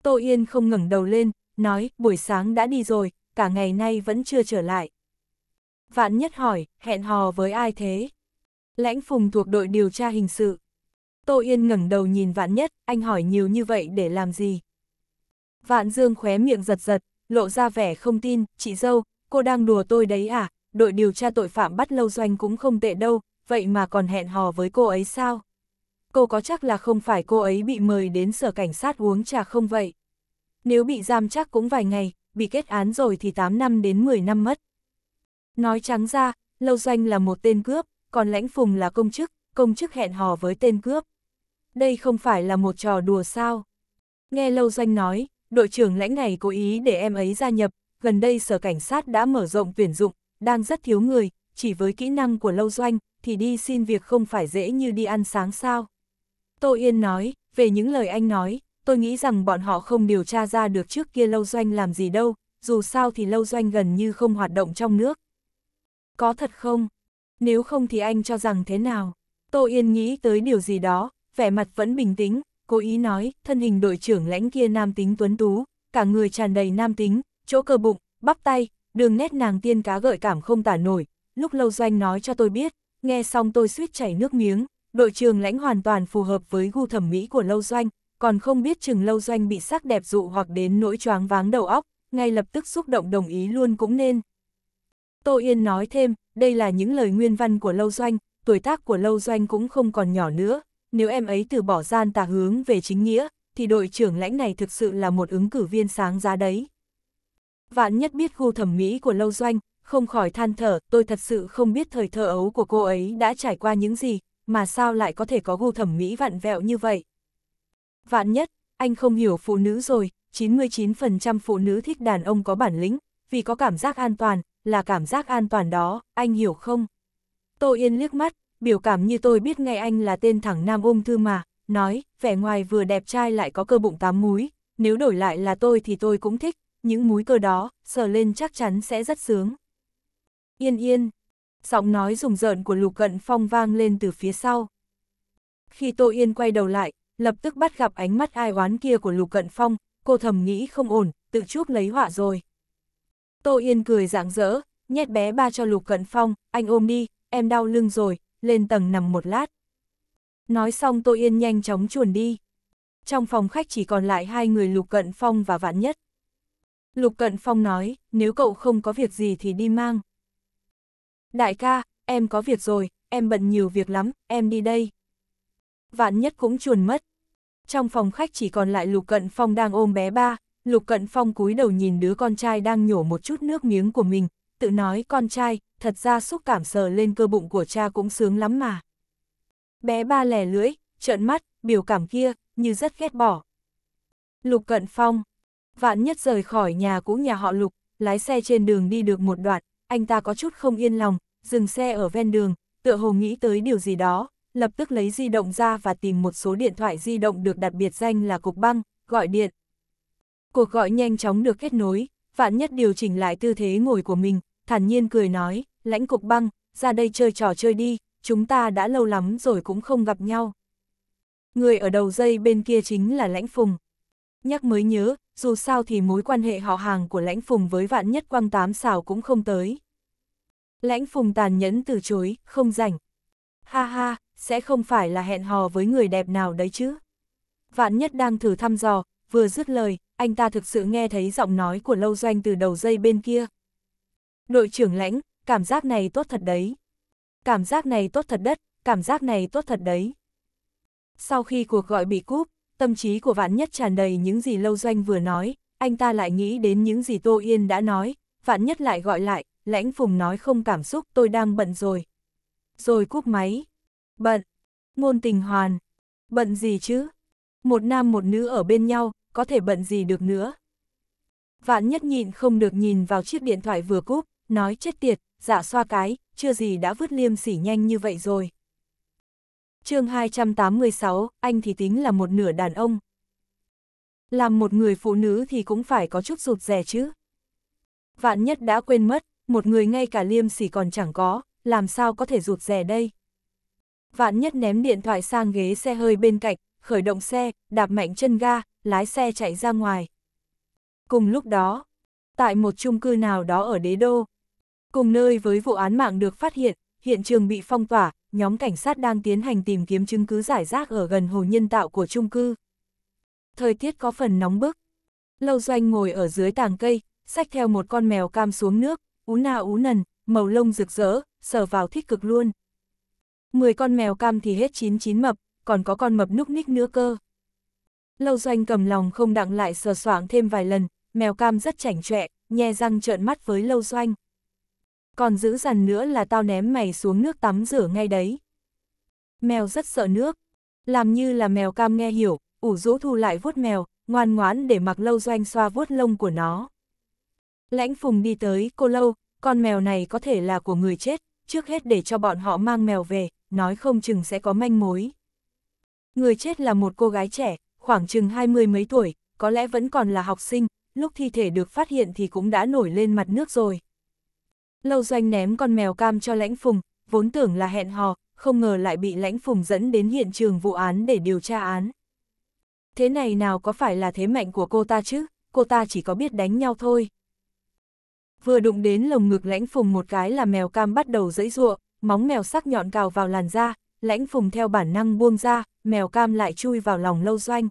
Tô Yên không ngẩng đầu lên, nói buổi sáng đã đi rồi, cả ngày nay vẫn chưa trở lại. Vạn nhất hỏi, hẹn hò với ai thế? Lãnh Phùng thuộc đội điều tra hình sự. Tô Yên ngẩng đầu nhìn Vạn Nhất, anh hỏi nhiều như vậy để làm gì? Vạn Dương khóe miệng giật giật, lộ ra vẻ không tin, chị dâu, cô đang đùa tôi đấy à, đội điều tra tội phạm bắt lâu doanh cũng không tệ đâu, vậy mà còn hẹn hò với cô ấy sao? Cô có chắc là không phải cô ấy bị mời đến sở cảnh sát uống trà không vậy? Nếu bị giam chắc cũng vài ngày, bị kết án rồi thì 8 năm đến 10 năm mất. Nói trắng ra, Lâu Doanh là một tên cướp, còn Lãnh Phùng là công chức, công chức hẹn hò với tên cướp. Đây không phải là một trò đùa sao? Nghe Lâu Doanh nói, đội trưởng lãnh này cố ý để em ấy gia nhập, gần đây sở cảnh sát đã mở rộng tuyển dụng, đang rất thiếu người, chỉ với kỹ năng của Lâu Doanh, thì đi xin việc không phải dễ như đi ăn sáng sao. Tô Yên nói, về những lời anh nói, tôi nghĩ rằng bọn họ không điều tra ra được trước kia Lâu Doanh làm gì đâu, dù sao thì Lâu Doanh gần như không hoạt động trong nước. Có thật không? Nếu không thì anh cho rằng thế nào? Tô Yên nghĩ tới điều gì đó, vẻ mặt vẫn bình tĩnh, cố ý nói, thân hình đội trưởng lãnh kia nam tính tuấn tú, cả người tràn đầy nam tính, chỗ cơ bụng, bắp tay, đường nét nàng tiên cá gợi cảm không tả nổi, lúc lâu doanh nói cho tôi biết, nghe xong tôi suýt chảy nước miếng, đội trường lãnh hoàn toàn phù hợp với gu thẩm mỹ của lâu doanh, còn không biết chừng lâu doanh bị sắc đẹp dụ hoặc đến nỗi choáng váng đầu óc, ngay lập tức xúc động đồng ý luôn cũng nên. Tô Yên nói thêm, đây là những lời nguyên văn của lâu doanh, tuổi tác của lâu doanh cũng không còn nhỏ nữa, nếu em ấy từ bỏ gian tà hướng về chính nghĩa, thì đội trưởng lãnh này thực sự là một ứng cử viên sáng giá đấy vạn nhất biết gu thẩm mỹ của lâu doanh, không khỏi than thở, tôi thật sự không biết thời thơ ấu của cô ấy đã trải qua những gì, mà sao lại có thể có gu thẩm mỹ vặn vẹo như vậy. Vạn nhất, anh không hiểu phụ nữ rồi, 99% phụ nữ thích đàn ông có bản lĩnh, vì có cảm giác an toàn, là cảm giác an toàn đó, anh hiểu không? Tô Yên liếc mắt, biểu cảm như tôi biết ngay anh là tên thẳng nam ung thư mà, nói, vẻ ngoài vừa đẹp trai lại có cơ bụng tám múi, nếu đổi lại là tôi thì tôi cũng thích, những múi cơ đó, sờ lên chắc chắn sẽ rất sướng. Yên yên, giọng nói rùng rợn của Lục Cận Phong vang lên từ phía sau. Khi Tô Yên quay đầu lại, lập tức bắt gặp ánh mắt ai oán kia của Lục Cận Phong, cô thầm nghĩ không ổn, tự chuốc lấy họa rồi. Tô Yên cười rạng rỡ, nhét bé ba cho Lục Cận Phong, anh ôm đi, em đau lưng rồi, lên tầng nằm một lát. Nói xong Tô Yên nhanh chóng chuồn đi. Trong phòng khách chỉ còn lại hai người Lục Cận Phong và Vạn Nhất. Lục Cận Phong nói, nếu cậu không có việc gì thì đi mang. Đại ca, em có việc rồi, em bận nhiều việc lắm, em đi đây. Vạn nhất cũng chuồn mất. Trong phòng khách chỉ còn lại Lục Cận Phong đang ôm bé ba, Lục Cận Phong cúi đầu nhìn đứa con trai đang nhổ một chút nước miếng của mình, tự nói con trai, thật ra xúc cảm sờ lên cơ bụng của cha cũng sướng lắm mà. Bé ba lẻ lưỡi, trợn mắt, biểu cảm kia, như rất ghét bỏ. Lục Cận Phong vạn nhất rời khỏi nhà cũ nhà họ Lục, lái xe trên đường đi được một đoạn, anh ta có chút không yên lòng, dừng xe ở ven đường, tựa hồ nghĩ tới điều gì đó, lập tức lấy di động ra và tìm một số điện thoại di động được đặc biệt danh là cục băng, gọi điện. Cuộc gọi nhanh chóng được kết nối, vạn nhất điều chỉnh lại tư thế ngồi của mình, thản nhiên cười nói, lãnh cục băng, ra đây chơi trò chơi đi, chúng ta đã lâu lắm rồi cũng không gặp nhau. Người ở đầu dây bên kia chính là lãnh phùng. Nhắc mới nhớ, dù sao thì mối quan hệ họ hàng của Lãnh Phùng với Vạn Nhất Quang tám xảo cũng không tới. Lãnh Phùng tàn nhẫn từ chối, không rảnh. Ha ha, sẽ không phải là hẹn hò với người đẹp nào đấy chứ. Vạn Nhất đang thử thăm dò, vừa dứt lời, anh ta thực sự nghe thấy giọng nói của Lâu Doanh từ đầu dây bên kia. Đội trưởng Lãnh, cảm giác này tốt thật đấy. Cảm giác này tốt thật đất, cảm giác này tốt thật đấy. Sau khi cuộc gọi bị cúp, tâm trí của vạn nhất tràn đầy những gì Lâu Doanh vừa nói, anh ta lại nghĩ đến những gì Tô Yên đã nói, vạn nhất lại gọi lại, lãnh phùng nói không cảm xúc tôi đang bận rồi. Rồi cúp máy. Bận. Ngôn tình hoàn. Bận gì chứ? Một nam một nữ ở bên nhau, có thể bận gì được nữa. Vạn nhất nhịn không được nhìn vào chiếc điện thoại vừa cúp, nói chết tiệt, giả dạ xoa cái, chưa gì đã vứt liêm sỉ nhanh như vậy rồi chương 286, anh thì tính là một nửa đàn ông. Làm một người phụ nữ thì cũng phải có chút rụt rè chứ. Vạn nhất đã quên mất, một người ngay cả liêm sỉ còn chẳng có, làm sao có thể rụt rè đây. Vạn nhất ném điện thoại sang ghế xe hơi bên cạnh, khởi động xe, đạp mạnh chân ga, lái xe chạy ra ngoài. Cùng lúc đó, tại một chung cư nào đó ở đế đô, cùng nơi với vụ án mạng được phát hiện, hiện trường bị phong tỏa, nhóm cảnh sát đang tiến hành tìm kiếm chứng cứ giải rác ở gần hồ nhân tạo của trung cư. Thời tiết có phần nóng bức. Lâu doanh ngồi ở dưới tàng cây, xách theo một con mèo cam xuống nước, ú na ú nần, màu lông rực rỡ, sờ vào thích cực luôn. mười con mèo cam thì hết chín chín mập, còn có con mập núc ních nữa cơ. Lâu doanh cầm lòng không đặng lại sờ soạng thêm vài lần, mèo cam rất chảnh chọe, nhe răng trợn mắt với lâu doanh. Còn giữ dằn nữa là tao ném mày xuống nước tắm rửa ngay đấy. Mèo rất sợ nước. Làm như là mèo cam nghe hiểu, ủ rũ thu lại vuốt mèo, ngoan ngoãn để mặc lâu doanh xoa vuốt lông của nó. Lãnh phùng đi tới, cô lâu, con mèo này có thể là của người chết, trước hết để cho bọn họ mang mèo về, nói không chừng sẽ có manh mối. Người chết là một cô gái trẻ, khoảng chừng hai mươi mấy tuổi, có lẽ vẫn còn là học sinh, lúc thi thể được phát hiện thì cũng đã nổi lên mặt nước rồi. Lâu doanh ném con mèo cam cho lãnh phùng, vốn tưởng là hẹn hò, không ngờ lại bị lãnh phùng dẫn đến hiện trường vụ án để điều tra án. Thế này nào có phải là thế mạnh của cô ta chứ, cô ta chỉ có biết đánh nhau thôi. Vừa đụng đến lồng ngực lãnh phùng một cái là mèo cam bắt đầu dẫy ruộng, móng mèo sắc nhọn cào vào làn da, lãnh phùng theo bản năng buông ra, mèo cam lại chui vào lòng lâu doanh.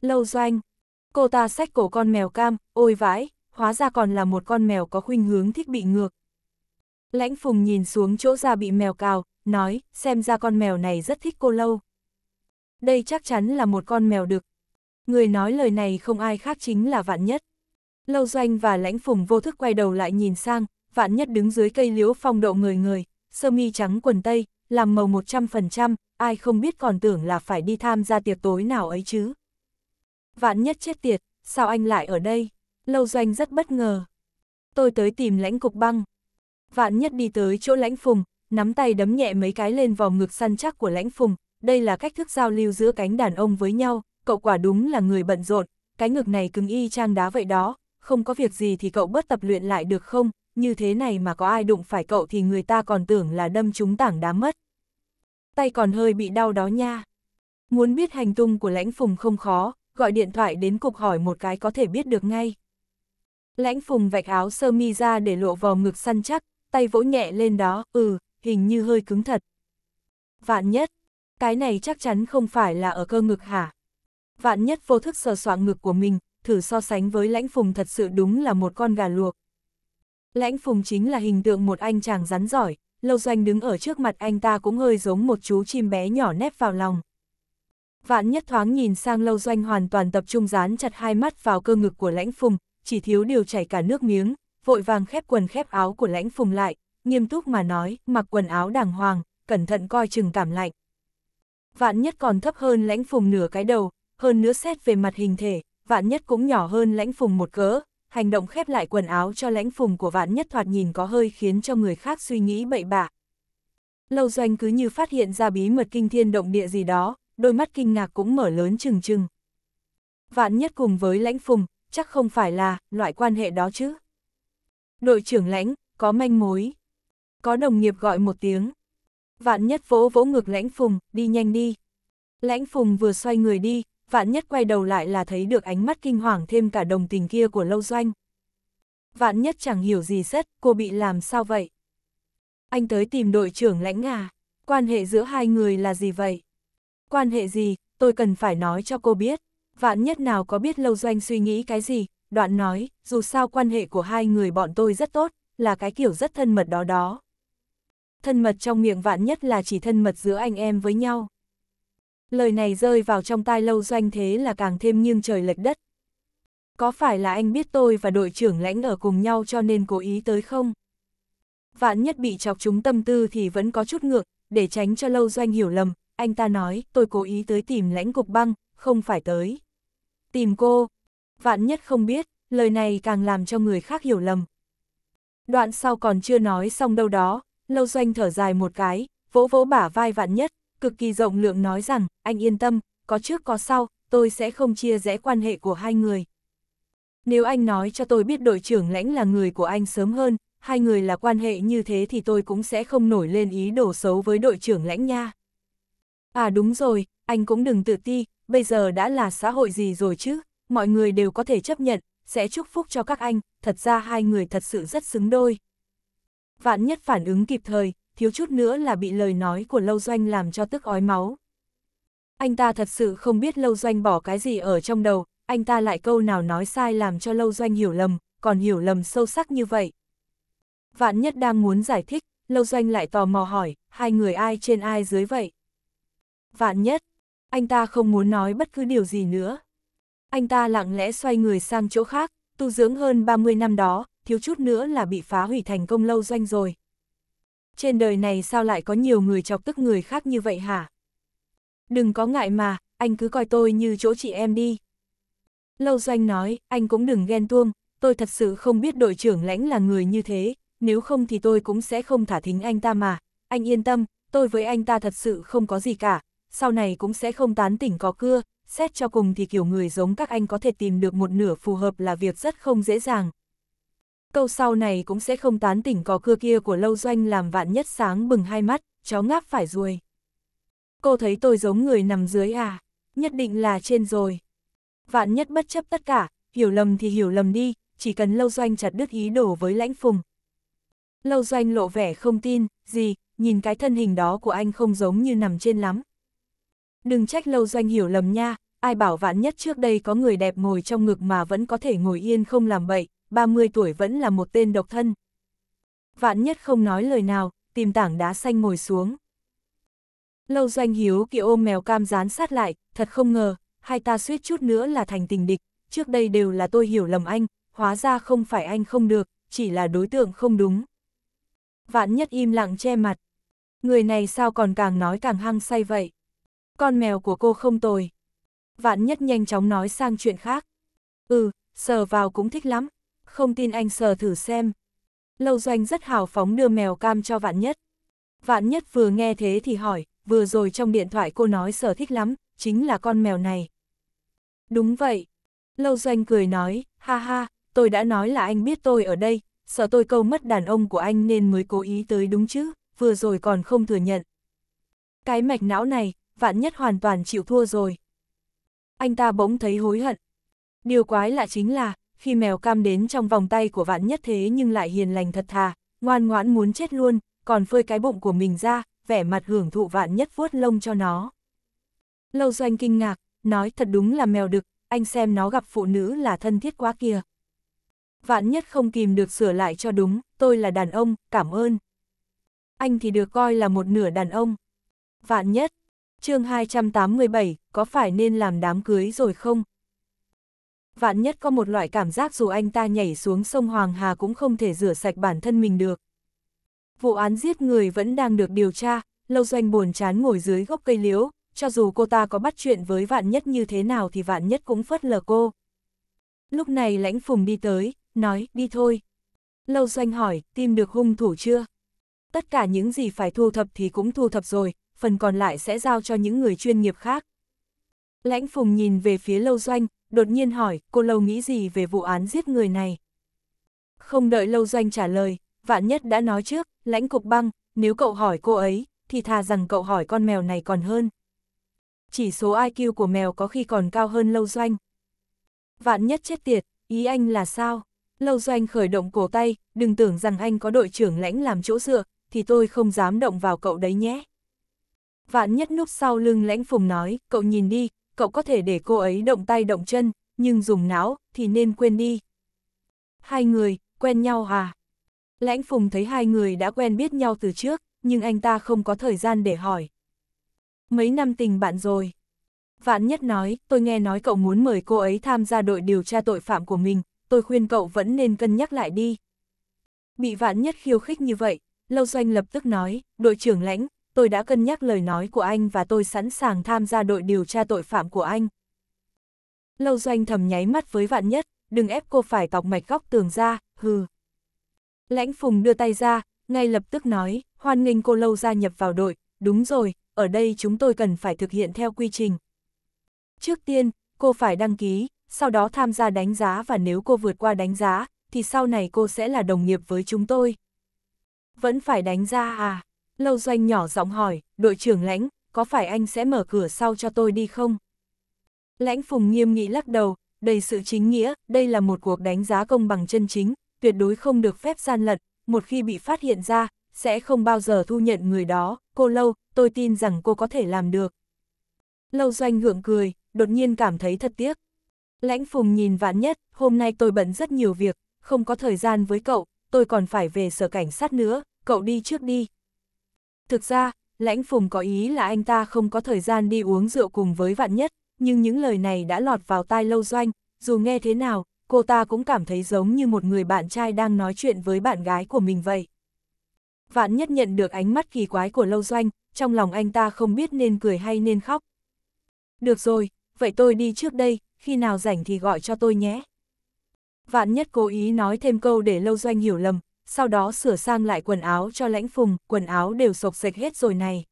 Lâu doanh, cô ta xách cổ con mèo cam, ôi vãi, hóa ra còn là một con mèo có khuynh hướng thích bị ngược. Lãnh Phùng nhìn xuống chỗ ra bị mèo cào, nói, xem ra con mèo này rất thích cô lâu. Đây chắc chắn là một con mèo đực. Người nói lời này không ai khác chính là Vạn Nhất. Lâu Doanh và Lãnh Phùng vô thức quay đầu lại nhìn sang, Vạn Nhất đứng dưới cây liễu phong độ người người, sơ mi trắng quần tây, làm màu 100%, ai không biết còn tưởng là phải đi tham gia tiệc tối nào ấy chứ. Vạn Nhất chết tiệt, sao anh lại ở đây? Lâu doanh rất bất ngờ. Tôi tới tìm lãnh cục băng. Vạn nhất đi tới chỗ lãnh phùng, nắm tay đấm nhẹ mấy cái lên vào ngực săn chắc của lãnh phùng. Đây là cách thức giao lưu giữa cánh đàn ông với nhau, cậu quả đúng là người bận rộn, cái ngực này cứng y chang đá vậy đó, không có việc gì thì cậu bớt tập luyện lại được không, như thế này mà có ai đụng phải cậu thì người ta còn tưởng là đâm trúng tảng đá mất. Tay còn hơi bị đau đó nha. Muốn biết hành tung của lãnh phùng không khó, gọi điện thoại đến cục hỏi một cái có thể biết được ngay. Lãnh phùng vạch áo sơ mi ra để lộ vào ngực săn chắc, tay vỗ nhẹ lên đó, ừ, hình như hơi cứng thật. Vạn nhất, cái này chắc chắn không phải là ở cơ ngực hả? Vạn nhất vô thức sờ soạn ngực của mình, thử so sánh với lãnh phùng thật sự đúng là một con gà luộc. Lãnh phùng chính là hình tượng một anh chàng rắn giỏi, lâu doanh đứng ở trước mặt anh ta cũng hơi giống một chú chim bé nhỏ nép vào lòng. Vạn nhất thoáng nhìn sang lâu doanh hoàn toàn tập trung dán chặt hai mắt vào cơ ngực của lãnh phùng, chỉ thiếu điều chảy cả nước miếng, vội vàng khép quần khép áo của lãnh phùng lại, nghiêm túc mà nói, mặc quần áo đàng hoàng, cẩn thận coi chừng cảm lạnh. Vạn nhất còn thấp hơn lãnh phùng nửa cái đầu, hơn nữa xét về mặt hình thể, vạn nhất cũng nhỏ hơn lãnh phùng một cỡ, hành động khép lại quần áo cho lãnh phùng của vạn nhất thoạt nhìn có hơi khiến cho người khác suy nghĩ bậy bạ. Lâu doanh cứ như phát hiện ra bí mật kinh thiên động địa gì đó, đôi mắt kinh ngạc cũng mở lớn trừng trừng. Vạn nhất cùng với lãnh phùng, chắc không phải là loại quan hệ đó chứ. Đội trưởng lãnh, có manh mối. Có đồng nghiệp gọi một tiếng. Vạn nhất vỗ vỗ ngược lãnh phùng, đi nhanh đi. Lãnh phùng vừa xoay người đi, vạn nhất quay đầu lại là thấy được ánh mắt kinh hoàng thêm cả đồng tình kia của lâu doanh. Vạn nhất chẳng hiểu gì hết cô bị làm sao vậy? Anh tới tìm đội trưởng lãnh à? Quan hệ giữa hai người là gì vậy? Quan hệ gì, tôi cần phải nói cho cô biết vạn nhất nào có biết Lâu Doanh suy nghĩ cái gì, đoạn nói, dù sao quan hệ của hai người bọn tôi rất tốt, là cái kiểu rất thân mật đó đó. Thân mật trong miệng vạn nhất là chỉ thân mật giữa anh em với nhau. Lời này rơi vào trong tai Lâu Doanh thế là càng thêm nghiêng trời lệch đất. Có phải là anh biết tôi và đội trưởng lãnh ở cùng nhau cho nên cố ý tới không? Vạn nhất bị chọc chúng tâm tư thì vẫn có chút ngược, để tránh cho Lâu Doanh hiểu lầm, anh ta nói, tôi cố ý tới tìm lãnh cục băng, không phải tới. Tìm cô. Vạn nhất không biết, lời này càng làm cho người khác hiểu lầm. Đoạn sau còn chưa nói xong đâu đó, lâu doanh thở dài một cái, vỗ vỗ bả vai vạn nhất, cực kỳ rộng lượng nói rằng, anh yên tâm, có trước có sau, tôi sẽ không chia rẽ quan hệ của hai người. Nếu anh nói cho tôi biết đội trưởng lãnh là người của anh sớm hơn, hai người là quan hệ như thế thì tôi cũng sẽ không nổi lên ý đồ xấu với đội trưởng lãnh nha. À đúng rồi, anh cũng đừng tự ti, bây giờ đã là xã hội gì rồi chứ, mọi người đều có thể chấp nhận, sẽ chúc phúc cho các anh, thật ra hai người thật sự rất xứng đôi. Vạn nhất phản ứng kịp thời, thiếu chút nữa là bị lời nói của Lâu Doanh làm cho tức ói máu. Anh ta thật sự không biết Lâu Doanh bỏ cái gì ở trong đầu, anh ta lại câu nào nói sai làm cho Lâu Doanh hiểu lầm, còn hiểu lầm sâu sắc như vậy. Vạn nhất đang muốn giải thích, Lâu Doanh lại tò mò hỏi, hai người ai trên ai dưới vậy? Vạn nhất, anh ta không muốn nói bất cứ điều gì nữa. Anh ta lặng lẽ xoay người sang chỗ khác, tu dưỡng hơn 30 năm đó, thiếu chút nữa là bị phá hủy thành công lâu doanh rồi. Trên đời này sao lại có nhiều người chọc tức người khác như vậy hả? Đừng có ngại mà, anh cứ coi tôi như chỗ chị em đi. Lâu doanh nói, anh cũng đừng ghen tuông, tôi thật sự không biết đội trưởng lãnh là người như thế, nếu không thì tôi cũng sẽ không thả thính anh ta mà. Anh yên tâm, tôi với anh ta thật sự không có gì cả, sau này cũng sẽ không tán tỉnh có cưa, xét cho cùng thì kiểu người giống các anh có thể tìm được một nửa phù hợp là việc rất không dễ dàng. Câu sau này cũng sẽ không tán tỉnh có cưa kia của lâu doanh làm vạn nhất sáng bừng hai mắt, chó ngáp phải ruồi. Cô thấy tôi giống người nằm dưới à, nhất định là trên rồi. Vạn nhất bất chấp tất cả, hiểu lầm thì hiểu lầm đi, chỉ cần lâu doanh chặt đứt ý đồ với lãnh phùng. Lâu doanh lộ vẻ không tin, gì, nhìn cái thân hình đó của anh không giống như nằm trên lắm, Đừng trách lâu doanh hiểu lầm nha, ai bảo vạn nhất trước đây có người đẹp ngồi trong ngực mà vẫn có thể ngồi yên không làm bậy, 30 tuổi vẫn là một tên độc thân. Vạn nhất không nói lời nào, tìm tảng đá xanh ngồi xuống. Lâu doanh hiếu kia ôm mèo cam dán sát lại, thật không ngờ, hai ta suýt chút nữa là thành tình địch, trước đây đều là tôi hiểu lầm anh, hóa ra không phải anh không được, chỉ là đối tượng không đúng. Vạn nhất im lặng che mặt. Người này sao còn càng nói càng hăng say vậy? con mèo của cô không tồi. Vạn nhất nhanh chóng nói sang chuyện khác. Ừ, sờ vào cũng thích lắm, không tin anh sờ thử xem. Lâu doanh rất hào phóng đưa mèo cam cho vạn nhất. Vạn nhất vừa nghe thế thì hỏi, vừa rồi trong điện thoại cô nói sờ thích lắm, chính là con mèo này. Đúng vậy. Lâu doanh cười nói, ha ha, tôi đã nói là anh biết tôi ở đây, sợ tôi câu mất đàn ông của anh nên mới cố ý tới đúng chứ, vừa rồi còn không thừa nhận. Cái mạch não này, vạn nhất hoàn toàn chịu thua rồi. Anh ta bỗng thấy hối hận. Điều quái lạ chính là, khi mèo cam đến trong vòng tay của vạn nhất thế nhưng lại hiền lành thật thà, ngoan ngoãn muốn chết luôn, còn phơi cái bụng của mình ra, vẻ mặt hưởng thụ vạn nhất vuốt lông cho nó. Lâu doanh kinh ngạc, nói thật đúng là mèo đực, anh xem nó gặp phụ nữ là thân thiết quá kia. Vạn nhất không kìm được sửa lại cho đúng, tôi là đàn ông, cảm ơn. Anh thì được coi là một nửa đàn ông. Vạn nhất, chương 287, có phải nên làm đám cưới rồi không? Vạn nhất có một loại cảm giác dù anh ta nhảy xuống sông Hoàng Hà cũng không thể rửa sạch bản thân mình được. Vụ án giết người vẫn đang được điều tra, Lâu Doanh buồn chán ngồi dưới gốc cây liễu, cho dù cô ta có bắt chuyện với vạn nhất như thế nào thì vạn nhất cũng phớt lờ cô. Lúc này lãnh phùng đi tới, nói, đi thôi. Lâu Doanh hỏi, tìm được hung thủ chưa? Tất cả những gì phải thu thập thì cũng thu thập rồi, phần còn lại sẽ giao cho những người chuyên nghiệp khác. Lãnh Phùng nhìn về phía Lâu Doanh, đột nhiên hỏi, cô Lâu nghĩ gì về vụ án giết người này? Không đợi Lâu Doanh trả lời, Vạn Nhất đã nói trước, Lãnh Cục Băng, nếu cậu hỏi cô ấy, thì thà rằng cậu hỏi con mèo này còn hơn. Chỉ số IQ của mèo có khi còn cao hơn Lâu Doanh. Vạn Nhất chết tiệt, ý anh là sao? Lâu Doanh khởi động cổ tay, đừng tưởng rằng anh có đội trưởng lãnh làm chỗ dựa, thì tôi không dám động vào cậu đấy nhé vạn nhất núp sau lưng lãnh phùng nói, cậu nhìn đi, cậu có thể để cô ấy động tay động chân, nhưng dùng não, thì nên quên đi. Hai người, quen nhau à? Lãnh phùng thấy hai người đã quen biết nhau từ trước, nhưng anh ta không có thời gian để hỏi. Mấy năm tình bạn rồi. Vạn nhất nói, tôi nghe nói cậu muốn mời cô ấy tham gia đội điều tra tội phạm của mình, tôi khuyên cậu vẫn nên cân nhắc lại đi. Bị vạn nhất khiêu khích như vậy, Lâu Doanh lập tức nói, đội trưởng lãnh, tôi đã cân nhắc lời nói của anh và tôi sẵn sàng tham gia đội điều tra tội phạm của anh. Lâu doanh thầm nháy mắt với vạn nhất, đừng ép cô phải tọc mạch góc tường ra, hừ. Lãnh Phùng đưa tay ra, ngay lập tức nói, hoan nghênh cô lâu gia nhập vào đội, đúng rồi, ở đây chúng tôi cần phải thực hiện theo quy trình. Trước tiên, cô phải đăng ký, sau đó tham gia đánh giá và nếu cô vượt qua đánh giá, thì sau này cô sẽ là đồng nghiệp với chúng tôi. Vẫn phải đánh giá à? Lâu doanh nhỏ giọng hỏi, đội trưởng lãnh, có phải anh sẽ mở cửa sau cho tôi đi không? Lãnh Phùng nghiêm nghị lắc đầu, đầy sự chính nghĩa, đây là một cuộc đánh giá công bằng chân chính, tuyệt đối không được phép gian lận, một khi bị phát hiện ra, sẽ không bao giờ thu nhận người đó, cô Lâu, tôi tin rằng cô có thể làm được. Lâu doanh gượng cười, đột nhiên cảm thấy thật tiếc. Lãnh Phùng nhìn vãn nhất, hôm nay tôi bận rất nhiều việc, không có thời gian với cậu, tôi còn phải về sở cảnh sát nữa, cậu đi trước đi, Thực ra, lãnh phùng có ý là anh ta không có thời gian đi uống rượu cùng với vạn nhất, nhưng những lời này đã lọt vào tai lâu doanh, dù nghe thế nào, cô ta cũng cảm thấy giống như một người bạn trai đang nói chuyện với bạn gái của mình vậy. Vạn nhất nhận được ánh mắt kỳ quái của lâu doanh, trong lòng anh ta không biết nên cười hay nên khóc. Được rồi, vậy tôi đi trước đây, khi nào rảnh thì gọi cho tôi nhé. Vạn nhất cố ý nói thêm câu để lâu doanh hiểu lầm, sau đó sửa sang lại quần áo cho lãnh phùng, quần áo đều sộc sạch hết rồi này.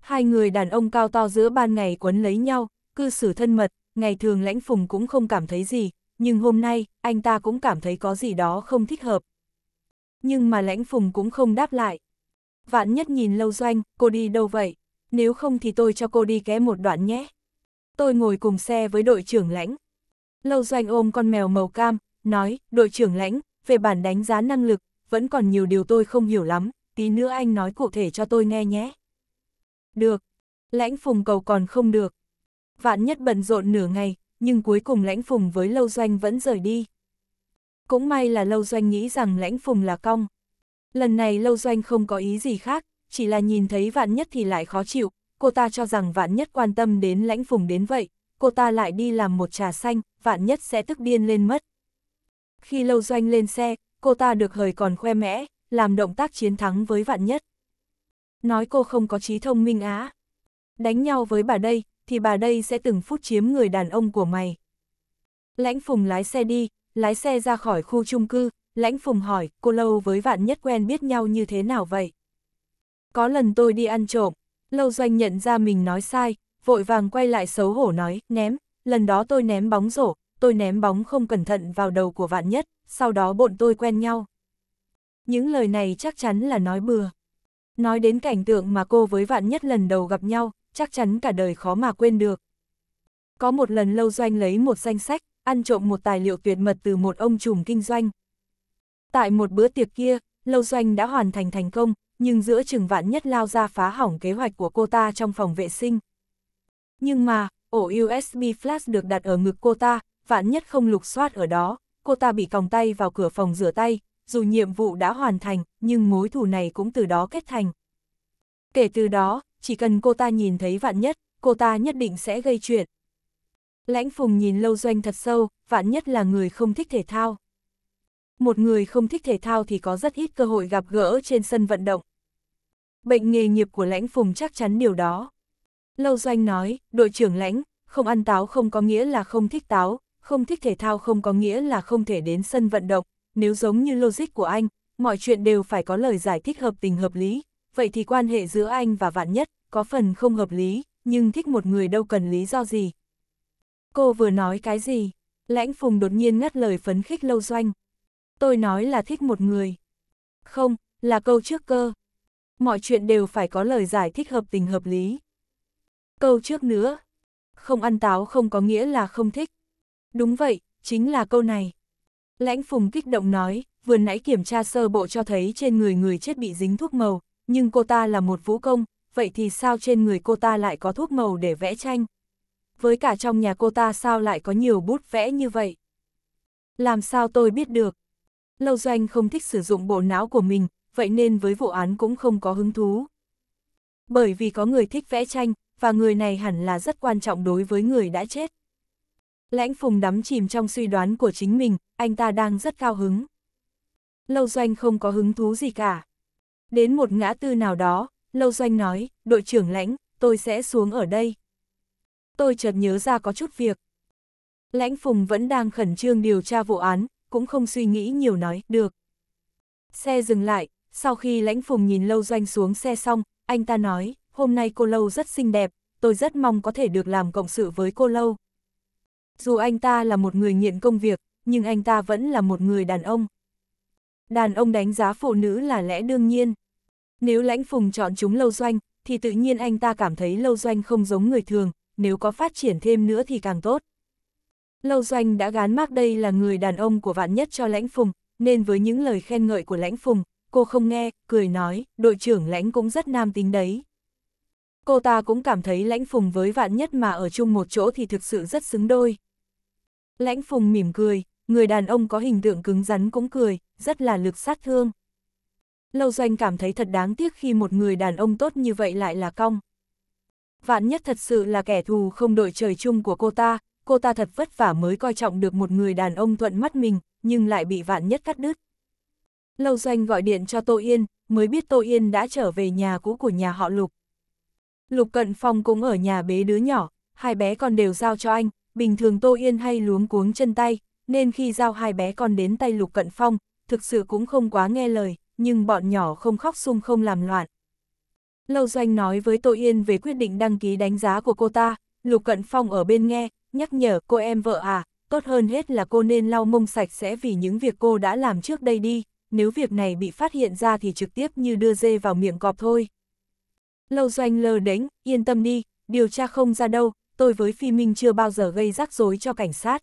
Hai người đàn ông cao to giữa ban ngày quấn lấy nhau, cư xử thân mật, ngày thường lãnh phùng cũng không cảm thấy gì, nhưng hôm nay, anh ta cũng cảm thấy có gì đó không thích hợp. Nhưng mà lãnh phùng cũng không đáp lại. Vạn nhất nhìn lâu doanh, cô đi đâu vậy? Nếu không thì tôi cho cô đi ké một đoạn nhé. Tôi ngồi cùng xe với đội trưởng lãnh. Lâu doanh ôm con mèo màu cam, nói, đội trưởng lãnh, về bản đánh giá năng lực, vẫn còn nhiều điều tôi không hiểu lắm, tí nữa anh nói cụ thể cho tôi nghe nhé. Được, lãnh phùng cầu còn không được. Vạn nhất bận rộn nửa ngày, nhưng cuối cùng lãnh phùng với lâu doanh vẫn rời đi. Cũng may là lâu doanh nghĩ rằng lãnh phùng là cong. Lần này lâu doanh không có ý gì khác, chỉ là nhìn thấy vạn nhất thì lại khó chịu, cô ta cho rằng vạn nhất quan tâm đến lãnh phùng đến vậy, cô ta lại đi làm một trà xanh, vạn nhất sẽ tức điên lên mất khi Lâu Doanh lên xe, cô ta được hời còn khoe mẽ, làm động tác chiến thắng với vạn nhất. Nói cô không có trí thông minh á. Đánh nhau với bà đây, thì bà đây sẽ từng phút chiếm người đàn ông của mày. Lãnh Phùng lái xe đi, lái xe ra khỏi khu chung cư, Lãnh Phùng hỏi, cô Lâu với vạn nhất quen biết nhau như thế nào vậy? Có lần tôi đi ăn trộm, Lâu Doanh nhận ra mình nói sai, vội vàng quay lại xấu hổ nói, ném, lần đó tôi ném bóng rổ, tôi ném bóng không cẩn thận vào đầu của vạn nhất, sau đó bọn tôi quen nhau. Những lời này chắc chắn là nói bừa. Nói đến cảnh tượng mà cô với vạn nhất lần đầu gặp nhau, chắc chắn cả đời khó mà quên được. Có một lần lâu doanh lấy một danh sách, ăn trộm một tài liệu tuyệt mật từ một ông trùm kinh doanh. Tại một bữa tiệc kia, lâu doanh đã hoàn thành thành công, nhưng giữa chừng vạn nhất lao ra phá hỏng kế hoạch của cô ta trong phòng vệ sinh. Nhưng mà, ổ USB flash được đặt ở ngực cô ta, vạn nhất không lục soát ở đó, cô ta bị còng tay vào cửa phòng rửa tay, dù nhiệm vụ đã hoàn thành, nhưng mối thù này cũng từ đó kết thành. Kể từ đó, chỉ cần cô ta nhìn thấy vạn nhất, cô ta nhất định sẽ gây chuyện. Lãnh Phùng nhìn Lâu Doanh thật sâu, vạn nhất là người không thích thể thao. Một người không thích thể thao thì có rất ít cơ hội gặp gỡ trên sân vận động. Bệnh nghề nghiệp của Lãnh Phùng chắc chắn điều đó. Lâu Doanh nói, đội trưởng Lãnh, không ăn táo không có nghĩa là không thích táo, không thích thể thao không có nghĩa là không thể đến sân vận động, nếu giống như logic của anh, mọi chuyện đều phải có lời giải thích hợp tình hợp lý, vậy thì quan hệ giữa anh và vạn nhất, có phần không hợp lý, nhưng thích một người đâu cần lý do gì. Cô vừa nói cái gì? Lãnh Phùng đột nhiên ngắt lời phấn khích lâu doanh. Tôi nói là thích một người. Không, là câu trước cơ. Mọi chuyện đều phải có lời giải thích hợp tình hợp lý. Câu trước nữa. Không ăn táo không có nghĩa là không thích, Đúng vậy, chính là câu này. Lãnh Phùng kích động nói, vừa nãy kiểm tra sơ bộ cho thấy trên người người chết bị dính thuốc màu, nhưng cô ta là một vũ công, vậy thì sao trên người cô ta lại có thuốc màu để vẽ tranh? Với cả trong nhà cô ta sao lại có nhiều bút vẽ như vậy? Làm sao tôi biết được? Lâu Doanh không thích sử dụng bộ não của mình, vậy nên với vụ án cũng không có hứng thú. Bởi vì có người thích vẽ tranh, và người này hẳn là rất quan trọng đối với người đã chết. Lãnh Phùng đắm chìm trong suy đoán của chính mình, anh ta đang rất cao hứng. Lâu Doanh không có hứng thú gì cả. Đến một ngã tư nào đó, Lâu Doanh nói, đội trưởng Lãnh, tôi sẽ xuống ở đây. Tôi chợt nhớ ra có chút việc. Lãnh Phùng vẫn đang khẩn trương điều tra vụ án, cũng không suy nghĩ nhiều nói, được. Xe dừng lại, sau khi Lãnh Phùng nhìn Lâu Doanh xuống xe xong, anh ta nói, hôm nay cô Lâu rất xinh đẹp, tôi rất mong có thể được làm cộng sự với cô Lâu. Dù anh ta là một người nghiện công việc, nhưng anh ta vẫn là một người đàn ông. Đàn ông đánh giá phụ nữ là lẽ đương nhiên. Nếu lãnh phùng chọn chúng lâu doanh, thì tự nhiên anh ta cảm thấy lâu doanh không giống người thường, nếu có phát triển thêm nữa thì càng tốt. Lâu doanh đã gán mác đây là người đàn ông của vạn nhất cho lãnh phùng, nên với những lời khen ngợi của lãnh phùng, cô không nghe, cười nói, đội trưởng lãnh cũng rất nam tính đấy cô ta cũng cảm thấy lãnh phùng với vạn nhất mà ở chung một chỗ thì thực sự rất xứng đôi. Lãnh phùng mỉm cười, người đàn ông có hình tượng cứng rắn cũng cười, rất là lực sát thương. Lâu doanh cảm thấy thật đáng tiếc khi một người đàn ông tốt như vậy lại là cong. Vạn nhất thật sự là kẻ thù không đội trời chung của cô ta, cô ta thật vất vả mới coi trọng được một người đàn ông thuận mắt mình, nhưng lại bị vạn nhất cắt đứt. Lâu doanh gọi điện cho Tô Yên, mới biết Tô Yên đã trở về nhà cũ của nhà họ Lục. Lục Cận Phong cũng ở nhà bế đứa nhỏ, hai bé con đều giao cho anh, bình thường Tô Yên hay luống cuống chân tay, nên khi giao hai bé con đến tay Lục Cận Phong, thực sự cũng không quá nghe lời, nhưng bọn nhỏ không khóc sung không làm loạn. Lâu Doanh nói với Tô Yên về quyết định đăng ký đánh giá của cô ta, Lục Cận Phong ở bên nghe, nhắc nhở cô em vợ à, tốt hơn hết là cô nên lau mông sạch sẽ vì những việc cô đã làm trước đây đi, nếu việc này bị phát hiện ra thì trực tiếp như đưa dê vào miệng cọp thôi. Lâu doanh lơ đánh, yên tâm đi, điều tra không ra đâu, tôi với Phi Minh chưa bao giờ gây rắc rối cho cảnh sát.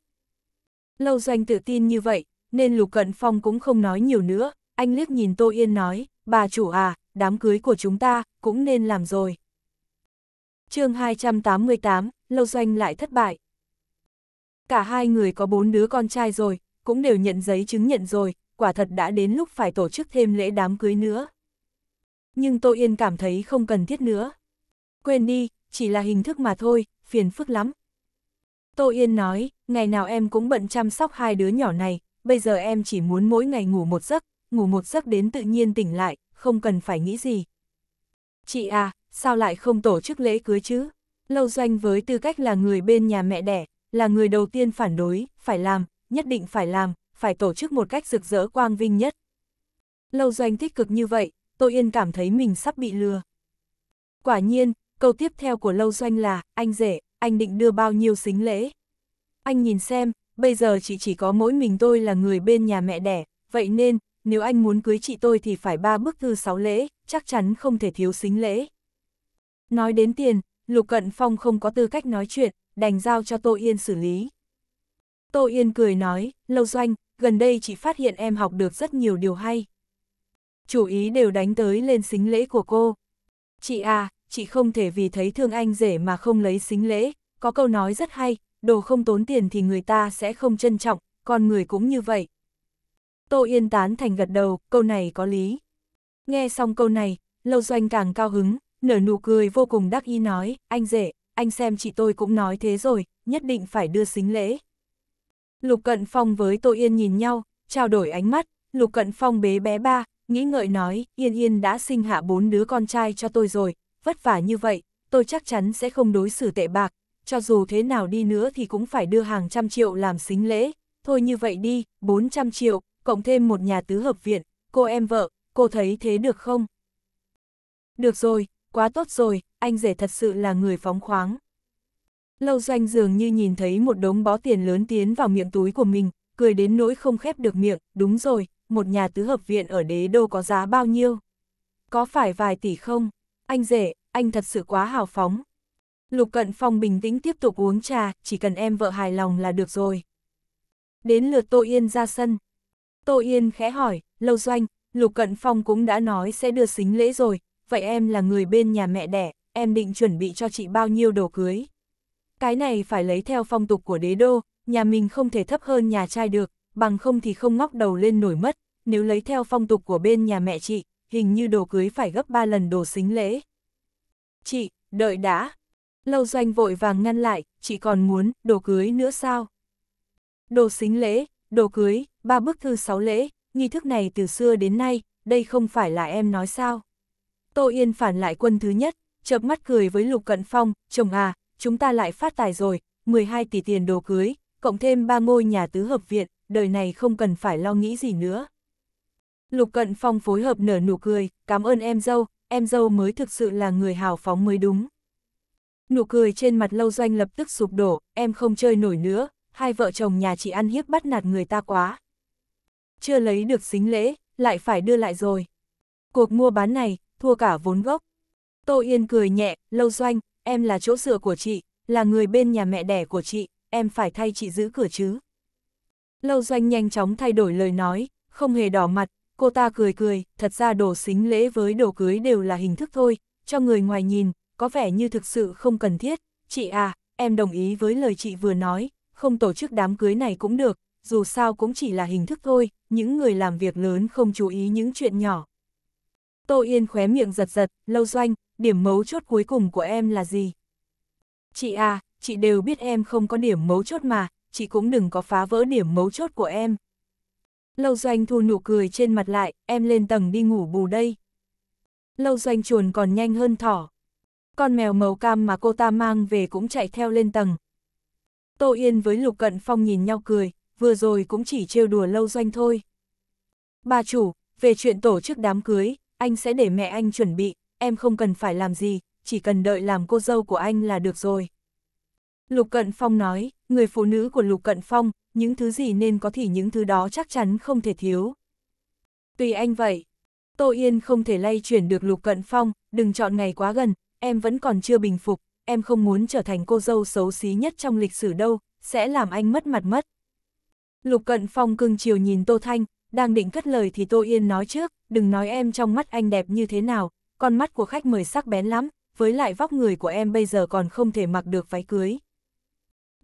Lâu doanh tự tin như vậy, nên Lục Cận Phong cũng không nói nhiều nữa, anh liếc nhìn Tô Yên nói, bà chủ à, đám cưới của chúng ta, cũng nên làm rồi. chương 288, Lâu doanh lại thất bại. Cả hai người có bốn đứa con trai rồi, cũng đều nhận giấy chứng nhận rồi, quả thật đã đến lúc phải tổ chức thêm lễ đám cưới nữa. Nhưng Tô Yên cảm thấy không cần thiết nữa. Quên đi, chỉ là hình thức mà thôi, phiền phức lắm. Tô Yên nói, ngày nào em cũng bận chăm sóc hai đứa nhỏ này, bây giờ em chỉ muốn mỗi ngày ngủ một giấc, ngủ một giấc đến tự nhiên tỉnh lại, không cần phải nghĩ gì. Chị à, sao lại không tổ chức lễ cưới chứ? Lâu Doanh với tư cách là người bên nhà mẹ đẻ, là người đầu tiên phản đối, phải làm, nhất định phải làm, phải tổ chức một cách rực rỡ quang vinh nhất. Lâu Doanh tích cực như vậy, Tô Yên cảm thấy mình sắp bị lừa. Quả nhiên, câu tiếp theo của Lâu Doanh là, anh rể, anh định đưa bao nhiêu xính lễ? Anh nhìn xem, bây giờ chị chỉ có mỗi mình tôi là người bên nhà mẹ đẻ, vậy nên, nếu anh muốn cưới chị tôi thì phải ba bức thư sáu lễ, chắc chắn không thể thiếu xính lễ. Nói đến tiền, Lục Cận Phong không có tư cách nói chuyện, đành giao cho Tô Yên xử lý. Tô Yên cười nói, Lâu Doanh, gần đây chị phát hiện em học được rất nhiều điều hay chủ ý đều đánh tới lên xính lễ của cô. Chị à, chị không thể vì thấy thương anh rể mà không lấy xính lễ, có câu nói rất hay, đồ không tốn tiền thì người ta sẽ không trân trọng, con người cũng như vậy. Tô Yên tán thành gật đầu, câu này có lý. Nghe xong câu này, Lâu Doanh càng cao hứng, nở nụ cười vô cùng đắc ý nói, anh rể, anh xem chị tôi cũng nói thế rồi, nhất định phải đưa xính lễ. Lục Cận Phong với Tô Yên nhìn nhau, trao đổi ánh mắt, Lục Cận Phong bế bé ba, nghĩ ngợi nói, Yên Yên đã sinh hạ bốn đứa con trai cho tôi rồi, vất vả như vậy, tôi chắc chắn sẽ không đối xử tệ bạc, cho dù thế nào đi nữa thì cũng phải đưa hàng trăm triệu làm xính lễ, thôi như vậy đi, 400 triệu, cộng thêm một nhà tứ hợp viện, cô em vợ, cô thấy thế được không? Được rồi, quá tốt rồi, anh rể thật sự là người phóng khoáng. Lâu doanh dường như nhìn thấy một đống bó tiền lớn tiến vào miệng túi của mình, cười đến nỗi không khép được miệng, đúng rồi, một nhà tứ hợp viện ở đế đô có giá bao nhiêu? Có phải vài tỷ không? Anh rể, anh thật sự quá hào phóng. Lục Cận Phong bình tĩnh tiếp tục uống trà, chỉ cần em vợ hài lòng là được rồi. Đến lượt Tô Yên ra sân. Tô Yên khẽ hỏi, Lâu Doanh, Lục Cận Phong cũng đã nói sẽ đưa xính lễ rồi, vậy em là người bên nhà mẹ đẻ, em định chuẩn bị cho chị bao nhiêu đồ cưới? Cái này phải lấy theo phong tục của đế đô, nhà mình không thể thấp hơn nhà trai được, bằng không thì không ngóc đầu lên nổi mất, nếu lấy theo phong tục của bên nhà mẹ chị, hình như đồ cưới phải gấp ba lần đồ xính lễ. Chị, đợi đã. Lâu doanh vội vàng ngăn lại, chị còn muốn đồ cưới nữa sao? Đồ xính lễ, đồ cưới, ba bức thư sáu lễ, nghi thức này từ xưa đến nay, đây không phải là em nói sao? Tô Yên phản lại quân thứ nhất, chợp mắt cười với Lục Cận Phong, chồng à, chúng ta lại phát tài rồi, 12 tỷ tiền đồ cưới, cộng thêm ba ngôi nhà tứ hợp viện, đời này không cần phải lo nghĩ gì nữa. Lục Cận Phong phối hợp nở nụ cười, cảm ơn em dâu, em dâu mới thực sự là người hào phóng mới đúng. Nụ cười trên mặt lâu doanh lập tức sụp đổ, em không chơi nổi nữa, hai vợ chồng nhà chị ăn hiếp bắt nạt người ta quá. Chưa lấy được xính lễ, lại phải đưa lại rồi. Cuộc mua bán này, thua cả vốn gốc. Tô Yên cười nhẹ, lâu doanh, em là chỗ sửa của chị, là người bên nhà mẹ đẻ của chị, em phải thay chị giữ cửa chứ. Lâu doanh nhanh chóng thay đổi lời nói, không hề đỏ mặt, cô ta cười cười, thật ra đồ xính lễ với đồ cưới đều là hình thức thôi, cho người ngoài nhìn, có vẻ như thực sự không cần thiết. Chị à, em đồng ý với lời chị vừa nói, không tổ chức đám cưới này cũng được, dù sao cũng chỉ là hình thức thôi, những người làm việc lớn không chú ý những chuyện nhỏ. Tô Yên khóe miệng giật giật, lâu doanh, điểm mấu chốt cuối cùng của em là gì? Chị à, chị đều biết em không có điểm mấu chốt mà, chị cũng đừng có phá vỡ điểm mấu chốt của em. Lâu doanh thu nụ cười trên mặt lại, em lên tầng đi ngủ bù đây. Lâu doanh chuồn còn nhanh hơn thỏ. Con mèo màu cam mà cô ta mang về cũng chạy theo lên tầng. Tô Yên với Lục Cận Phong nhìn nhau cười, vừa rồi cũng chỉ trêu đùa lâu doanh thôi. Bà chủ, về chuyện tổ chức đám cưới, anh sẽ để mẹ anh chuẩn bị, em không cần phải làm gì, chỉ cần đợi làm cô dâu của anh là được rồi. Lục Cận Phong nói, người phụ nữ của Lục Cận Phong, những thứ gì nên có thì những thứ đó chắc chắn không thể thiếu. Tùy anh vậy, Tô Yên không thể lay chuyển được Lục Cận Phong, đừng chọn ngày quá gần, em vẫn còn chưa bình phục, em không muốn trở thành cô dâu xấu xí nhất trong lịch sử đâu, sẽ làm anh mất mặt mất. Lục Cận Phong cưng chiều nhìn Tô Thanh, đang định cất lời thì Tô Yên nói trước, đừng nói em trong mắt anh đẹp như thế nào, con mắt của khách mời sắc bén lắm, với lại vóc người của em bây giờ còn không thể mặc được váy cưới,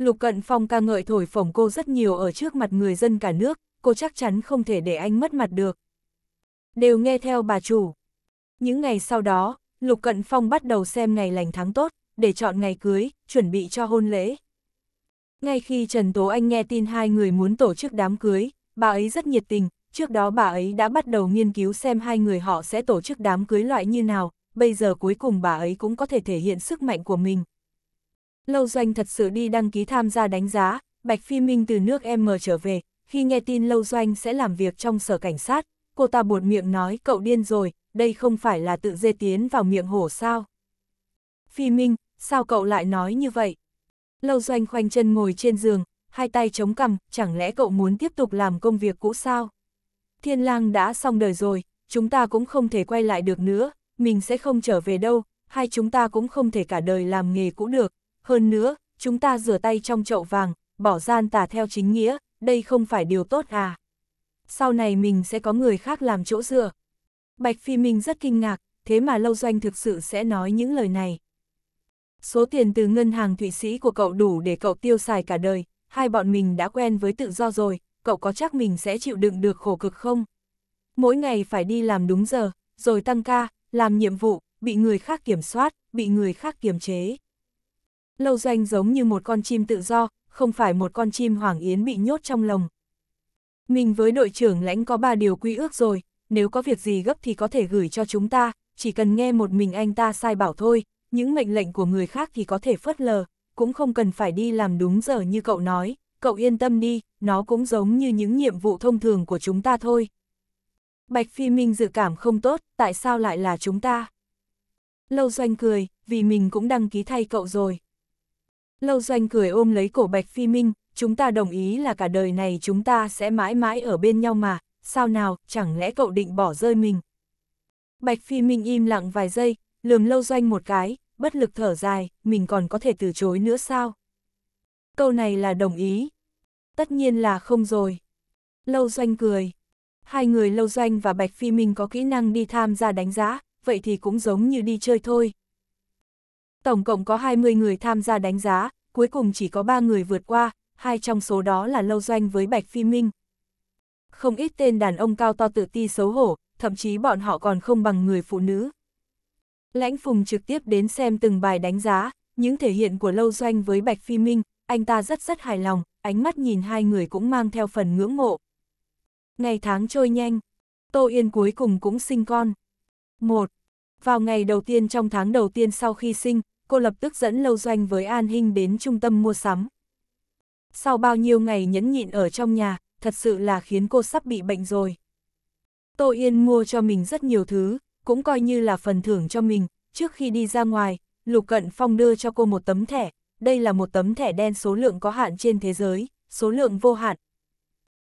Lục Cận Phong ca ngợi thổi phồng cô rất nhiều ở trước mặt người dân cả nước, cô chắc chắn không thể để anh mất mặt được. Đều nghe theo bà chủ. Những ngày sau đó, Lục Cận Phong bắt đầu xem ngày lành tháng tốt, để chọn ngày cưới, chuẩn bị cho hôn lễ. Ngay khi Trần Tố Anh nghe tin hai người muốn tổ chức đám cưới, bà ấy rất nhiệt tình, trước đó bà ấy đã bắt đầu nghiên cứu xem hai người họ sẽ tổ chức đám cưới loại như nào, bây giờ cuối cùng bà ấy cũng có thể thể hiện sức mạnh của mình. Lâu Doanh thật sự đi đăng ký tham gia đánh giá, Bạch Phi Minh từ nước M trở về, khi nghe tin Lâu Doanh sẽ làm việc trong sở cảnh sát, cô ta buột miệng nói cậu điên rồi, đây không phải là tự dê tiến vào miệng hổ sao. Phi Minh, sao cậu lại nói như vậy? Lâu Doanh khoanh chân ngồi trên giường, hai tay chống cằm, chẳng lẽ cậu muốn tiếp tục làm công việc cũ sao? Thiên lang đã xong đời rồi, chúng ta cũng không thể quay lại được nữa, mình sẽ không trở về đâu, hai chúng ta cũng không thể cả đời làm nghề cũ được, hơn nữa, chúng ta rửa tay trong chậu vàng, bỏ gian tà theo chính nghĩa, đây không phải điều tốt à. Sau này mình sẽ có người khác làm chỗ dựa. Bạch Phi Minh rất kinh ngạc, thế mà Lâu Doanh thực sự sẽ nói những lời này. Số tiền từ ngân hàng Thụy Sĩ của cậu đủ để cậu tiêu xài cả đời, hai bọn mình đã quen với tự do rồi, cậu có chắc mình sẽ chịu đựng được khổ cực không? Mỗi ngày phải đi làm đúng giờ, rồi tăng ca, làm nhiệm vụ, bị người khác kiểm soát, bị người khác kiềm chế. Lâu Doanh giống như một con chim tự do, không phải một con chim Hoàng Yến bị nhốt trong lồng. Mình với đội trưởng lãnh có ba điều quy ước rồi, nếu có việc gì gấp thì có thể gửi cho chúng ta, chỉ cần nghe một mình anh ta sai bảo thôi, những mệnh lệnh của người khác thì có thể phớt lờ, cũng không cần phải đi làm đúng giờ như cậu nói, cậu yên tâm đi, nó cũng giống như những nhiệm vụ thông thường của chúng ta thôi. Bạch Phi Minh dự cảm không tốt, tại sao lại là chúng ta? Lâu Doanh cười, vì mình cũng đăng ký thay cậu rồi. Lâu doanh cười ôm lấy cổ Bạch Phi Minh, chúng ta đồng ý là cả đời này chúng ta sẽ mãi mãi ở bên nhau mà, sao nào, chẳng lẽ cậu định bỏ rơi mình. Bạch Phi Minh im lặng vài giây, lườm lâu doanh một cái, bất lực thở dài, mình còn có thể từ chối nữa sao? Câu này là đồng ý. Tất nhiên là không rồi. Lâu doanh cười. Hai người Lâu Doanh và Bạch Phi Minh có kỹ năng đi tham gia đánh giá, vậy thì cũng giống như đi chơi thôi, Tổng cộng có 20 người tham gia đánh giá, cuối cùng chỉ có 3 người vượt qua, hai trong số đó là Lâu Doanh với Bạch Phi Minh. Không ít tên đàn ông cao to tự ti xấu hổ, thậm chí bọn họ còn không bằng người phụ nữ. Lãnh Phùng trực tiếp đến xem từng bài đánh giá, những thể hiện của Lâu Doanh với Bạch Phi Minh, anh ta rất rất hài lòng, ánh mắt nhìn hai người cũng mang theo phần ngưỡng mộ. Ngày tháng trôi nhanh, Tô Yên cuối cùng cũng sinh con. Một, vào ngày đầu tiên trong tháng đầu tiên sau khi sinh, cô lập tức dẫn Lâu Doanh với An Hinh đến trung tâm mua sắm. Sau bao nhiêu ngày nhẫn nhịn ở trong nhà, thật sự là khiến cô sắp bị bệnh rồi. Tô Yên mua cho mình rất nhiều thứ, cũng coi như là phần thưởng cho mình. Trước khi đi ra ngoài, Lục Cận Phong đưa cho cô một tấm thẻ. Đây là một tấm thẻ đen số lượng có hạn trên thế giới, số lượng vô hạn.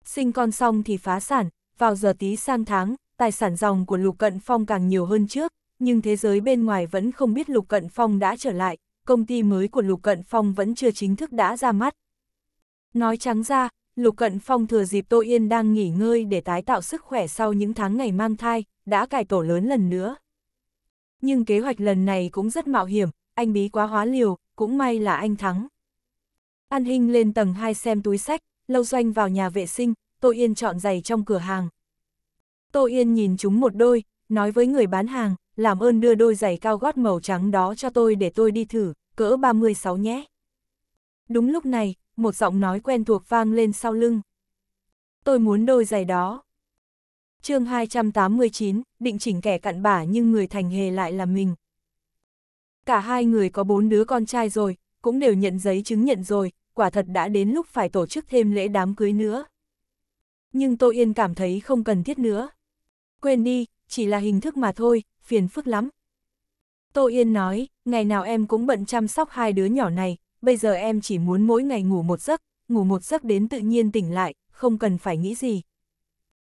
Sinh con xong thì phá sản, vào giờ tí sang tháng, tài sản dòng của Lục Cận Phong càng nhiều hơn trước, nhưng thế giới bên ngoài vẫn không biết Lục Cận Phong đã trở lại, công ty mới của Lục Cận Phong vẫn chưa chính thức đã ra mắt. Nói trắng ra, Lục Cận Phong thừa dịp Tô Yên đang nghỉ ngơi để tái tạo sức khỏe sau những tháng ngày mang thai, đã cải tổ lớn lần nữa. Nhưng kế hoạch lần này cũng rất mạo hiểm, anh bí quá hóa liều, cũng may là anh thắng. An Hinh lên tầng 2 xem túi sách, Lâu Doanh vào nhà vệ sinh, Tô Yên chọn giày trong cửa hàng. Tô Yên nhìn chúng một đôi, nói với người bán hàng, làm ơn đưa đôi giày cao gót màu trắng đó cho tôi để tôi đi thử, cỡ 36 nhé. Đúng lúc này, một giọng nói quen thuộc vang lên sau lưng. Tôi muốn đôi giày đó. chương 289, định chỉnh kẻ cặn bả nhưng người thành hề lại là mình. Cả hai người có bốn đứa con trai rồi, cũng đều nhận giấy chứng nhận rồi, quả thật đã đến lúc phải tổ chức thêm lễ đám cưới nữa. Nhưng tôi yên cảm thấy không cần thiết nữa. Quên đi, chỉ là hình thức mà thôi, phiền phức lắm. Tô Yên nói, ngày nào em cũng bận chăm sóc hai đứa nhỏ này, bây giờ em chỉ muốn mỗi ngày ngủ một giấc, ngủ một giấc đến tự nhiên tỉnh lại, không cần phải nghĩ gì.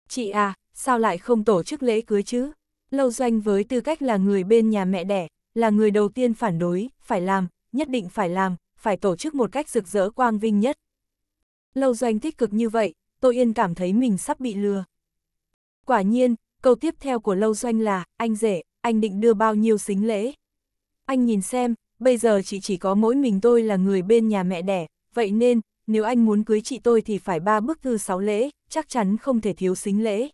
Chị à, sao lại không tổ chức lễ cưới chứ? Lâu Doanh với tư cách là người bên nhà mẹ đẻ, là người đầu tiên phản đối, phải làm, nhất định phải làm, phải tổ chức một cách rực rỡ quang vinh nhất. Lâu Doanh tích cực như vậy, Tô Yên cảm thấy mình sắp bị lừa. Quả nhiên, câu tiếp theo của Lâu Doanh là, anh rể, anh định đưa bao nhiêu xính lễ? Anh nhìn xem, bây giờ chị chỉ có mỗi mình tôi là người bên nhà mẹ đẻ, vậy nên, nếu anh muốn cưới chị tôi thì phải ba bức thư sáu lễ, chắc chắn không thể thiếu xính lễ.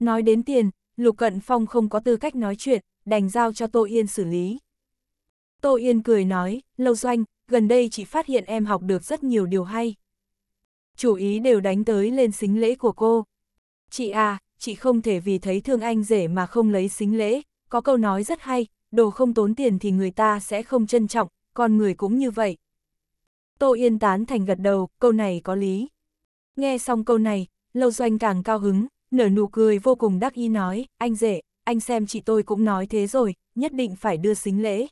Nói đến tiền, Lục Cận Phong không có tư cách nói chuyện, đành giao cho Tô Yên xử lý. Tô Yên cười nói, Lâu Doanh, gần đây chị phát hiện em học được rất nhiều điều hay. Chủ ý đều đánh tới lên xính lễ của cô. Chị à, chị không thể vì thấy thương anh rể mà không lấy xính lễ, có câu nói rất hay, đồ không tốn tiền thì người ta sẽ không trân trọng, con người cũng như vậy. Tô Yên tán thành gật đầu, câu này có lý. Nghe xong câu này, Lâu Doanh càng cao hứng, nở nụ cười vô cùng đắc ý nói, anh rể, anh xem chị tôi cũng nói thế rồi, nhất định phải đưa xính lễ.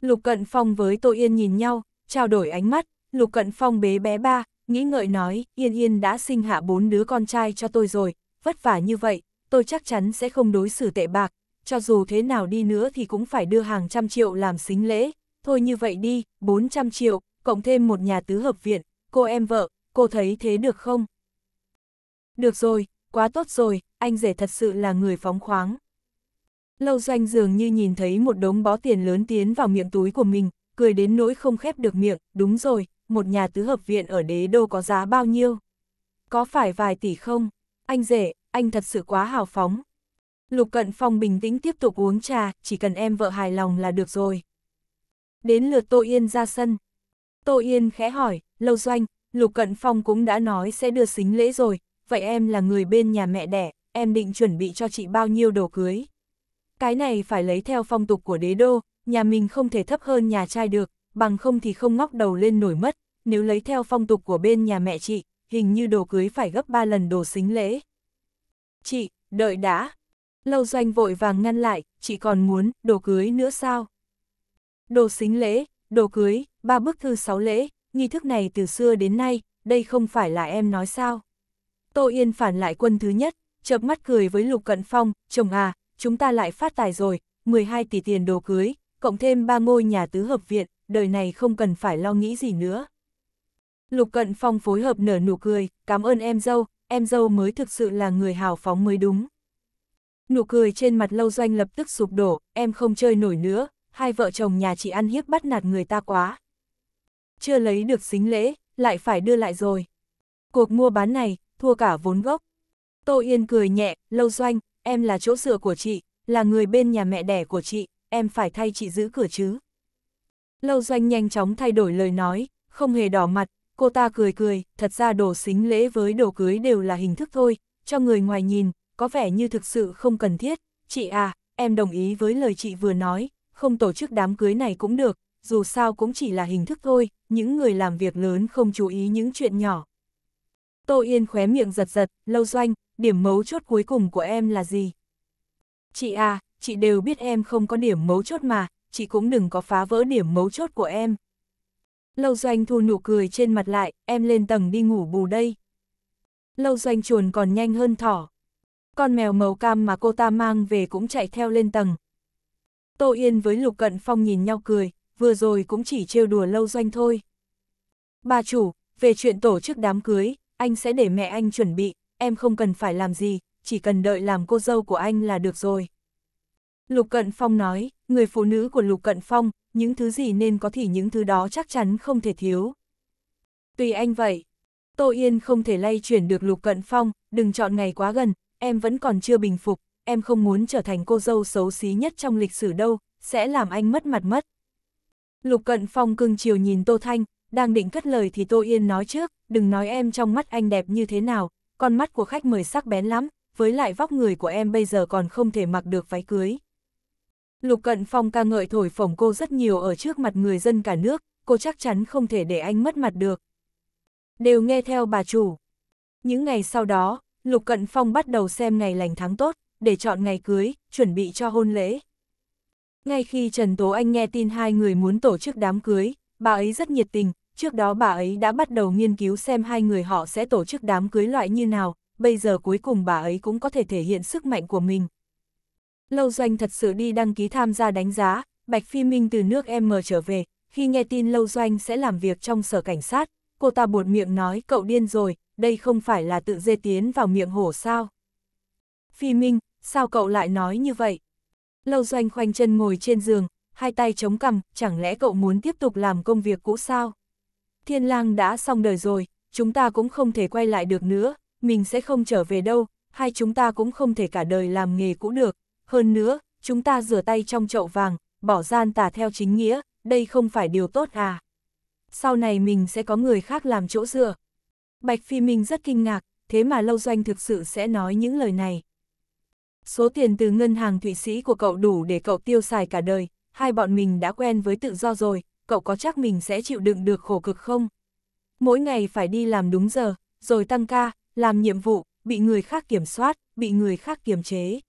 Lục Cận Phong với Tô Yên nhìn nhau, trao đổi ánh mắt, Lục Cận Phong bế bé ba, nghĩ ngợi nói, Yên Yên đã sinh hạ bốn đứa con trai cho tôi rồi, vất vả như vậy, tôi chắc chắn sẽ không đối xử tệ bạc, cho dù thế nào đi nữa thì cũng phải đưa hàng trăm triệu làm xính lễ, thôi như vậy đi, 400 triệu, cộng thêm một nhà tứ hợp viện, cô em vợ, cô thấy thế được không? Được rồi, quá tốt rồi, anh rể thật sự là người phóng khoáng. Lâu doanh dường như nhìn thấy một đống bó tiền lớn tiến vào miệng túi của mình, cười đến nỗi không khép được miệng, đúng rồi, một nhà tứ hợp viện ở đế đô có giá bao nhiêu? Có phải vài tỷ không? anh rể, anh thật sự quá hào phóng. Lục Cận Phong bình tĩnh tiếp tục uống trà, chỉ cần em vợ hài lòng là được rồi. Đến lượt Tô Yên ra sân. Tô Yên khẽ hỏi, Lâu Doanh, Lục Cận Phong cũng đã nói sẽ đưa xính lễ rồi, vậy em là người bên nhà mẹ đẻ, em định chuẩn bị cho chị bao nhiêu đồ cưới. Cái này phải lấy theo phong tục của đế đô, nhà mình không thể thấp hơn nhà trai được, bằng không thì không ngóc đầu lên nổi mất, nếu lấy theo phong tục của bên nhà mẹ chị, hình như đồ cưới phải gấp ba lần đồ xính lễ. Chị, đợi đã. Lâu doanh vội vàng ngăn lại, chị còn muốn đồ cưới nữa sao? Đồ xính lễ, đồ cưới, ba bức thư sáu lễ, nghi thức này từ xưa đến nay, đây không phải là em nói sao? Tô Yên phản lại quân thứ nhất, chợp mắt cười với Lục Cận Phong, chồng à, chúng ta lại phát tài rồi, 12 tỷ tiền đồ cưới, cộng thêm ba ngôi nhà tứ hợp viện, đời này không cần phải lo nghĩ gì nữa. Lục Cận Phong phối hợp nở nụ cười, cảm ơn em dâu, em dâu mới thực sự là người hào phóng mới đúng. Nụ cười trên mặt lâu doanh lập tức sụp đổ, em không chơi nổi nữa, hai vợ chồng nhà chị ăn hiếp bắt nạt người ta quá. Chưa lấy được xính lễ, lại phải đưa lại rồi. Cuộc mua bán này, thua cả vốn gốc. Tô Yên cười nhẹ, lâu doanh, em là chỗ dựa của chị, là người bên nhà mẹ đẻ của chị, em phải thay chị giữ cửa chứ. Lâu doanh nhanh chóng thay đổi lời nói, không hề đỏ mặt, cô ta cười cười, thật ra đổ xính lễ với đổ cưới đều là hình thức thôi, cho người ngoài nhìn, có vẻ như thực sự không cần thiết. Chị à, em đồng ý với lời chị vừa nói, không tổ chức đám cưới này cũng được, dù sao cũng chỉ là hình thức thôi, những người làm việc lớn không chú ý những chuyện nhỏ. Tô Yên khóe miệng giật giật, lâu doanh, điểm mấu chốt cuối cùng của em là gì? Chị à, chị đều biết em không có điểm mấu chốt mà, chị cũng đừng có phá vỡ điểm mấu chốt của em. Lâu doanh thu nụ cười trên mặt lại, em lên tầng đi ngủ bù đây. Lâu doanh chuồn còn nhanh hơn thỏ. Con mèo màu cam mà cô ta mang về cũng chạy theo lên tầng. Tô Yên với Lục Cận Phong nhìn nhau cười, vừa rồi cũng chỉ trêu đùa lâu doanh thôi. Bà chủ, về chuyện tổ chức đám cưới, anh sẽ để mẹ anh chuẩn bị, em không cần phải làm gì, chỉ cần đợi làm cô dâu của anh là được rồi. Lục Cận Phong nói, người phụ nữ của Lục Cận Phong, những thứ gì nên có thì những thứ đó chắc chắn không thể thiếu. Tùy anh vậy, Tô Yên không thể lay chuyển được Lục Cận Phong, đừng chọn ngày quá gần, em vẫn còn chưa bình phục, em không muốn trở thành cô dâu xấu xí nhất trong lịch sử đâu, sẽ làm anh mất mặt mất. Lục Cận Phong cưng chiều nhìn Tô Thanh, đang định cất lời thì Tô Yên nói trước, đừng nói em trong mắt anh đẹp như thế nào, con mắt của khách mời sắc bén lắm, với lại vóc người của em bây giờ còn không thể mặc được váy cưới. Lục Cận Phong ca ngợi thổi phồng cô rất nhiều ở trước mặt người dân cả nước, cô chắc chắn không thể để anh mất mặt được. Đều nghe theo bà chủ. Những ngày sau đó, Lục Cận Phong bắt đầu xem ngày lành tháng tốt, để chọn ngày cưới, chuẩn bị cho hôn lễ. Ngay khi Trần Tố Anh nghe tin hai người muốn tổ chức đám cưới, bà ấy rất nhiệt tình, trước đó bà ấy đã bắt đầu nghiên cứu xem hai người họ sẽ tổ chức đám cưới loại như nào, bây giờ cuối cùng bà ấy cũng có thể thể hiện sức mạnh của mình. Lâu Doanh thật sự đi đăng ký tham gia đánh giá, Bạch Phi Minh từ nước M trở về, khi nghe tin Lâu Doanh sẽ làm việc trong sở cảnh sát, cô ta buột miệng nói cậu điên rồi, đây không phải là tự dê tiến vào miệng hổ sao. Phi Minh, sao cậu lại nói như vậy? Lâu Doanh khoanh chân ngồi trên giường, hai tay chống cằm, chẳng lẽ cậu muốn tiếp tục làm công việc cũ sao? Thiên lang đã xong đời rồi, chúng ta cũng không thể quay lại được nữa, mình sẽ không trở về đâu, hai chúng ta cũng không thể cả đời làm nghề cũ được, hơn nữa, chúng ta rửa tay trong chậu vàng, bỏ gian tà theo chính nghĩa, đây không phải điều tốt à. Sau này mình sẽ có người khác làm chỗ dựa. Bạch Phi Minh rất kinh ngạc, thế mà Lâu Doanh thực sự sẽ nói những lời này. Số tiền từ ngân hàng Thụy Sĩ của cậu đủ để cậu tiêu xài cả đời, hai bọn mình đã quen với tự do rồi, cậu có chắc mình sẽ chịu đựng được khổ cực không? Mỗi ngày phải đi làm đúng giờ, rồi tăng ca, làm nhiệm vụ, bị người khác kiểm soát, bị người khác kiềm chế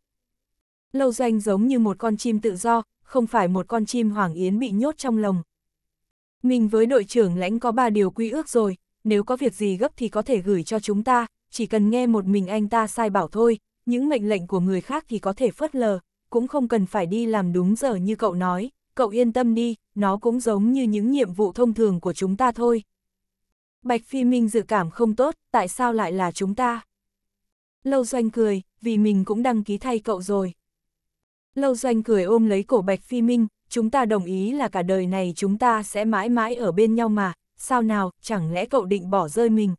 lâu doanh giống như một con chim tự do, không phải một con chim hoàng yến bị nhốt trong lồng. Mình với đội trưởng lãnh có ba điều quy ước rồi, nếu có việc gì gấp thì có thể gửi cho chúng ta, chỉ cần nghe một mình anh ta sai bảo thôi, những mệnh lệnh của người khác thì có thể phớt lờ, cũng không cần phải đi làm đúng giờ như cậu nói, cậu yên tâm đi, nó cũng giống như những nhiệm vụ thông thường của chúng ta thôi. Bạch Phi Minh dự cảm không tốt, tại sao lại là chúng ta? Lâu Doanh cười, vì mình cũng đăng ký thay cậu rồi. Lâu Doanh cười ôm lấy cổ Bạch Phi Minh, chúng ta đồng ý là cả đời này chúng ta sẽ mãi mãi ở bên nhau mà, sao nào, chẳng lẽ cậu định bỏ rơi mình.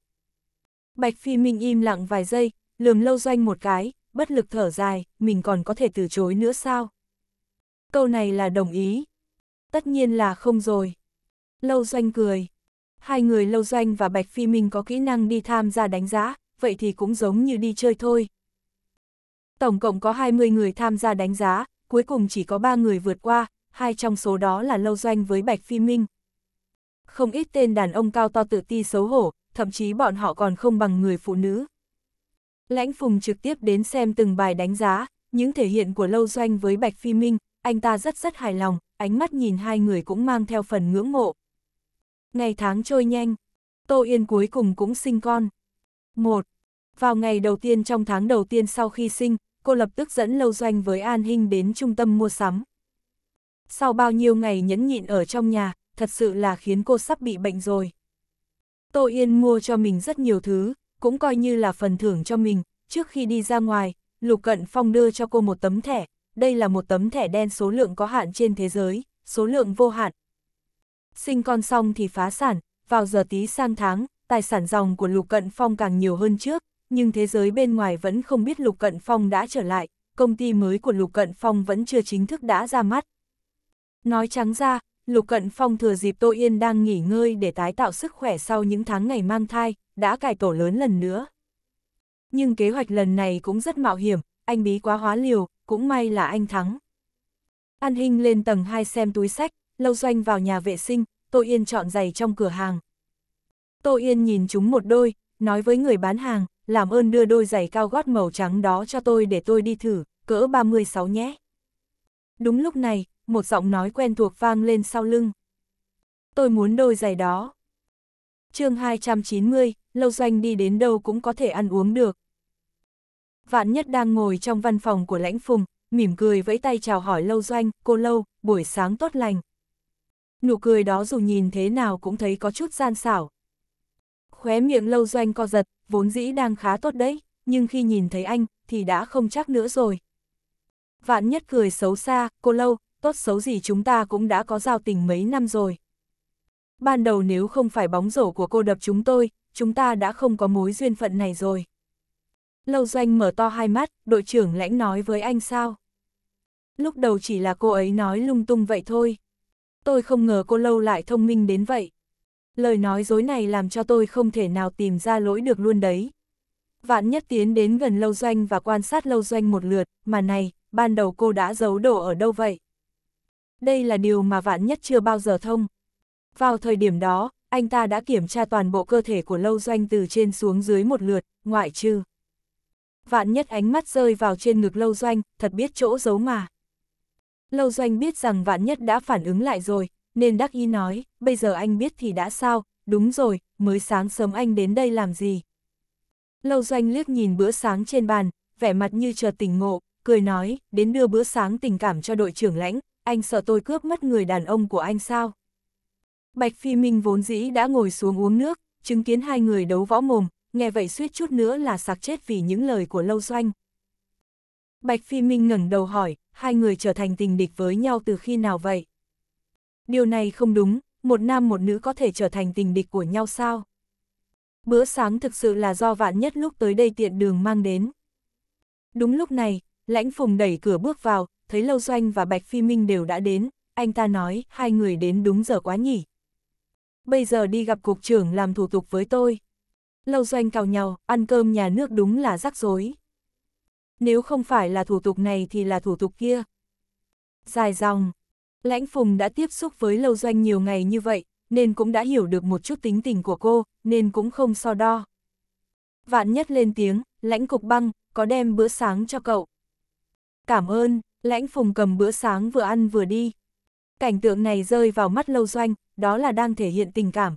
Bạch Phi Minh im lặng vài giây, lườm Lâu Doanh một cái, bất lực thở dài, mình còn có thể từ chối nữa sao? Câu này là đồng ý. Tất nhiên là không rồi. Lâu Doanh cười. Hai người Lâu Doanh và Bạch Phi Minh có kỹ năng đi tham gia đánh giá, vậy thì cũng giống như đi chơi thôi, Tổng cộng có 20 người tham gia đánh giá, cuối cùng chỉ có 3 người vượt qua, hai trong số đó là Lâu Doanh với Bạch Phi Minh. Không ít tên đàn ông cao to tự ti xấu hổ, thậm chí bọn họ còn không bằng người phụ nữ. Lãnh Phùng trực tiếp đến xem từng bài đánh giá, những thể hiện của Lâu Doanh với Bạch Phi Minh, anh ta rất rất hài lòng, ánh mắt nhìn hai người cũng mang theo phần ngưỡng mộ. Ngày tháng trôi nhanh, Tô Yên cuối cùng cũng sinh con. một Vào ngày đầu tiên trong tháng đầu tiên sau khi sinh, cô lập tức dẫn Lâu Doanh với An Hinh đến trung tâm mua sắm. Sau bao nhiêu ngày nhẫn nhịn ở trong nhà, thật sự là khiến cô sắp bị bệnh rồi. Tô Yên mua cho mình rất nhiều thứ, cũng coi như là phần thưởng cho mình, trước khi đi ra ngoài, Lục Cận Phong đưa cho cô một tấm thẻ, đây là một tấm thẻ đen số lượng có hạn trên thế giới, số lượng vô hạn. Sinh con xong thì phá sản, vào giờ tí sang tháng, tài sản dòng của Lục Cận Phong càng nhiều hơn trước, nhưng thế giới bên ngoài vẫn không biết Lục Cận Phong đã trở lại, công ty mới của Lục Cận Phong vẫn chưa chính thức đã ra mắt. Nói trắng ra, Lục Cận Phong thừa dịp Tô Yên đang nghỉ ngơi để tái tạo sức khỏe sau những tháng ngày mang thai, đã cải tổ lớn lần nữa. Nhưng kế hoạch lần này cũng rất mạo hiểm, anh bí quá hóa liều, cũng may là anh thắng. An Hinh lên tầng 2 xem túi sách, Lâu Doanh vào nhà vệ sinh, Tô Yên chọn giày trong cửa hàng. Tô Yên nhìn chúng một đôi, nói với người bán hàng, làm ơn đưa đôi giày cao gót màu trắng đó cho tôi để tôi đi thử, cỡ 36 nhé. Đúng lúc này, một giọng nói quen thuộc vang lên sau lưng. Tôi muốn đôi giày đó. chương 290, Lâu Doanh đi đến đâu cũng có thể ăn uống được. Vạn Nhất đang ngồi trong văn phòng của Lãnh Phùng, mỉm cười vẫy tay chào hỏi Lâu Doanh, cô Lâu, buổi sáng tốt lành. Nụ cười đó dù nhìn thế nào cũng thấy có chút gian xảo, Khóe miệng lâu doanh co giật, vốn dĩ đang khá tốt đấy, nhưng khi nhìn thấy anh, thì đã không chắc nữa rồi. Vạn nhất cười xấu xa, cô lâu, tốt xấu gì chúng ta cũng đã có giao tình mấy năm rồi. Ban đầu nếu không phải bóng rổ của cô đập chúng tôi, chúng ta đã không có mối duyên phận này rồi. Lâu doanh mở to hai mắt, đội trưởng lãnh nói với anh sao? Lúc đầu chỉ là cô ấy nói lung tung vậy thôi. Tôi không ngờ cô lâu lại thông minh đến vậy lời nói dối này làm cho tôi không thể nào tìm ra lỗi được luôn đấy. Vạn nhất tiến đến gần lâu doanh và quan sát lâu doanh một lượt, mà này, ban đầu cô đã giấu đồ ở đâu vậy? Đây là điều mà vạn nhất chưa bao giờ thông. Vào thời điểm đó, anh ta đã kiểm tra toàn bộ cơ thể của lâu doanh từ trên xuống dưới một lượt, ngoại trừ. Vạn nhất ánh mắt rơi vào trên ngực lâu doanh, thật biết chỗ giấu mà. Lâu doanh biết rằng vạn nhất đã phản ứng lại rồi, nên đắc ý nói, bây giờ anh biết thì đã sao, đúng rồi, mới sáng sớm anh đến đây làm gì. Lâu doanh liếc nhìn bữa sáng trên bàn, vẻ mặt như chờ tỉnh ngộ, cười nói, đến đưa bữa sáng tình cảm cho đội trưởng lãnh, anh sợ tôi cướp mất người đàn ông của anh sao. Bạch Phi Minh vốn dĩ đã ngồi xuống uống nước, chứng kiến hai người đấu võ mồm, nghe vậy suýt chút nữa là sạc chết vì những lời của Lâu Doanh. Bạch Phi Minh ngẩng đầu hỏi, hai người trở thành tình địch với nhau từ khi nào vậy? điều này không đúng, một nam một nữ có thể trở thành tình địch của nhau sao? Bữa sáng thực sự là do vạn nhất lúc tới đây tiện đường mang đến. Đúng lúc này, lãnh phùng đẩy cửa bước vào, thấy Lâu Doanh và Bạch Phi Minh đều đã đến, anh ta nói hai người đến đúng giờ quá nhỉ. Bây giờ đi gặp cục trưởng làm thủ tục với tôi. Lâu Doanh cào nhau, ăn cơm nhà nước đúng là rắc rối. Nếu không phải là thủ tục này thì là thủ tục kia. Dài dòng, Lãnh Phùng đã tiếp xúc với Lâu Doanh nhiều ngày như vậy, nên cũng đã hiểu được một chút tính tình của cô, nên cũng không so đo. Vạn nhất lên tiếng, lãnh cục băng, có đem bữa sáng cho cậu. Cảm ơn, lãnh Phùng cầm bữa sáng vừa ăn vừa đi. Cảnh tượng này rơi vào mắt Lâu Doanh, đó là đang thể hiện tình cảm.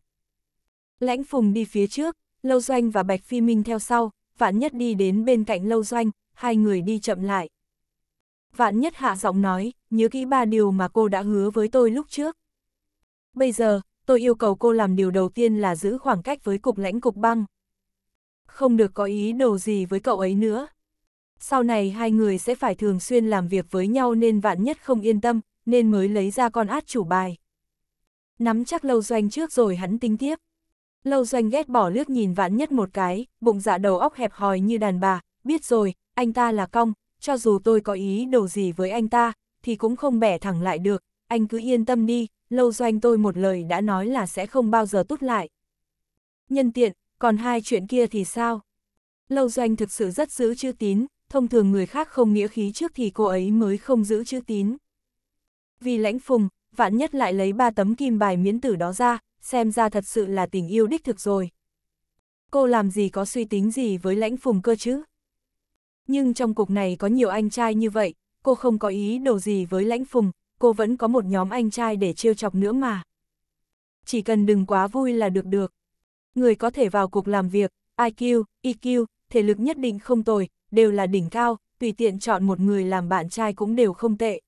Lãnh Phùng đi phía trước, Lâu Doanh và Bạch Phi Minh theo sau, vạn nhất đi đến bên cạnh Lâu Doanh, hai người đi chậm lại vạn nhất hạ giọng nói, nhớ kỹ ba điều mà cô đã hứa với tôi lúc trước. Bây giờ, tôi yêu cầu cô làm điều đầu tiên là giữ khoảng cách với cục lãnh cục băng. Không được có ý đồ gì với cậu ấy nữa. Sau này hai người sẽ phải thường xuyên làm việc với nhau nên vạn nhất không yên tâm, nên mới lấy ra con át chủ bài. Nắm chắc lâu doanh trước rồi hắn tính tiếp. Lâu doanh ghét bỏ lướt nhìn vạn nhất một cái, bụng dạ đầu óc hẹp hòi như đàn bà, biết rồi, anh ta là cong, cho dù tôi có ý đồ gì với anh ta, thì cũng không bẻ thẳng lại được, anh cứ yên tâm đi, lâu doanh tôi một lời đã nói là sẽ không bao giờ tút lại. Nhân tiện, còn hai chuyện kia thì sao? Lâu doanh thực sự rất giữ chữ tín, thông thường người khác không nghĩa khí trước thì cô ấy mới không giữ chữ tín. Vì lãnh phùng, vạn nhất lại lấy ba tấm kim bài miễn tử đó ra, xem ra thật sự là tình yêu đích thực rồi. Cô làm gì có suy tính gì với lãnh phùng cơ chứ? nhưng trong cục này có nhiều anh trai như vậy, cô không có ý đồ gì với lãnh phùng, cô vẫn có một nhóm anh trai để trêu chọc nữa mà. Chỉ cần đừng quá vui là được được. Người có thể vào cục làm việc, IQ, EQ, thể lực nhất định không tồi, đều là đỉnh cao, tùy tiện chọn một người làm bạn trai cũng đều không tệ.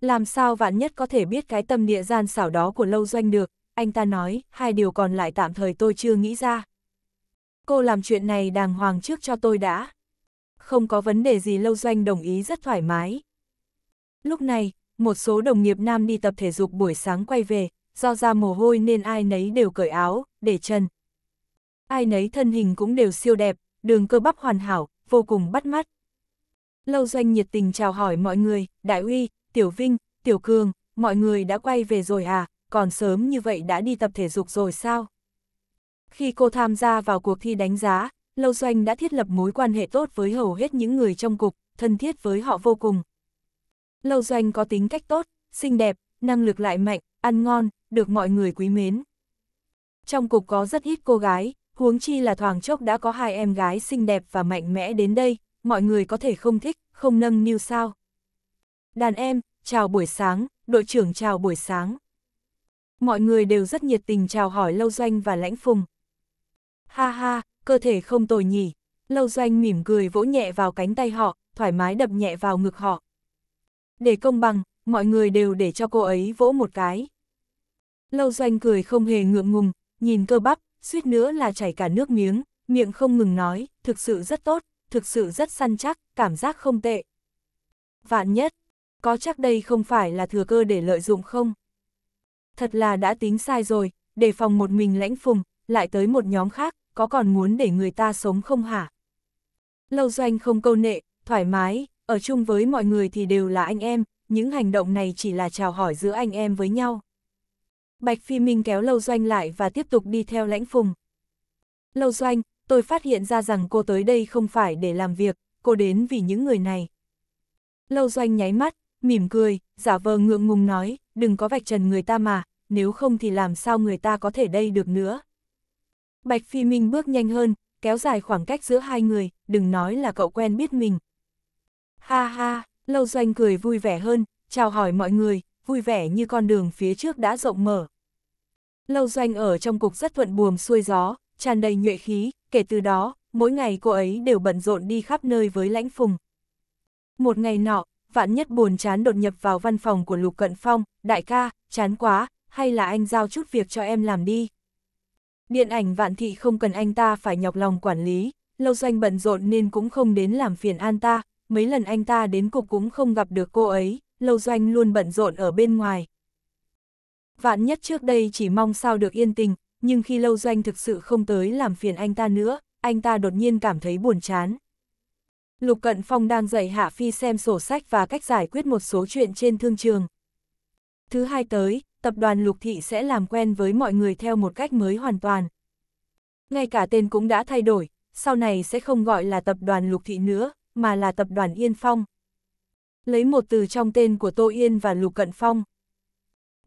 Làm sao vạn nhất có thể biết cái tâm địa gian xảo đó của lâu doanh được, anh ta nói, hai điều còn lại tạm thời tôi chưa nghĩ ra. Cô làm chuyện này đàng hoàng trước cho tôi đã không có vấn đề gì lâu doanh đồng ý rất thoải mái. Lúc này, một số đồng nghiệp nam đi tập thể dục buổi sáng quay về, do ra mồ hôi nên ai nấy đều cởi áo, để chân. Ai nấy thân hình cũng đều siêu đẹp, đường cơ bắp hoàn hảo, vô cùng bắt mắt. Lâu doanh nhiệt tình chào hỏi mọi người, Đại Uy, Tiểu Vinh, Tiểu Cường, mọi người đã quay về rồi à, còn sớm như vậy đã đi tập thể dục rồi sao? Khi cô tham gia vào cuộc thi đánh giá, Lâu Doanh đã thiết lập mối quan hệ tốt với hầu hết những người trong cục, thân thiết với họ vô cùng. Lâu Doanh có tính cách tốt, xinh đẹp, năng lực lại mạnh, ăn ngon, được mọi người quý mến. Trong cục có rất ít cô gái, huống chi là thoảng chốc đã có hai em gái xinh đẹp và mạnh mẽ đến đây, mọi người có thể không thích, không nâng niu sao. Đàn em, chào buổi sáng, đội trưởng chào buổi sáng. Mọi người đều rất nhiệt tình chào hỏi Lâu Doanh và Lãnh Phùng. Ha ha, cơ thể không tồi nhỉ. Lâu doanh mỉm cười vỗ nhẹ vào cánh tay họ, thoải mái đập nhẹ vào ngực họ. Để công bằng, mọi người đều để cho cô ấy vỗ một cái. Lâu doanh cười không hề ngượng ngùng, nhìn cơ bắp, suýt nữa là chảy cả nước miếng, miệng không ngừng nói, thực sự rất tốt, thực sự rất săn chắc, cảm giác không tệ. Vạn nhất, có chắc đây không phải là thừa cơ để lợi dụng không? Thật là đã tính sai rồi, để phòng một mình lãnh phùng, lại tới một nhóm khác, có còn muốn để người ta sống không hả? Lâu doanh không câu nệ, thoải mái, ở chung với mọi người thì đều là anh em, những hành động này chỉ là chào hỏi giữa anh em với nhau. Bạch Phi Minh kéo Lâu Doanh lại và tiếp tục đi theo lãnh phùng. Lâu Doanh, tôi phát hiện ra rằng cô tới đây không phải để làm việc, cô đến vì những người này. Lâu Doanh nháy mắt, mỉm cười, giả vờ ngượng ngùng nói, đừng có vạch trần người ta mà, nếu không thì làm sao người ta có thể đây được nữa. Bạch Phi Minh bước nhanh hơn, kéo dài khoảng cách giữa hai người, đừng nói là cậu quen biết mình. Ha ha, Lâu Doanh cười vui vẻ hơn, chào hỏi mọi người, vui vẻ như con đường phía trước đã rộng mở. Lâu Doanh ở trong cục rất thuận buồm xuôi gió, tràn đầy nhuệ khí, kể từ đó, mỗi ngày cô ấy đều bận rộn đi khắp nơi với lãnh phùng. Một ngày nọ, vạn nhất buồn chán đột nhập vào văn phòng của Lục Cận Phong, đại ca, chán quá, hay là anh giao chút việc cho em làm đi. Điện ảnh vạn thị không cần anh ta phải nhọc lòng quản lý, lâu doanh bận rộn nên cũng không đến làm phiền an ta, mấy lần anh ta đến cục cũng không gặp được cô ấy, lâu doanh luôn bận rộn ở bên ngoài. Vạn nhất trước đây chỉ mong sao được yên tình, nhưng khi lâu doanh thực sự không tới làm phiền anh ta nữa, anh ta đột nhiên cảm thấy buồn chán. Lục Cận Phong đang dạy Hạ Phi xem sổ sách và cách giải quyết một số chuyện trên thương trường. Thứ hai tới, tập đoàn lục thị sẽ làm quen với mọi người theo một cách mới hoàn toàn. Ngay cả tên cũng đã thay đổi, sau này sẽ không gọi là tập đoàn lục thị nữa, mà là tập đoàn Yên Phong. Lấy một từ trong tên của Tô Yên và Lục Cận Phong.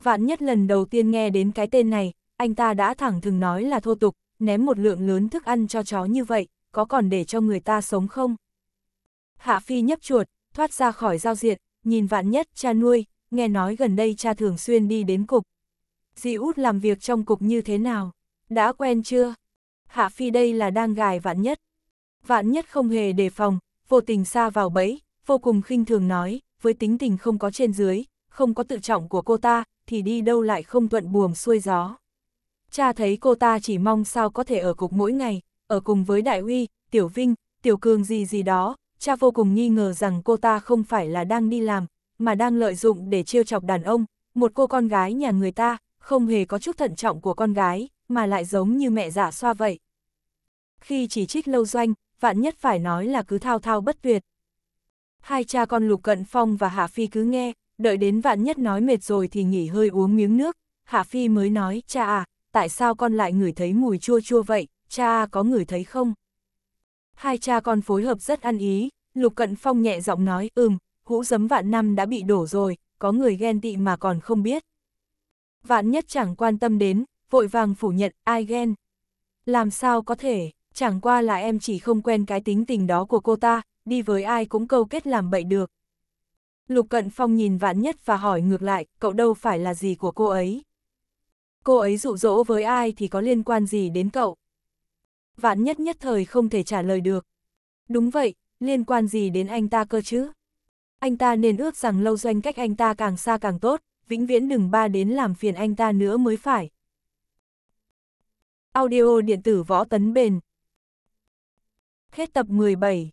Vạn nhất lần đầu tiên nghe đến cái tên này, anh ta đã thẳng thừng nói là thô tục, ném một lượng lớn thức ăn cho chó như vậy, có còn để cho người ta sống không? Hạ Phi nhấp chuột, thoát ra khỏi giao diện, nhìn vạn nhất cha nuôi, nghe nói gần đây cha thường xuyên đi đến cục. Di út làm việc trong cục như thế nào? Đã quen chưa? Hạ Phi đây là đang gài vạn nhất. Vạn nhất không hề đề phòng, vô tình xa vào bẫy, vô cùng khinh thường nói, với tính tình không có trên dưới, không có tự trọng của cô ta, thì đi đâu lại không thuận buồm xuôi gió. Cha thấy cô ta chỉ mong sao có thể ở cục mỗi ngày, ở cùng với Đại Huy, Tiểu Vinh, Tiểu Cường gì gì đó, cha vô cùng nghi ngờ rằng cô ta không phải là đang đi làm, mà đang lợi dụng để trêu chọc đàn ông, một cô con gái nhà người ta, không hề có chút thận trọng của con gái, mà lại giống như mẹ giả xoa vậy. Khi chỉ trích lâu doanh, vạn nhất phải nói là cứ thao thao bất tuyệt. Hai cha con Lục Cận Phong và Hạ Phi cứ nghe, đợi đến vạn nhất nói mệt rồi thì nghỉ hơi uống miếng nước, Hạ Phi mới nói, cha à, tại sao con lại ngửi thấy mùi chua chua vậy, cha à, có ngửi thấy không? Hai cha con phối hợp rất ăn ý, Lục Cận Phong nhẹ giọng nói, ừm, hũ giấm vạn năm đã bị đổ rồi, có người ghen tị mà còn không biết. Vạn nhất chẳng quan tâm đến, vội vàng phủ nhận, ai ghen. Làm sao có thể, chẳng qua là em chỉ không quen cái tính tình đó của cô ta, đi với ai cũng câu kết làm bậy được. Lục Cận Phong nhìn Vạn Nhất và hỏi ngược lại, cậu đâu phải là gì của cô ấy? Cô ấy dụ dỗ với ai thì có liên quan gì đến cậu? Vạn Nhất nhất thời không thể trả lời được. Đúng vậy, liên quan gì đến anh ta cơ chứ? anh ta nên ước rằng lâu doanh cách anh ta càng xa càng tốt, vĩnh viễn đừng ba đến làm phiền anh ta nữa mới phải. Audio điện tử võ tấn bền Hết tập 17